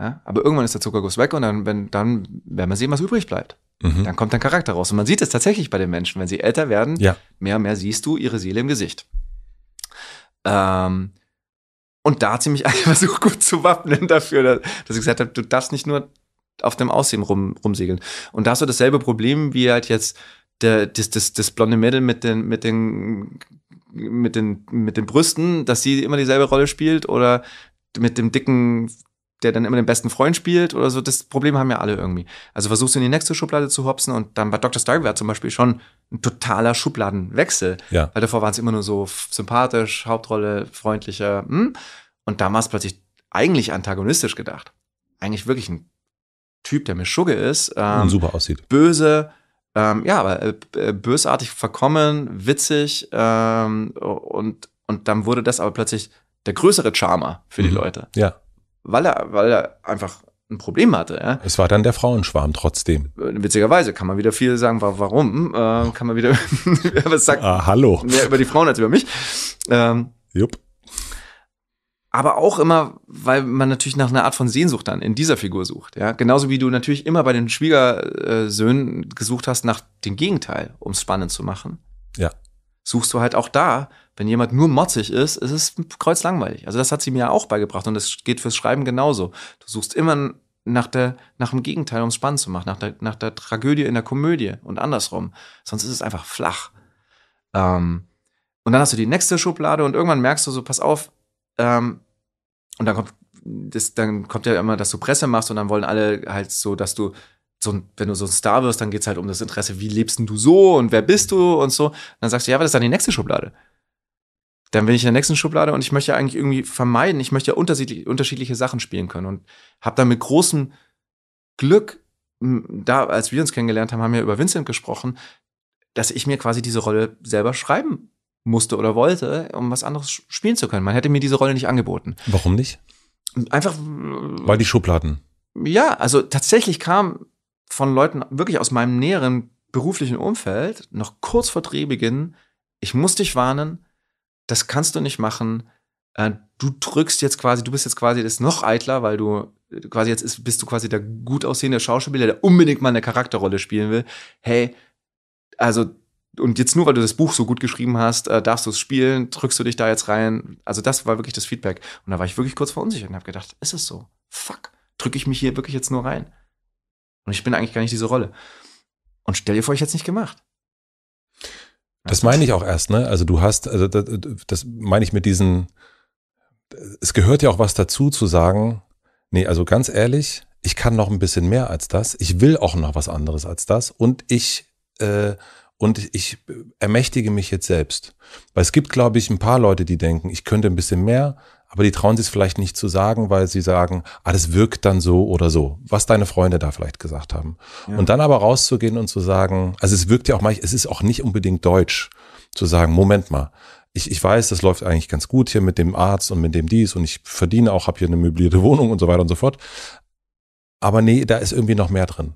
Ja? Aber irgendwann ist der Zuckerguss weg und dann, wenn, dann werden wir sehen, was übrig bleibt. Mhm. Dann kommt dein Charakter raus. Und man sieht es tatsächlich bei den Menschen, wenn sie älter werden, ja. mehr und mehr siehst du ihre Seele im Gesicht. Ähm, und da hat sie mich eigentlich versucht, gut zu wappnen dafür, dass, ich gesagt habe, du darfst nicht nur auf dem Aussehen rum, rumsegeln. Und da hast du dasselbe Problem wie halt jetzt der, das, das, das blonde Mädel mit den, mit den mit den, mit den Brüsten, dass sie immer dieselbe Rolle spielt oder mit dem dicken, der dann immer den besten Freund spielt oder so. Das Problem haben ja alle irgendwie. Also versuchst du in die nächste Schublade zu hopsen und dann bei Dr. Stark wäre zum Beispiel schon ein totaler Schubladenwechsel. Ja. Weil davor waren es immer nur so sympathisch, Hauptrolle, freundlicher. Hm? Und damals plötzlich eigentlich antagonistisch gedacht. Eigentlich wirklich ein Typ, der Schugge ist. Ähm, super aussieht. Böse, ähm, ja, aber äh, äh, bösartig verkommen, witzig ähm, und, und dann wurde das aber plötzlich der größere Charmer für die mhm. Leute. Ja. Weil er, weil er einfach ein Problem hatte. Ja. Es war dann der Frauenschwarm trotzdem. Äh, witzigerweise kann man wieder viel sagen, warum, äh, kann man wieder was sagen. Ah, hallo. Mehr über die Frauen als über mich. Ähm, Jupp aber auch immer, weil man natürlich nach einer Art von Sehnsucht dann in dieser Figur sucht. Ja? Genauso wie du natürlich immer bei den Schwiegersöhnen gesucht hast nach dem Gegenteil, um es spannend zu machen. Ja. Suchst du halt auch da, wenn jemand nur motzig ist, ist es kreuzlangweilig. Also das hat sie mir ja auch beigebracht und das geht fürs Schreiben genauso. Du suchst immer nach, der, nach dem Gegenteil, um es spannend zu machen, nach der, nach der Tragödie in der Komödie und andersrum. Sonst ist es einfach flach. Ähm, und dann hast du die nächste Schublade und irgendwann merkst du so, pass auf, ähm, und dann kommt das, dann kommt ja immer, dass du Presse machst und dann wollen alle halt so, dass du so, wenn du so ein Star wirst, dann geht es halt um das Interesse, wie lebst denn du so und wer bist du und so. Und dann sagst du, ja, was ist dann die nächste Schublade. Dann bin ich in der nächsten Schublade und ich möchte ja eigentlich irgendwie vermeiden, ich möchte ja unterschiedlich, unterschiedliche Sachen spielen können und habe dann mit großem Glück, da, als wir uns kennengelernt haben, haben wir über Vincent gesprochen, dass ich mir quasi diese Rolle selber schreiben musste oder wollte, um was anderes spielen zu können. Man hätte mir diese Rolle nicht angeboten. Warum nicht? Einfach. Äh, weil die Schubladen. Ja, also tatsächlich kam von Leuten wirklich aus meinem näheren beruflichen Umfeld noch kurz vor Drehbeginn, ich muss dich warnen, das kannst du nicht machen. Äh, du drückst jetzt quasi, du bist jetzt quasi das noch eitler, weil du äh, quasi jetzt ist, bist du quasi der gut aussehende Schauspieler, der unbedingt mal eine Charakterrolle spielen will. Hey, also und jetzt nur, weil du das Buch so gut geschrieben hast, äh, darfst du es spielen, drückst du dich da jetzt rein. Also das war wirklich das Feedback. Und da war ich wirklich kurz verunsichert und habe gedacht, ist es so? Fuck, drücke ich mich hier wirklich jetzt nur rein? Und ich bin eigentlich gar nicht diese Rolle. Und stell dir vor, ich hätte es nicht gemacht. Das meine ich auch erst, ne? Also du hast, also das, das meine ich mit diesen, es gehört ja auch was dazu zu sagen, nee, also ganz ehrlich, ich kann noch ein bisschen mehr als das, ich will auch noch was anderes als das und ich äh, und ich ermächtige mich jetzt selbst. Weil es gibt, glaube ich, ein paar Leute, die denken, ich könnte ein bisschen mehr, aber die trauen sich es vielleicht nicht zu sagen, weil sie sagen, ah, das wirkt dann so oder so, was deine Freunde da vielleicht gesagt haben. Ja. Und dann aber rauszugehen und zu sagen, also es wirkt ja auch manchmal, es ist auch nicht unbedingt deutsch, zu sagen, Moment mal, ich, ich weiß, das läuft eigentlich ganz gut hier mit dem Arzt und mit dem dies und ich verdiene auch, habe hier eine möblierte Wohnung und so weiter und so fort. Aber nee, da ist irgendwie noch mehr drin.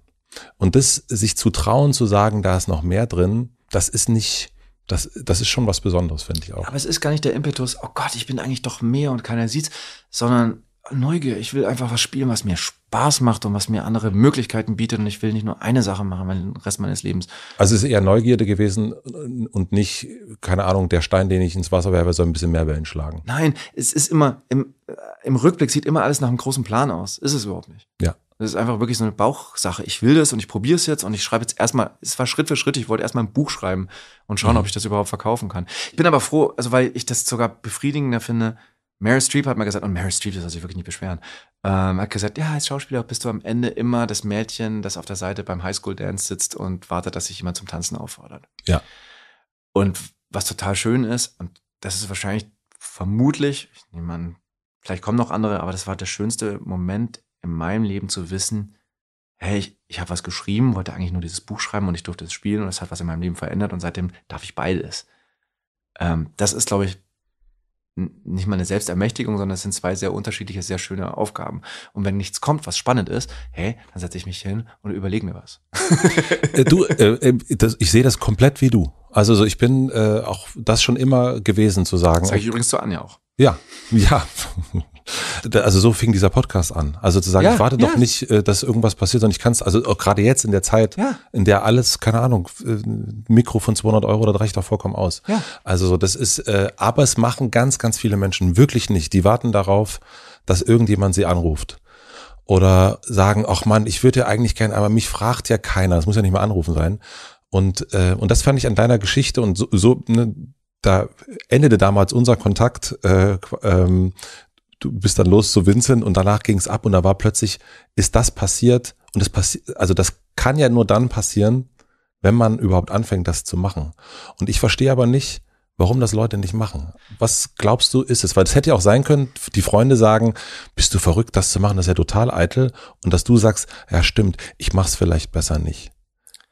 Und das sich zu trauen, zu sagen, da ist noch mehr drin, das ist nicht, das, das ist schon was Besonderes, finde ich auch. Aber es ist gar nicht der Impetus, oh Gott, ich bin eigentlich doch mehr und keiner sieht's, sondern Neugier. Ich will einfach was spielen, was mir Spaß macht und was mir andere Möglichkeiten bietet. Und ich will nicht nur eine Sache machen den Rest meines Lebens. Also es ist eher Neugierde gewesen und nicht, keine Ahnung, der Stein, den ich ins Wasser werfe, soll ein bisschen mehr Wellen schlagen. Nein, es ist immer, im, äh, im Rückblick sieht immer alles nach einem großen Plan aus. Ist es überhaupt nicht. Ja. Das ist einfach wirklich so eine Bauchsache. Ich will das und ich probiere es jetzt und ich schreibe jetzt erstmal, es war Schritt für Schritt, ich wollte erstmal ein Buch schreiben und schauen, mhm. ob ich das überhaupt verkaufen kann. Ich bin aber froh, also weil ich das sogar befriedigender finde. Mary Streep hat mal gesagt, und Mary Streep, das soll sich wirklich nicht beschweren, ähm, hat gesagt, ja, als Schauspieler bist du am Ende immer das Mädchen, das auf der Seite beim Highschool-Dance sitzt und wartet, dass sich jemand zum Tanzen auffordert. Ja. Und was total schön ist, und das ist wahrscheinlich vermutlich, ich nehme an, vielleicht kommen noch andere, aber das war der schönste Moment in meinem Leben zu wissen, hey, ich, ich habe was geschrieben, wollte eigentlich nur dieses Buch schreiben und ich durfte es spielen und es hat was in meinem Leben verändert und seitdem darf ich beides. Ähm, das ist, glaube ich, nicht mal eine Selbstermächtigung, sondern es sind zwei sehr unterschiedliche, sehr schöne Aufgaben. Und wenn nichts kommt, was spannend ist, hey, dann setze ich mich hin und überlege mir was. Äh, du, äh, äh, das, ich sehe das komplett wie du. Also so, ich bin äh, auch das schon immer gewesen zu sagen. Das sage ich übrigens zu Anja auch. Ja, ja. Also so fing dieser Podcast an. Also zu sagen, ja, ich warte ja. doch nicht, äh, dass irgendwas passiert, sondern ich kann es, also gerade jetzt in der Zeit, ja. in der alles, keine Ahnung, äh, Mikro von 200 Euro, das reicht doch vollkommen aus. Also so, das ist, äh, aber es machen ganz, ganz viele Menschen wirklich nicht. Die warten darauf, dass irgendjemand sie anruft oder sagen, ach Mann, ich würde ja eigentlich gerne, aber mich fragt ja keiner, das muss ja nicht mal anrufen sein. Und, äh, und das fand ich an deiner Geschichte und so, so ne, da endete damals unser Kontakt äh, ähm, du bist dann los zu Vincent und danach ging es ab und da war plötzlich, ist das passiert? Und das passiert, also das kann ja nur dann passieren, wenn man überhaupt anfängt, das zu machen. Und ich verstehe aber nicht, warum das Leute nicht machen. Was glaubst du, ist es? Weil es hätte ja auch sein können, die Freunde sagen, bist du verrückt, das zu machen, das ist ja total eitel. Und dass du sagst, ja stimmt, ich mach's vielleicht besser nicht.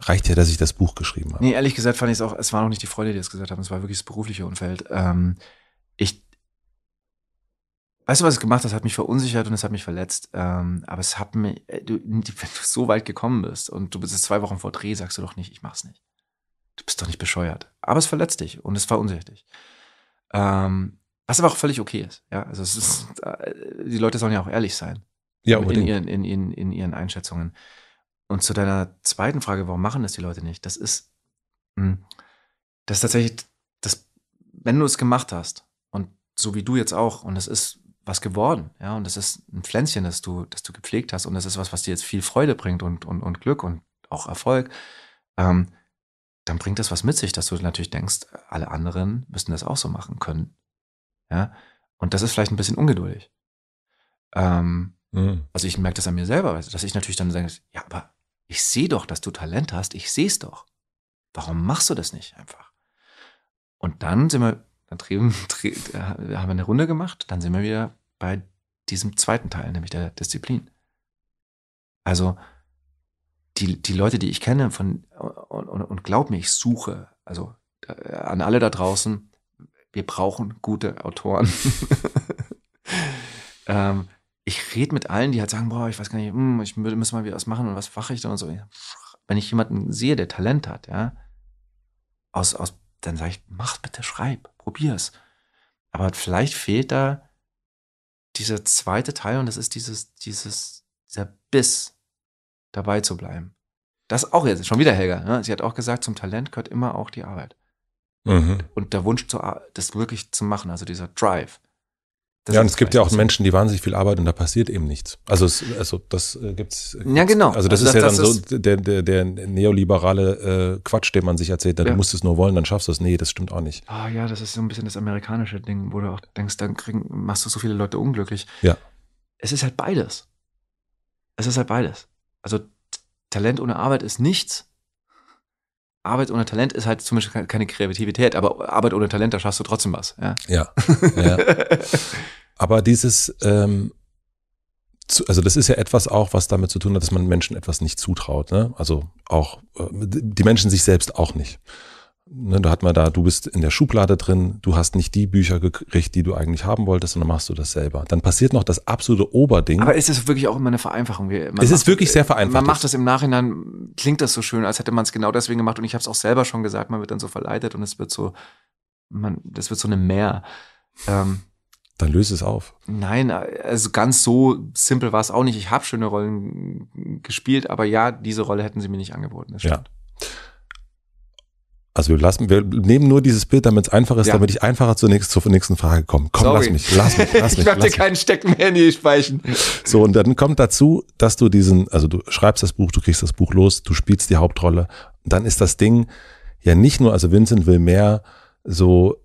Reicht ja, dass ich das Buch geschrieben habe. Nee, ehrlich gesagt fand ich es auch, es war noch nicht die Freunde, die das gesagt haben, es war wirklich das berufliche Umfeld. Ähm, ich Weißt du, was es gemacht hat? Das hat mich verunsichert und es hat mich verletzt. Ähm, aber es hat mich, äh, du, wenn du so weit gekommen bist und du bist jetzt zwei Wochen vor Dreh, sagst du doch nicht, ich mach's nicht. Du bist doch nicht bescheuert. Aber es verletzt dich und es verunsichert dich. Ähm, was aber auch völlig okay ist. Ja, also es ist, äh, die Leute sollen ja auch ehrlich sein. Ja, in, unbedingt. ihren, in, in, in ihren Einschätzungen. Und zu deiner zweiten Frage, warum machen das die Leute nicht? Das ist, hm, das ist tatsächlich, das, wenn du es gemacht hast und so wie du jetzt auch, und das ist was geworden. Ja, und das ist ein Pflänzchen, das du, das du gepflegt hast. Und das ist was, was dir jetzt viel Freude bringt und, und, und Glück und auch Erfolg. Ähm, dann bringt das was mit sich, dass du natürlich denkst, alle anderen müssten das auch so machen können. Ja, und das ist vielleicht ein bisschen ungeduldig. Ähm, mhm. Also ich merke das an mir selber, dass ich natürlich dann sage, ja, aber ich sehe doch, dass du Talent hast, ich sehe es doch. Warum machst du das nicht einfach? Und dann sind wir dann trieben, tri haben wir eine Runde gemacht, dann sind wir wieder bei diesem zweiten Teil, nämlich der Disziplin. Also die, die Leute, die ich kenne von, und, und, und glaub mir, ich suche, also äh, an alle da draußen, wir brauchen gute Autoren. ähm, ich rede mit allen, die halt sagen, boah, ich weiß gar nicht, hm, ich müsste mal wieder was machen und was mache ich dann und so. Wenn ich jemanden sehe, der Talent hat, ja, aus, aus dann sage ich, mach bitte, schreib, probier's. Aber vielleicht fehlt da dieser zweite Teil und das ist dieses, dieses, dieser Biss, dabei zu bleiben. Das auch jetzt, schon wieder Helga. Ne? Sie hat auch gesagt, zum Talent gehört immer auch die Arbeit. Mhm. Und der Wunsch, zu, das wirklich zu machen, also dieser Drive. Das ja, und es gibt ja auch Menschen, die wahnsinnig viel arbeiten und da passiert eben nichts. Also, es, also das äh, gibt's, gibt's. Ja, genau. Also das also ist das, ja dann so der, der, der neoliberale äh, Quatsch, den man sich erzählt, ja. du musst es nur wollen, dann schaffst du es. Nee, das stimmt auch nicht. Ah ja, das ist so ein bisschen das amerikanische Ding, wo du auch denkst, dann kriegen, machst du so viele Leute unglücklich. Ja. Es ist halt beides. Es ist halt beides. Also Talent ohne Arbeit ist nichts Arbeit ohne Talent ist halt zum Beispiel keine Kreativität, aber Arbeit ohne Talent, da schaffst du trotzdem was. Ja. ja, ja. aber dieses, ähm, zu, also das ist ja etwas auch, was damit zu tun hat, dass man Menschen etwas nicht zutraut. Ne? Also auch äh, die Menschen sich selbst auch nicht. Ne, da hat man da, du bist in der Schublade drin, du hast nicht die Bücher gekriegt, die du eigentlich haben wolltest, sondern machst du das selber. Dann passiert noch das absolute Oberding. Aber ist es wirklich auch immer eine Vereinfachung? Man es ist wirklich das, sehr vereinfacht. Man macht das im Nachhinein, klingt das so schön, als hätte man es genau deswegen gemacht. Und ich habe es auch selber schon gesagt, man wird dann so verleitet und es wird so, man, das wird so eine Mehr. Ähm, dann löse es auf. Nein, also ganz so simpel war es auch nicht. Ich habe schöne Rollen gespielt, aber ja, diese Rolle hätten sie mir nicht angeboten. Das stimmt. Ja. Also wir lassen, wir nehmen nur dieses Bild, damit es einfach ist, ja. damit ich einfacher zur nächsten, zur nächsten Frage komme. Komm, Sorry. lass mich, lass mich, lass mich. ich mach dir keinen Stecken mehr in die Speichen. So, und dann kommt dazu, dass du diesen, also du schreibst das Buch, du kriegst das Buch los, du spielst die Hauptrolle. Dann ist das Ding ja nicht nur, also Vincent will mehr so,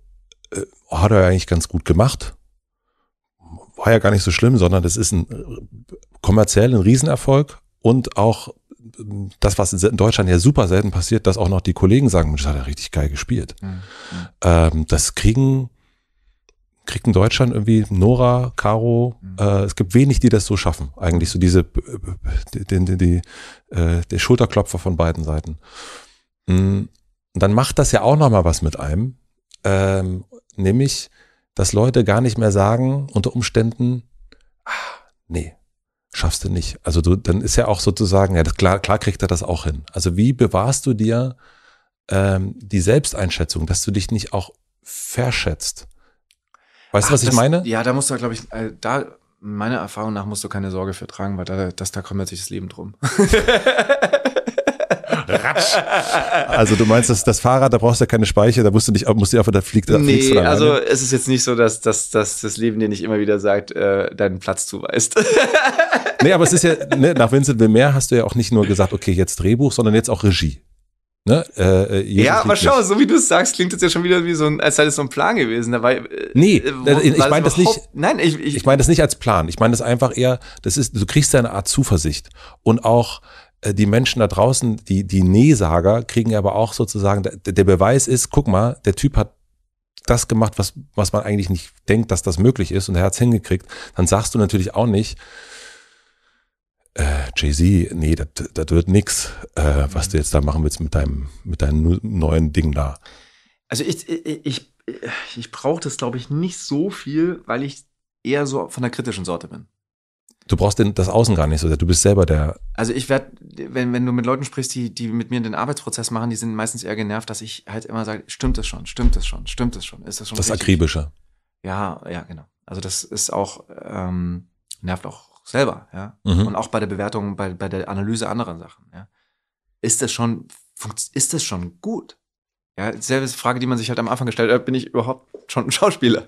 äh, hat er ja eigentlich ganz gut gemacht. War ja gar nicht so schlimm, sondern das ist ein äh, kommerziell ein Riesenerfolg und auch das, was in Deutschland ja super selten passiert, dass auch noch die Kollegen sagen, das hat er richtig geil gespielt. Mhm. Ähm, das kriegen, kriegt in Deutschland irgendwie Nora, Caro, mhm. äh, es gibt wenig, die das so schaffen. Eigentlich so diese, den, den, die, äh, der Schulterklopfer von beiden Seiten. Mhm. Und dann macht das ja auch nochmal was mit einem. Ähm, nämlich, dass Leute gar nicht mehr sagen, unter Umständen, ah, nee, schaffst du nicht. Also du, dann ist ja auch sozusagen, ja, das, klar, klar kriegt er das auch hin. Also wie bewahrst du dir ähm, die Selbsteinschätzung, dass du dich nicht auch verschätzt? Weißt du, was das, ich meine? Ja, da musst du, glaube ich, äh, da meiner Erfahrung nach musst du keine Sorge für tragen, weil da, das, da kümmert sich das Leben drum. Ratsch. Also du meinst, dass das Fahrrad, da brauchst du ja keine Speicher, da musst du nicht, musst du einfach, da fliegt da Nee, also es ist jetzt nicht so, dass, dass, dass das Leben dir nicht immer wieder sagt, äh, deinen Platz zuweist. nee, aber es ist ja, ne, nach Vincent Wilmer hast du ja auch nicht nur gesagt, okay, jetzt Drehbuch, sondern jetzt auch Regie. Ne? Äh, äh ja, aber schau, nicht. so wie du es sagst, klingt das ja schon wieder wie so ein, als sei das so ein Plan gewesen. Dabei, äh, nee, wo, äh, ich meine das, das nicht. Nein, ich, ich, ich meine das nicht als Plan. Ich meine das einfach eher, das ist, du kriegst ja eine Art Zuversicht und auch äh, die Menschen da draußen, die, die Neesager, kriegen aber auch sozusagen, der, der Beweis ist, guck mal, der Typ hat das gemacht, was, was man eigentlich nicht denkt, dass das möglich ist und er hat es hingekriegt, dann sagst du natürlich auch nicht, äh, Jay-Z, nee, das wird nix, äh, was du jetzt da machen willst mit deinem, mit deinem neuen Ding da. Also ich, ich, ich, ich brauche das, glaube ich, nicht so viel, weil ich eher so von der kritischen Sorte bin. Du brauchst den, das Außen gar nicht so sehr. Du bist selber der. Also ich werde, wenn, wenn du mit Leuten sprichst, die, die mit mir den Arbeitsprozess machen, die sind meistens eher genervt, dass ich halt immer sage, stimmt das schon, stimmt das schon, stimmt das schon, ist das schon. Das richtig? akribische. Ja, ja, genau. Also das ist auch, ähm, nervt auch selber, ja. Mhm. Und auch bei der Bewertung, bei, bei der Analyse anderer Sachen, ja. Ist das schon, ist das schon gut? Ja, selbe Frage, die man sich halt am Anfang gestellt hat, bin ich überhaupt schon ein Schauspieler?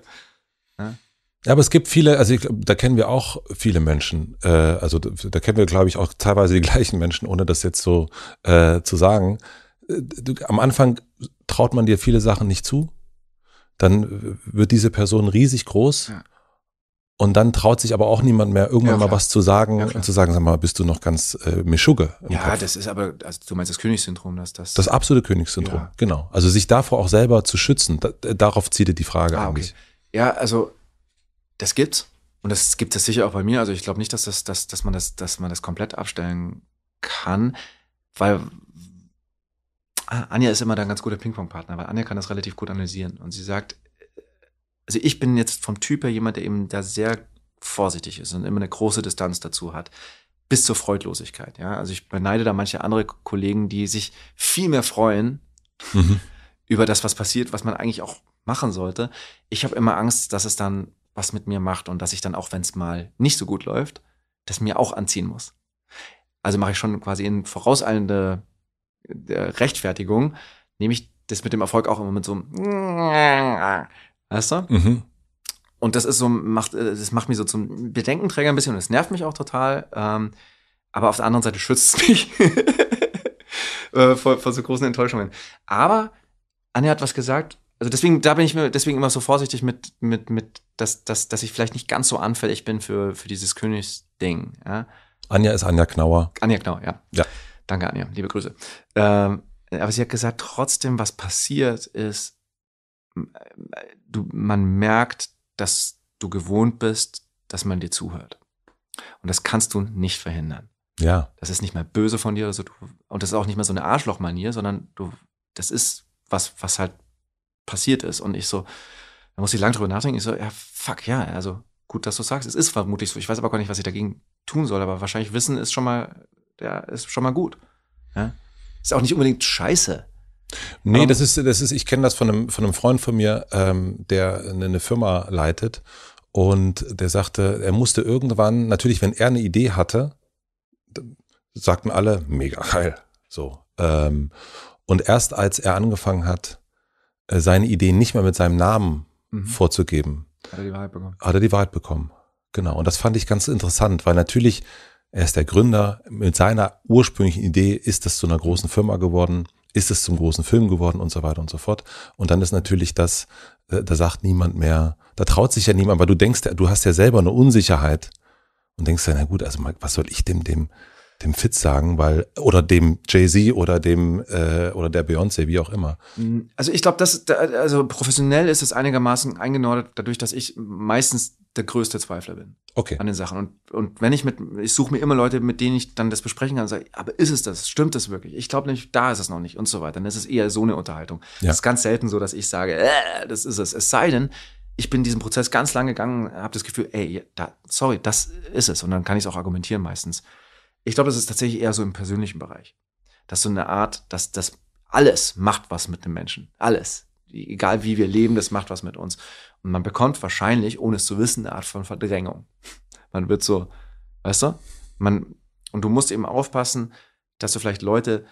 Ja? Ja, aber es gibt viele, also ich, da kennen wir auch viele Menschen. Äh, also da kennen wir, glaube ich, auch teilweise die gleichen Menschen, ohne das jetzt so äh, zu sagen. Äh, du, Am Anfang traut man dir viele Sachen nicht zu, dann äh, wird diese Person riesig groß. Ja. Und dann traut sich aber auch niemand mehr, irgendwann ja, mal was zu sagen ja, und zu sagen, sag mal, bist du noch ganz äh, Mischugge? Ja, Kopf. das ist aber, also du meinst das Königssyndrom, dass das. Das absolute Königssyndrom, ja. genau. Also sich davor auch selber zu schützen, da, äh, darauf zielt die Frage ah, okay. eigentlich. Ja, also das gibt's. Und das gibt es sicher auch bei mir. Also ich glaube nicht, dass, das, dass, dass, man das, dass man das komplett abstellen kann, weil Anja ist immer dann ganz guter Ping-Pong-Partner, weil Anja kann das relativ gut analysieren. Und sie sagt, also ich bin jetzt vom Typ her jemand, der eben da sehr vorsichtig ist und immer eine große Distanz dazu hat. Bis zur Freudlosigkeit. Ja? Also ich beneide da manche andere Kollegen, die sich viel mehr freuen mhm. über das, was passiert, was man eigentlich auch machen sollte. Ich habe immer Angst, dass es dann was mit mir macht und dass ich dann auch, wenn es mal nicht so gut läuft, das mir auch anziehen muss. Also mache ich schon quasi in vorauseilende äh, Rechtfertigung, nehme ich das mit dem Erfolg auch immer mit so einem, weißt du? Mhm. Und das ist so, macht, äh, das macht mich so zum Bedenkenträger ein bisschen und das nervt mich auch total. Ähm, aber auf der anderen Seite schützt es mich äh, vor, vor so großen Enttäuschungen. Aber Anja hat was gesagt, also deswegen, da bin ich mir deswegen immer so vorsichtig mit, mit, mit, dass, dass, dass ich vielleicht nicht ganz so anfällig bin für, für dieses Königsding. Ja? Anja ist Anja Knauer. Anja Knauer, ja. ja. Danke, Anja. Liebe Grüße. Ähm, aber sie hat gesagt, trotzdem, was passiert ist, du, man merkt, dass du gewohnt bist, dass man dir zuhört. Und das kannst du nicht verhindern. Ja. Das ist nicht mal böse von dir. Also du, und das ist auch nicht mal so eine Arschlochmanier, sondern du, das ist was, was halt passiert ist. Und ich so, da muss ich lang drüber nachdenken. Ich so, ja, fuck, ja, also gut, dass du sagst. Es ist vermutlich so. Ich weiß aber gar nicht, was ich dagegen tun soll, aber wahrscheinlich Wissen ist schon mal, ja, ist schon mal gut. Ja? Ist auch nicht unbedingt scheiße. Nee, das ist, das ist, ich kenne das von einem, von einem Freund von mir, ähm, der eine, eine Firma leitet und der sagte, er musste irgendwann, natürlich, wenn er eine Idee hatte, sagten alle, mega geil. So. Ähm, und erst als er angefangen hat, äh, seine Ideen nicht mehr mit seinem Namen mhm. vorzugeben. Hat er die Wahrheit bekommen. Hat er die Wahrheit bekommen. Genau. Und das fand ich ganz interessant, weil natürlich er ist der Gründer. Mit seiner ursprünglichen Idee ist es zu einer großen Firma geworden, ist es zum großen Film geworden und so weiter und so fort. Und dann ist natürlich das, äh, da sagt niemand mehr, da traut sich ja niemand, weil du denkst, du hast ja selber eine Unsicherheit und denkst ja, na gut, also was soll ich dem, dem, dem Fitz sagen, weil, oder dem Jay-Z oder dem, äh, oder der Beyoncé, wie auch immer. Mhm. Also ich glaube, das, also professionell ist es einigermaßen eingenordet, dadurch, dass ich meistens der größte Zweifler bin. Okay. An den Sachen. Und, und wenn ich mit, ich suche mir immer Leute, mit denen ich dann das besprechen kann und sage, aber ist es das? Stimmt das wirklich? Ich glaube nicht, da ist es noch nicht und so weiter. Dann ist es eher so eine Unterhaltung. Es ja. ist ganz selten so, dass ich sage, äh, das ist es. Es sei denn, ich bin diesen Prozess ganz lang gegangen, habe das Gefühl, ey, da, sorry, das ist es. Und dann kann ich es auch argumentieren meistens. Ich glaube, das ist tatsächlich eher so im persönlichen Bereich. Dass so eine Art, dass das alles macht was mit dem Menschen. Alles. Egal wie wir leben, das macht was mit uns. Und man bekommt wahrscheinlich, ohne es zu wissen, eine Art von Verdrängung. Man wird so, weißt du? Man, und du musst eben aufpassen, dass du vielleicht Leute,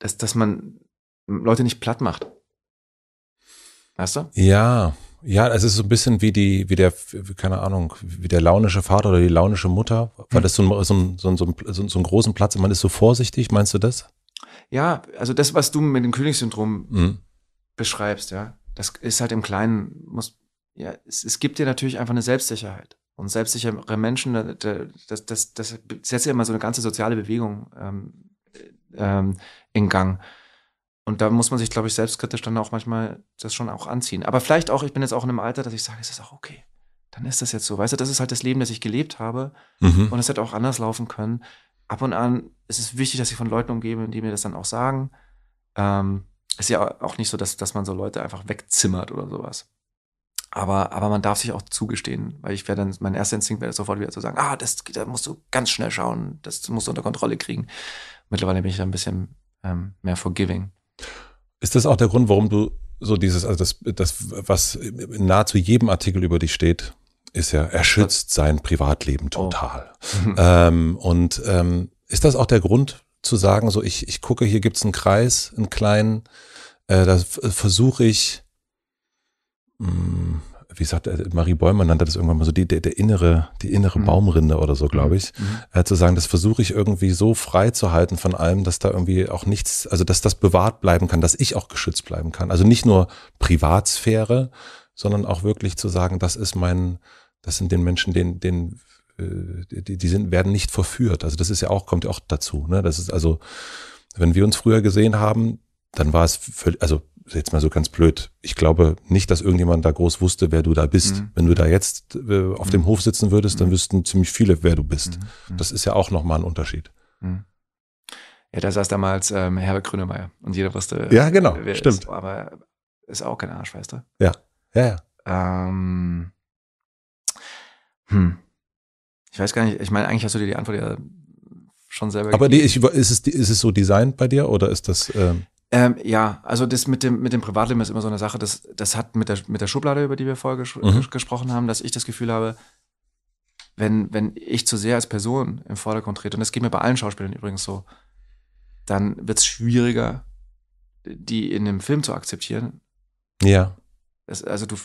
dass, dass man Leute nicht platt macht. Weißt du? Ja, ja, es ist so ein bisschen wie die, wie der, keine Ahnung, wie der launische Vater oder die launische Mutter, weil hm. das so, ein, so, ein, so, ein, so, ein, so einen großen Platz, man ist so vorsichtig, meinst du das? Ja, also das, was du mit dem Königssyndrom mhm. beschreibst, ja, das ist halt im Kleinen, muss, ja, es, es gibt dir natürlich einfach eine Selbstsicherheit. Und selbstsichere Menschen, das, das, das setzt ja immer so eine ganze soziale Bewegung ähm, äh, ähm, in Gang. Und da muss man sich, glaube ich, selbstkritisch dann auch manchmal das schon auch anziehen. Aber vielleicht auch, ich bin jetzt auch in einem Alter, dass ich sage, es ist auch okay. Dann ist das jetzt so. Weißt du, das ist halt das Leben, das ich gelebt habe. Mhm. Und es hätte auch anders laufen können. Ab und an ist es wichtig, dass ich von Leuten umgebe, die mir das dann auch sagen. Ähm, ist ja auch nicht so, dass, dass man so Leute einfach wegzimmert oder sowas. Aber, aber man darf sich auch zugestehen, weil ich wäre dann, mein erster Instinkt wäre sofort wieder zu sagen, ah, das, da musst du ganz schnell schauen, das musst du unter Kontrolle kriegen. Mittlerweile bin ich da ein bisschen ähm, mehr forgiving. Ist das auch der Grund, warum du so dieses, also das, das was in nahezu jedem Artikel über dich steht, ist ja, er schützt sein Privatleben oh. total. Oh. ähm, und ähm, ist das auch der Grund zu sagen, so ich, ich gucke, hier gibt es einen Kreis, einen kleinen, äh, da versuche ich, mh, hm, wie sagt äh, Marie Bäumer nannte das irgendwann mal so, die, der, der innere, die innere mhm. Baumrinde oder so, glaube mhm. ich, mhm. äh, zu sagen, das versuche ich irgendwie so frei zu halten von allem, dass da irgendwie auch nichts, also dass das bewahrt bleiben kann, dass ich auch geschützt bleiben kann. Also nicht nur Privatsphäre, sondern auch wirklich zu sagen, das ist mein, das sind den Menschen, den, den, äh, die, die sind, werden nicht verführt. Also das ist ja auch, kommt ja auch dazu, ne? Das ist also, wenn wir uns früher gesehen haben, dann war es völlig, also jetzt mal so ganz blöd, ich glaube nicht, dass irgendjemand da groß wusste, wer du da bist. Mhm. Wenn du da jetzt äh, auf mhm. dem Hof sitzen würdest, dann mhm. wüssten ziemlich viele, wer du bist. Mhm. mhm. Das ist ja auch nochmal ein Unterschied. Mhm. Ja, da saß damals ähm, Herbert Grönemeyer und jeder wusste, ja, genau, wer stimmt. Ist, aber ist auch keine Arsch, weißt du? Ja, ja, ja. Ähm, hm. Ich weiß gar nicht, ich meine, eigentlich hast du dir die Antwort ja schon selber Aber die, ich, ist, es, ist es so designt bei dir oder ist das. Ähm ähm, ja, also das mit dem, mit dem Privatleben ist immer so eine Sache, das, das hat mit der, mit der Schublade, über die wir vorher mhm. ges mhm. gesprochen haben, dass ich das Gefühl habe, wenn, wenn ich zu sehr als Person im Vordergrund trete, und das geht mir bei allen Schauspielern übrigens so, dann wird es schwieriger, die in einem Film zu akzeptieren. Ja. Das, also du,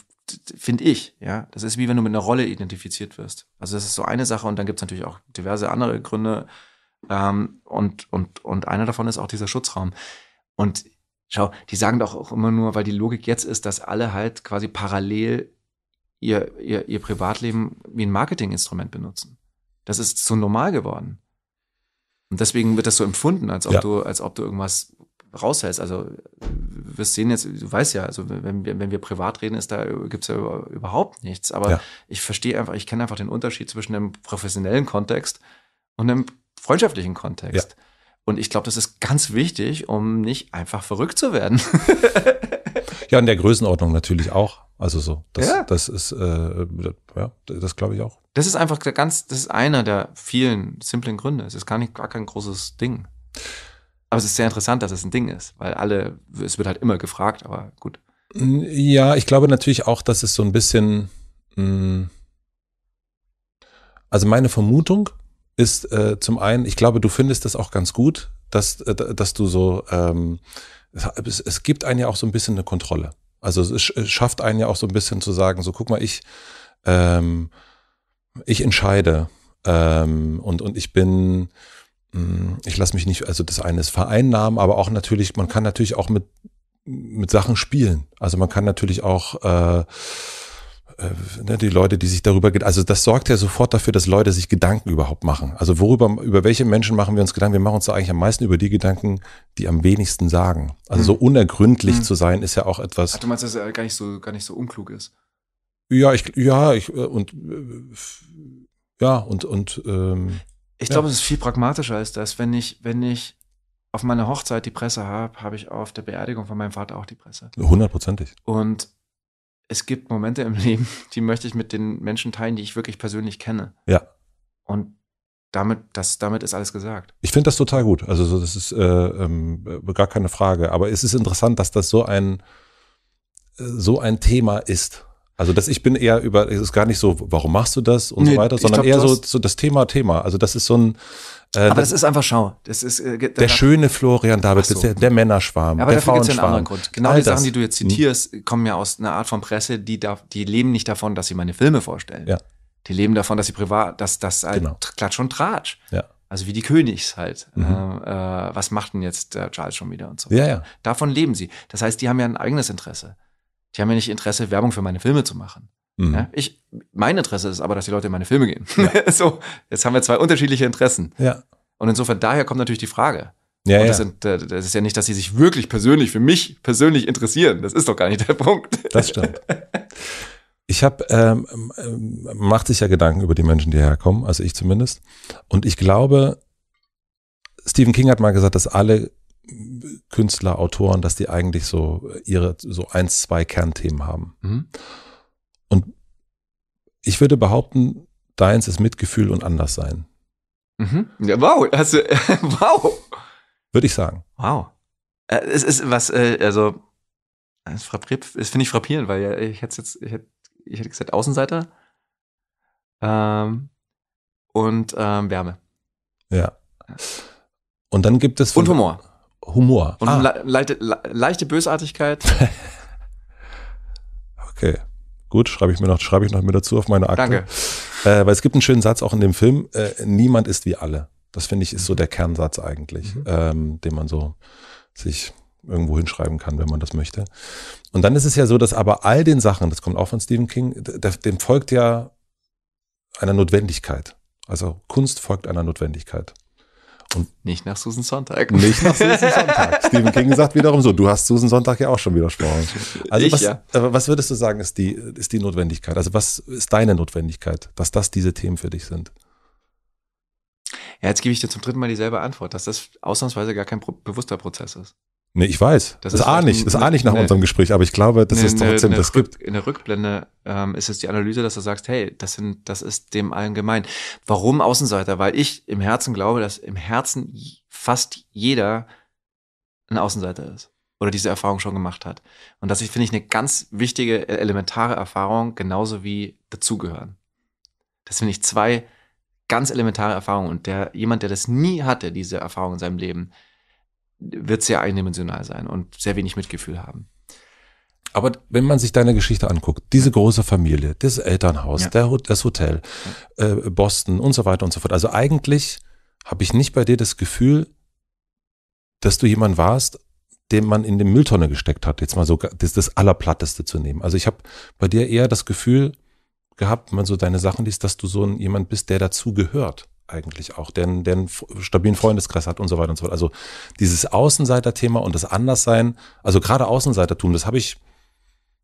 finde ich, ja, das ist wie wenn du mit einer Rolle identifiziert wirst. Also das ist so eine Sache und dann gibt es natürlich auch diverse andere Gründe ähm, und, und, und einer davon ist auch dieser Schutzraum. Und schau, die sagen doch auch immer nur, weil die Logik jetzt ist, dass alle halt quasi parallel ihr, ihr, ihr Privatleben wie ein Marketinginstrument benutzen. Das ist so normal geworden. Und deswegen wird das so empfunden, als ob ja. du, als ob du irgendwas raushältst. Also wir sehen jetzt, du weißt ja, also wenn wir, wenn wir privat reden, ist da gibt's ja überhaupt nichts. Aber ja. ich verstehe einfach, ich kenne einfach den Unterschied zwischen einem professionellen Kontext und einem freundschaftlichen Kontext. Ja. Und ich glaube, das ist ganz wichtig, um nicht einfach verrückt zu werden. ja, in der Größenordnung natürlich auch. Also so, das, ja. das ist, äh, ja, das glaube ich auch. Das ist einfach ganz, das ist einer der vielen simplen Gründe. Es ist gar, nicht, gar kein großes Ding. Aber es ist sehr interessant, dass es ein Ding ist, weil alle, es wird halt immer gefragt, aber gut. Ja, ich glaube natürlich auch, dass es so ein bisschen, mh, mm, also meine Vermutung ist äh, zum einen, ich glaube, du findest das auch ganz gut, dass, äh, dass du so, ähm, es, es gibt einen ja auch so ein bisschen eine Kontrolle. Also es, es schafft einen ja auch so ein bisschen zu sagen, so guck mal, ich, ähm, ich entscheide ähm, und, und ich bin, mh, hm, ich lasse mich nicht, also das eine ist vereinnahmen, aber auch natürlich, man kann natürlich auch mit, mit Sachen spielen. Also man kann natürlich auch äh, äh, ne, die Leute, die sich darüber, also das sorgt ja sofort dafür, dass Leute sich Gedanken überhaupt machen. Also worüber, über welche Menschen machen wir uns Gedanken? Wir machen uns eigentlich am meisten über die Gedanken, die am wenigsten sagen. Also hm. so unergründlich hm. zu sein, ist ja auch etwas. Ach, du meinst, dass er gar nicht so, gar nicht so unklug ist? Ja, ich, ja, ich, äh, und, äh, ja, und, und, ähm, Ich glaube, ja. es ist viel pragmatischer als das, wenn ich, wenn ich auf meiner Hochzeit die Presse habe, habe ich auf der Beerdigung von meinem Vater auch die Presse. Hundertprozentig. Und es gibt Momente im Leben, die möchte ich mit den Menschen teilen, die ich wirklich persönlich kenne. Ja. Und damit, das, damit ist alles gesagt. Ich finde das total gut. Also so, das ist äh, ähm, äh, gar keine Frage. Aber es ist interessant, dass das so ein äh, so ein Thema ist. Also dass ich bin eher über, es ist gar nicht so, warum machst du das und nee, so weiter, sondern glaub, eher so, so das Thema Thema. Also das ist so ein äh, aber das, das, ist einfach Schau. Das ist, äh, der schöne Florian David, so. der, der Männerschwarm, ja, aber der dafür Frauenschwarm. Gibt's ja einen anderen Grund. Genau All die das. Sachen, die du jetzt hm. zitierst, kommen ja aus einer Art von Presse, die, da, die leben nicht davon, dass sie meine Filme vorstellen. Ja. Die leben davon, dass sie privat, dass das halt genau. Klatsch und Tratsch. Ja. Also wie die Königs halt. Mhm. Ähm, äh, was macht denn jetzt äh, Charles schon wieder und so. Ja, ja. Davon leben sie. Das heißt, die haben ja ein eigenes Interesse. Die haben ja nicht Interesse, Werbung für meine Filme zu machen. Mhm. Ja, ich, mein Interesse ist aber, dass die Leute in meine Filme gehen. Ja. so, jetzt haben wir zwei unterschiedliche Interessen. Ja. Und insofern, daher kommt natürlich die Frage. Ja, das, ja. Sind, äh, das, ist ja nicht, dass sie sich wirklich persönlich für mich persönlich interessieren. Das ist doch gar nicht der Punkt. Das stimmt. Ich habe, ähm, ähm macht sich ja Gedanken über die Menschen, die herkommen, also ich zumindest. Und ich glaube, Stephen King hat mal gesagt, dass alle Künstler, Autoren, dass die eigentlich so ihre so eins, zwei Kernthemen haben. Mhm ich würde behaupten, deins ist Mitgefühl und anders sein. Mhm. Ja, wow, also, hast du, wow. Würde ich sagen. Wow. Äh, es ist was, äh, also, es finde ich frappierend, weil ich hätte jetzt, ich hätte, ich gesagt Außenseiter ähm, und ähm, Wärme. Ja. Und dann gibt es. Und Humor. Humor. Und ah. le le leichte, Bösartigkeit. okay. Gut, schreibe ich mir noch, schreibe ich noch mit dazu auf meine Akte. Danke. Äh, weil es gibt einen schönen Satz auch in dem Film, äh, niemand ist wie alle. Das finde ich ist so mhm. der Kernsatz eigentlich, mhm. ähm, den man so sich irgendwo hinschreiben kann, wenn man das möchte. Und dann ist es ja so, dass aber all den Sachen, das kommt auch von Stephen King, dem folgt ja einer Notwendigkeit. Also Kunst folgt einer Notwendigkeit. Und nicht nach Susan Sonntag. Nicht nach Susan Sonntag. Stephen King sagt wiederum so, du hast Susan Sonntag ja auch schon widersprochen. Also ich, was, ja. Äh, was würdest du sagen, ist die, ist die Notwendigkeit? Also was ist deine Notwendigkeit, dass das diese Themen für dich sind? Ja, jetzt gebe ich dir zum dritten Mal dieselbe Antwort, dass das ausnahmsweise gar kein bewusster Prozess ist. Nee, ich weiß. Das, das ist A nicht. Das A nicht nach ne, unserem Gespräch, aber ich glaube, dass ne, es trotzdem ne, das gibt. In der Rückblende ähm, ist es die Analyse, dass du sagst, hey, das, sind, das ist dem allen gemein. Warum Außenseiter? Weil ich im Herzen glaube, dass im Herzen fast jeder ein Außenseiter ist oder diese Erfahrung schon gemacht hat. Und das finde ich eine ganz wichtige, e, elementare Erfahrung, genauso wie dazugehören. Das finde ich zwei ganz elementare Erfahrungen. Und der, jemand, der das nie hatte, diese Erfahrung in seinem Leben, wird sehr eindimensional sein und sehr wenig Mitgefühl haben. Aber wenn man sich deine Geschichte anguckt, diese große Familie, das Elternhaus, ja. der, das Hotel, äh, Boston und so weiter und so fort. Also eigentlich habe ich nicht bei dir das Gefühl, dass du jemand warst, den man in die Mülltonne gesteckt hat. Jetzt mal so das, das Allerplatteste zu nehmen. Also ich habe bei dir eher das Gefühl gehabt, wenn man so deine Sachen liest, dass du so ein, jemand bist, der dazu gehört eigentlich auch, der, der einen stabilen Freundeskreis hat und so weiter und so fort. Also dieses Außenseiter-Thema und das Anderssein, also gerade Außenseitertum, das habe ich.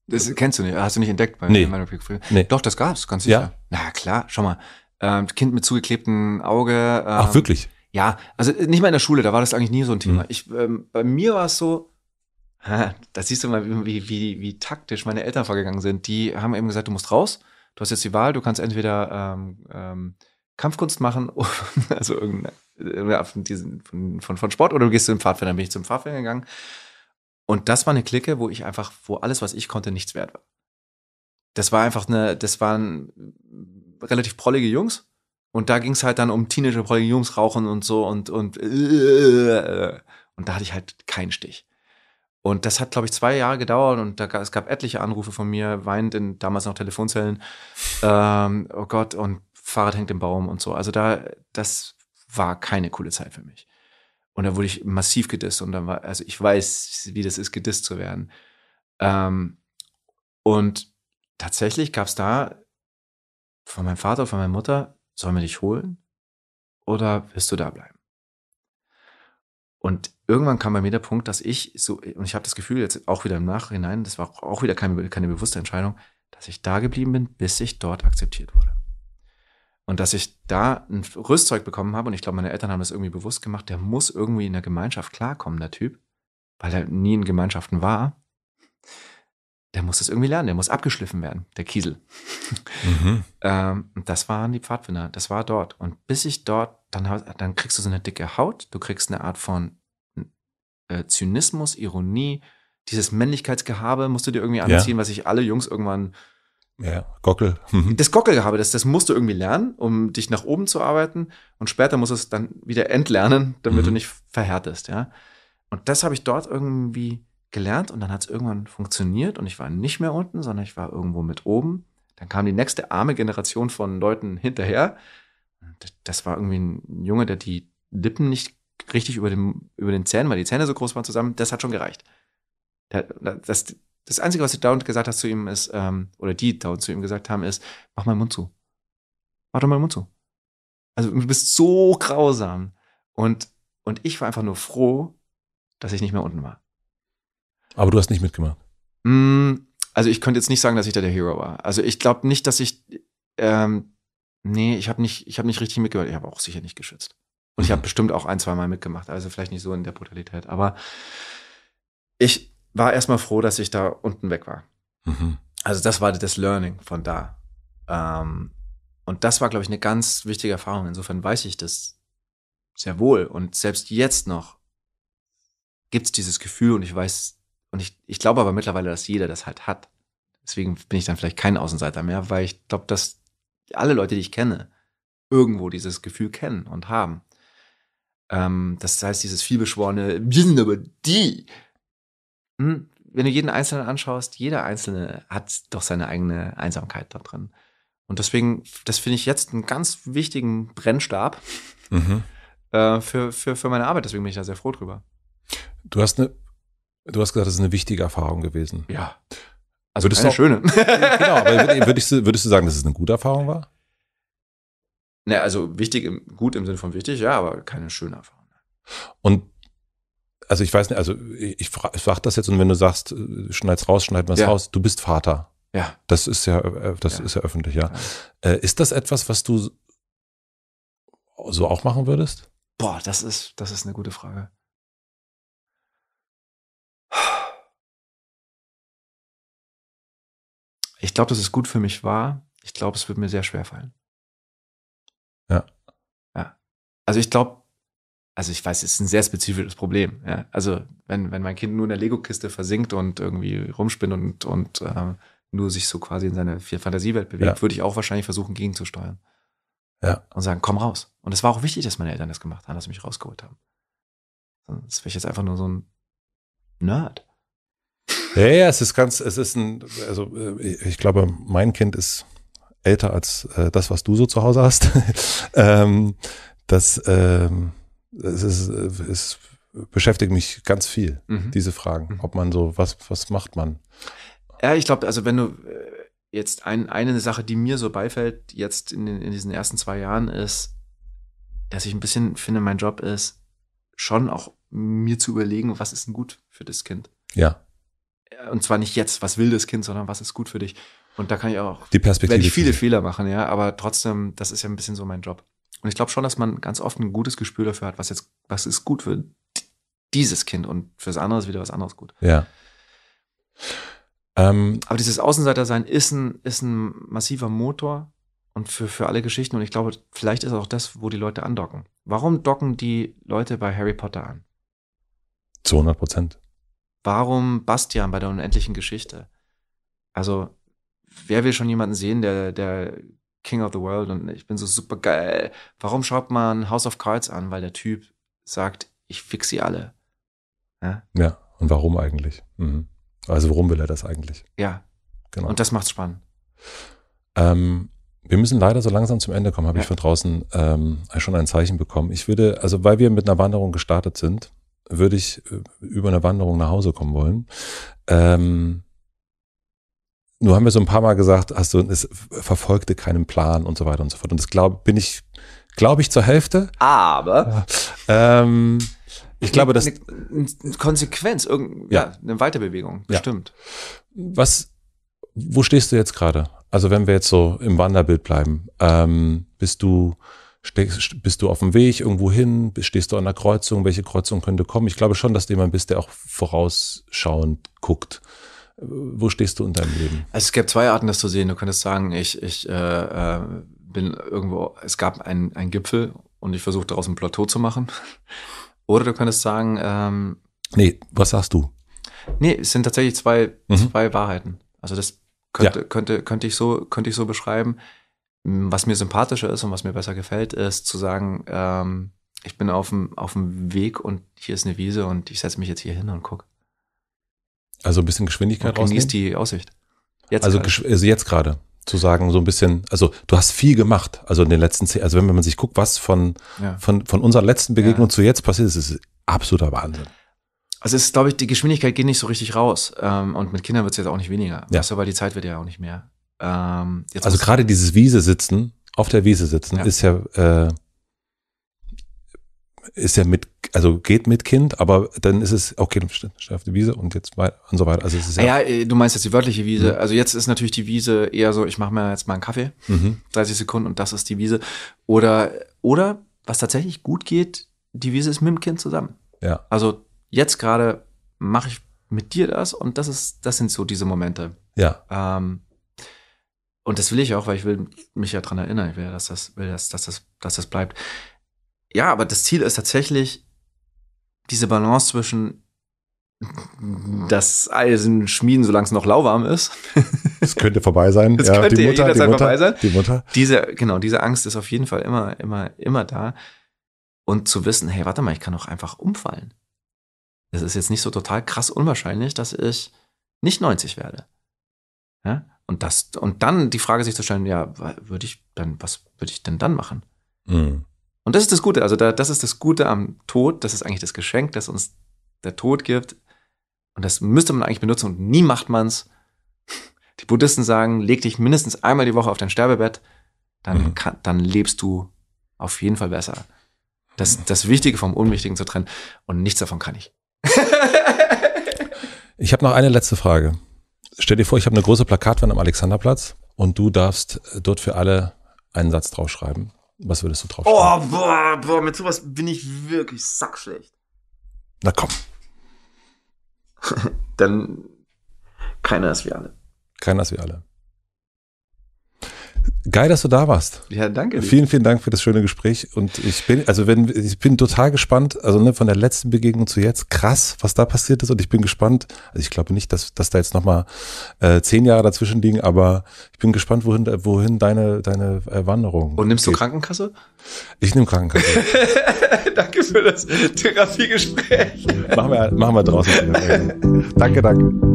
Das kennst du nicht, hast du nicht entdeckt bei nee. meiner nee. Doch, das gab's, ganz sicher. Ja? Na klar, schau mal. Ähm, kind mit zugeklebtem Auge. Ähm, Ach, wirklich? Ja, also äh, nicht mal in der Schule, da war das eigentlich nie so ein Thema. Mhm. Ich, ähm, bei mir war es so, da siehst du mal, wie, wie, wie taktisch meine Eltern vorgegangen sind. Die haben eben gesagt, du musst raus, du hast jetzt die Wahl, du kannst entweder ähm, ähm, Kampfkunst machen, also irgendeine, äh, diesen, von, von, von, Sport oder du gehst zum dem Pfadfinder, dann bin ich zum Pfadfinder gegangen. Und das war eine Clique, wo ich einfach, wo alles, was ich konnte, nichts wert war. Das war einfach eine, das waren relativ prollige Jungs. Und da ging es halt dann um Teenager, prollige Jungs rauchen und so und, und, äh, äh, äh. und da hatte ich halt keinen Stich. Und das hat, glaube ich, zwei Jahre gedauert und da, es gab etliche Anrufe von mir, weinend in damals noch Telefonzellen. Ähm, oh Gott, und Fahrrad hängt im Baum und so. Also da, das war keine coole Zeit für mich. Und da wurde ich massiv gedisst und dann war, also ich weiß, wie das ist, gedisst zu werden. Ähm, und tatsächlich gab es da von meinem Vater, von meiner Mutter, sollen wir dich holen oder wirst du da bleiben? Und irgendwann kam bei mir der Punkt, dass ich so, und ich habe das Gefühl jetzt auch wieder im Nachhinein, das war auch wieder keine, keine bewusste Entscheidung, dass ich da geblieben bin, bis ich dort akzeptiert wurde. Und dass ich da ein Rüstzeug bekommen habe, und ich glaube, meine Eltern haben das irgendwie bewusst gemacht, der muss irgendwie in der Gemeinschaft klarkommen, der Typ, weil er nie in Gemeinschaften war. Der muss das irgendwie lernen, der muss abgeschliffen werden, der Kiesel. Mhm. ähm, das waren die Pfadfinder, das war dort. Und bis ich dort, dann, dann kriegst du so eine dicke Haut, du kriegst eine Art von äh, Zynismus, Ironie, dieses Männlichkeitsgehabe musst du dir irgendwie anziehen, ja. was sich alle Jungs irgendwann ja, Gockel. Mhm. Das Gockelgehabe, das, das musst du irgendwie lernen, um dich nach oben zu arbeiten. Und später musst du es dann wieder entlernen, damit mhm. du nicht verhärtest, ja. Und das habe ich dort irgendwie gelernt und dann hat es irgendwann funktioniert und ich war nicht mehr unten, sondern ich war irgendwo mit oben. Dann kam die nächste arme Generation von Leuten hinterher. Das war irgendwie ein Junge, der die Lippen nicht richtig über, dem, über den Zähnen, weil die Zähne so groß waren zusammen. Das hat schon gereicht. Das, das Einzige, was du dauernd gesagt hast zu ihm ist, ähm, oder die dauernd zu ihm gesagt haben, ist, mach meinen Mund zu. Mach doch meinen Mund zu. Also du bist so grausam. Und, und ich war einfach nur froh, dass ich nicht mehr unten war. Aber du hast nicht mitgemacht. Mm, also ich könnte jetzt nicht sagen, dass ich da der Hero war. Also ich glaube nicht, dass ich, ähm, nee, ich habe nicht, ich habe nicht richtig mitgemacht. Ich habe auch sicher nicht geschützt. Und ich habe mhm. bestimmt auch ein, zwei Mal mitgemacht, also vielleicht nicht so in der Brutalität, aber ich, war erstmal froh, dass ich da unten weg war. Mhm. Also das war das Learning von da. Ähm, und das war, glaube ich, eine ganz wichtige Erfahrung. Insofern weiß ich das sehr wohl. Und selbst jetzt noch gibt es dieses Gefühl und ich weiß, und ich, ich glaube aber mittlerweile, dass jeder das halt hat. Deswegen bin ich dann vielleicht kein Außenseiter mehr, weil ich glaube, dass alle Leute, die ich kenne, irgendwo dieses Gefühl kennen und haben. Ähm, das heißt, dieses vielbeschworene, wir sind aber die, hm, wenn du jeden Einzelnen anschaust, jeder Einzelne hat doch seine eigene Einsamkeit da drin. Und deswegen, das finde ich jetzt einen ganz wichtigen Brennstab mhm. äh, für, für, für meine Arbeit. Deswegen bin ich da sehr froh drüber. Du hast eine, du hast gesagt, das ist eine wichtige Erfahrung gewesen. Ja. Also eine schöne. genau, aber würdest du, würdest du sagen, dass es eine gute Erfahrung war? Naja, ne, also wichtig, gut im Sinne von wichtig, ja, aber keine schöne Erfahrung. Und also ich weiß nicht, also ich frage das jetzt und wenn du sagst, äh, schneid's raus, schneid mal ja. raus, du bist Vater. Ja. Das ist ja, äh, das ja. ist ja öffentlich, ja. ja. Äh, ist das etwas, was du so auch machen würdest? Boah, das ist, das ist eine gute Frage. Ich glaube, dass es gut für mich war. Ich glaube, es wird mir sehr schwer fallen. Ja. Ja. Also ich glaube, also ich weiß, es ist ein sehr spezifisches Problem. Ja? Also wenn, wenn mein Kind nur in der Lego-Kiste versinkt und irgendwie rumspinnt und, und ähm, nur sich so quasi in seine Fantasiewelt bewegt, ja. würde ich auch wahrscheinlich versuchen, gegenzusteuern. Ja. Und sagen, komm raus. Und es war auch wichtig, dass meine Eltern das gemacht haben, dass sie mich rausgeholt haben. Sonst wäre ich jetzt einfach nur so ein Nerd. Ja, ja, es ist ganz, es ist ein, also äh, ich glaube, mein Kind ist älter als äh, das, was du so zu Hause hast. ähm, das, ähm, es, ist, es beschäftigt mich ganz viel, mhm. diese Fragen. Mhm. Ob man so, was, was macht man? Ja, ich glaube, also wenn du äh, jetzt ein, eine Sache, die mir so beifällt, jetzt in, den, in diesen ersten zwei Jahren, ist, dass ich ein bisschen finde, mein Job ist, schon auch mir zu überlegen, was ist denn gut für das Kind. Ja. Äh, und zwar nicht jetzt, was will das Kind, sondern was ist gut für dich. Und da kann ich auch die Perspektive werde ich viele Fehler machen, ja, aber trotzdem, das ist ja ein bisschen so mein Job. Und ich glaube schon, dass man ganz oft ein gutes Gespür dafür hat, was jetzt, was ist gut für dieses Kind und fürs andere ist wieder was anderes gut. Ja. Ähm, Aber dieses Außenseitersein ist ein, ist ein massiver Motor und für, für alle Geschichten. Und ich glaube, vielleicht ist auch das, wo die Leute andocken. Warum docken die Leute bei Harry Potter an? Zu 100 Prozent. Warum Bastian bei der unendlichen Geschichte? Also, wer will schon jemanden sehen, der, der King of the World und ich bin so super geil. Warum schaut man House of Cards an? Weil der Typ sagt, ich fix sie alle. Ja, ja und warum eigentlich? Mhm. Also warum will er das eigentlich? Ja, genau. Und das macht's spannend. Ähm, wir müssen leider so langsam zum Ende kommen, habe ja. ich von draußen ähm, schon ein Zeichen bekommen. Ich würde, also weil wir mit einer Wanderung gestartet sind, würde ich äh, über eine Wanderung nach Hause kommen wollen. Ähm, nur haben wir so ein paar Mal gesagt, hast du, es verfolgte keinen Plan und so weiter und so fort. Und das glaube bin ich, glaube ich, zur Hälfte. Aber ähm, ich glaube, dass eine, eine Konsequenz, irgendeine ja. eine Weiterbewegung, bestimmt. Ja. Was, wo stehst du jetzt gerade? Also wenn wir jetzt so im Wanderbild bleiben, ähm, bist du Steckst, bist du auf dem Weg irgendwo hin? Stehst du an der Kreuzung? Welche Kreuzung könnte kommen? Ich glaube schon, dass du jemand bist, der auch vorausschauend guckt. Wo stehst du in deinem Leben? Also es gibt zwei Arten, das zu sehen. Du könntest sagen, ich, ich äh, äh bin irgendwo, es gab einen, einen Gipfel und ich versuche daraus ein Plateau zu machen. Oder du könntest sagen, ähm, Nee, was sagst du? Nee, es sind tatsächlich zwei, mhm. zwei Wahrheiten. Also das könnte, ja. könnte, könnte, ich so, könnte ich so beschreiben. Mm, was mir sympathischer ist und was mir besser gefällt, ist zu sagen, ähm, ich bin auf dem, auf dem Weg und hier ist eine Wiese und ich setze mich jetzt hier hin und gucke. Also ein bisschen Geschwindigkeit und genießt die Aussicht. Jetzt also, also jetzt gerade zu sagen, so ein bisschen, also du hast viel gemacht, also in den letzten zehn, also wenn man sich guckt, was von, ja. von, von unserer letzten Begegnung ja. zu jetzt passiert ist, ist absoluter Wahnsinn. Also es ist, glaube ich, die Geschwindigkeit geht nicht so richtig raus. Ähm, und mit Kindern wird es jetzt auch nicht weniger. Ja. Weißt du, weil die Zeit wird ja auch nicht mehr. Ähm, also gerade dieses Wiese sitzen, auf der Wiese sitzen, ja. ist ja äh, ist ja mit, also geht mit Kind, aber dann ist es, okay, dann auf die Wiese und jetzt weiter und so weiter. Also es ist ja, ah ja äh, du meinst jetzt die wörtliche Wiese. Mhm. Also jetzt ist natürlich die Wiese eher so, ich mache mir jetzt mal einen Kaffee, mhm. 30 Sekunden und das ist die Wiese. Oder, oder, was tatsächlich gut geht, die Wiese ist mit dem Kind zusammen. Ja. Also jetzt gerade mache ich mit dir das und das ist, das sind so diese Momente. Ja. Ähm, und das will ich auch, weil ich will mich ja dran erinnern. Ich will, dass das, will, dass, dass das, dass das bleibt ja, aber das Ziel ist tatsächlich diese Balance zwischen das Eisen schmieden, solange es noch lauwarm ist. Es könnte vorbei sein. Es ja, könnte die Mutter, die Mutter, vorbei sein. Die Mutter. Diese, genau, diese Angst ist auf jeden Fall immer, immer, immer da. Und zu wissen, hey, warte mal, ich kann doch einfach umfallen. Es ist jetzt nicht so total krass unwahrscheinlich, dass ich nicht 90 werde. Ja? Und das, und dann die Frage sich zu stellen, ja, würde ich dann, was würde ich denn dann machen? Mhm. Und das ist das Gute, also da, das ist das Gute am Tod, das ist eigentlich das Geschenk, das uns der Tod gibt. Und das müsste man eigentlich benutzen und nie macht man's. Die Buddhisten sagen, leg dich mindestens einmal die Woche auf dein Sterbebett, dann, mhm. kann, dann lebst du auf jeden Fall besser. Das, das Wichtige vom Unwichtigen zu trennen und nichts davon kann ich. ich habe noch eine letzte Frage. Stell dir vor, ich habe eine große Plakatwand am Alexanderplatz und du darfst dort für alle einen Satz draufschreiben. Was würdest du drauf Oh, boah, boah, mit sowas bin ich wirklich sackschlecht. Na komm. Dann keiner ist wie alle. Keiner ist wie alle. Geil, dass du da warst. Ja, danke. Vielen, vielen Dank für das schöne Gespräch. Und ich bin, also wenn, ich bin total gespannt, also ne, von der letzten Begegnung zu jetzt, krass, was da passiert ist. Und ich bin gespannt, also ich glaube nicht, dass, dass da jetzt nochmal äh, zehn Jahre dazwischen liegen, aber ich bin gespannt, wohin, wohin deine, deine äh, Wanderung. Und nimmst geht. du Krankenkasse? Ich nehme Krankenkasse. danke für das Therapiegespräch. machen wir, machen wir draußen. danke, danke.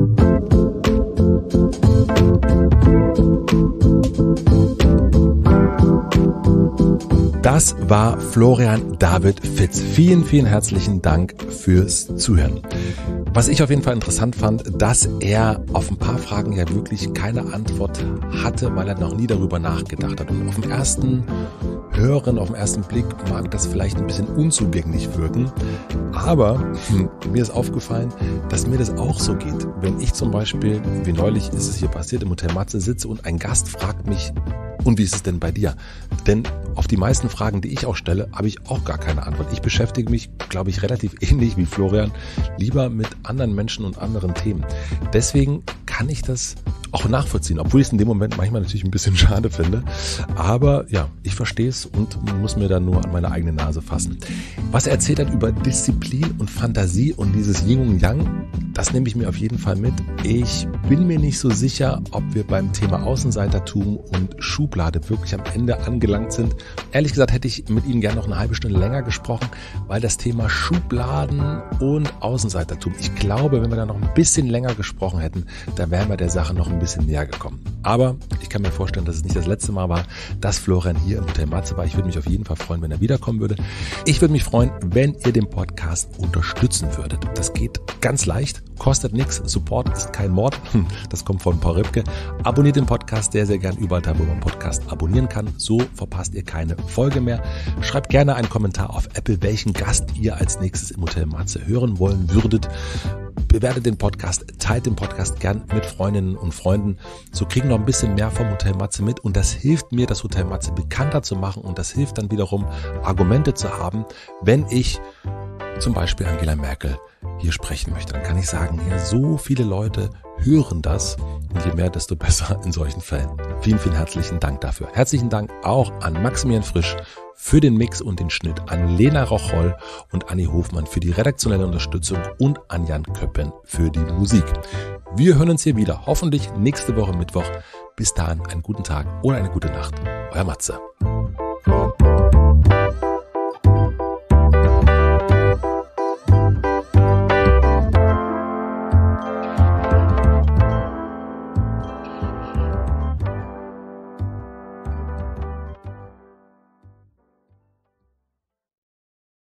Thank you. Das war Florian David Fitz. Vielen, vielen herzlichen Dank fürs Zuhören. Was ich auf jeden Fall interessant fand, dass er auf ein paar Fragen ja wirklich keine Antwort hatte, weil er noch nie darüber nachgedacht hat. Und auf dem ersten Hören, auf den ersten Blick mag das vielleicht ein bisschen unzugänglich wirken, aber hm, mir ist aufgefallen, dass mir das auch so geht. Wenn ich zum Beispiel, wie neulich ist es hier passiert, im Hotel Matze sitze und ein Gast fragt mich, und wie ist es denn bei dir? Denn auf die meisten meisten Fragen, die ich auch stelle, habe ich auch gar keine Antwort. Ich beschäftige mich, glaube ich, relativ ähnlich wie Florian, lieber mit anderen Menschen und anderen Themen. Deswegen kann ich das auch nachvollziehen, obwohl ich es in dem Moment manchmal natürlich ein bisschen schade finde. Aber ja, ich verstehe es und muss mir dann nur an meine eigene Nase fassen. Was er erzählt hat über Disziplin und Fantasie und dieses Yin und Yang, das nehme ich mir auf jeden Fall mit. Ich bin mir nicht so sicher, ob wir beim Thema Außenseitertum und Schublade wirklich am Ende angelangt sind. Ehrlich gesagt, gesagt, hätte ich mit Ihnen gerne noch eine halbe Stunde länger gesprochen, weil das Thema Schubladen und Außenseitertum, ich glaube, wenn wir da noch ein bisschen länger gesprochen hätten, da wären wir der Sache noch ein bisschen näher gekommen. Aber ich kann mir vorstellen, dass es nicht das letzte Mal war, dass Florian hier im Hotel Matze war. Ich würde mich auf jeden Fall freuen, wenn er wiederkommen würde. Ich würde mich freuen, wenn ihr den Podcast unterstützen würdet. Das geht ganz leicht, kostet nichts. Support ist kein Mord. Hm, das kommt von Paul Ripke. Abonniert den Podcast sehr, sehr gern überall da, wo man Podcast abonnieren kann. So verpasst ihr keine Folge. Folge mehr. Schreibt gerne einen Kommentar auf Apple, welchen Gast ihr als nächstes im Hotel Matze hören wollen würdet. Bewertet den Podcast, teilt den Podcast gern mit Freundinnen und Freunden. So kriegen noch ein bisschen mehr vom Hotel Matze mit und das hilft mir, das Hotel Matze bekannter zu machen und das hilft dann wiederum, Argumente zu haben, wenn ich zum Beispiel Angela Merkel hier sprechen möchte. Dann kann ich sagen, hier so viele Leute hören das. Und je mehr, desto besser in solchen Fällen. Vielen, vielen herzlichen Dank dafür. Herzlichen Dank auch an Maximilian Frisch für den Mix und den Schnitt, an Lena Rocholl und Anni Hofmann für die redaktionelle Unterstützung und an Jan Köppen für die Musik. Wir hören uns hier wieder, hoffentlich nächste Woche Mittwoch. Bis dahin einen guten Tag oder eine gute Nacht. Euer Matze.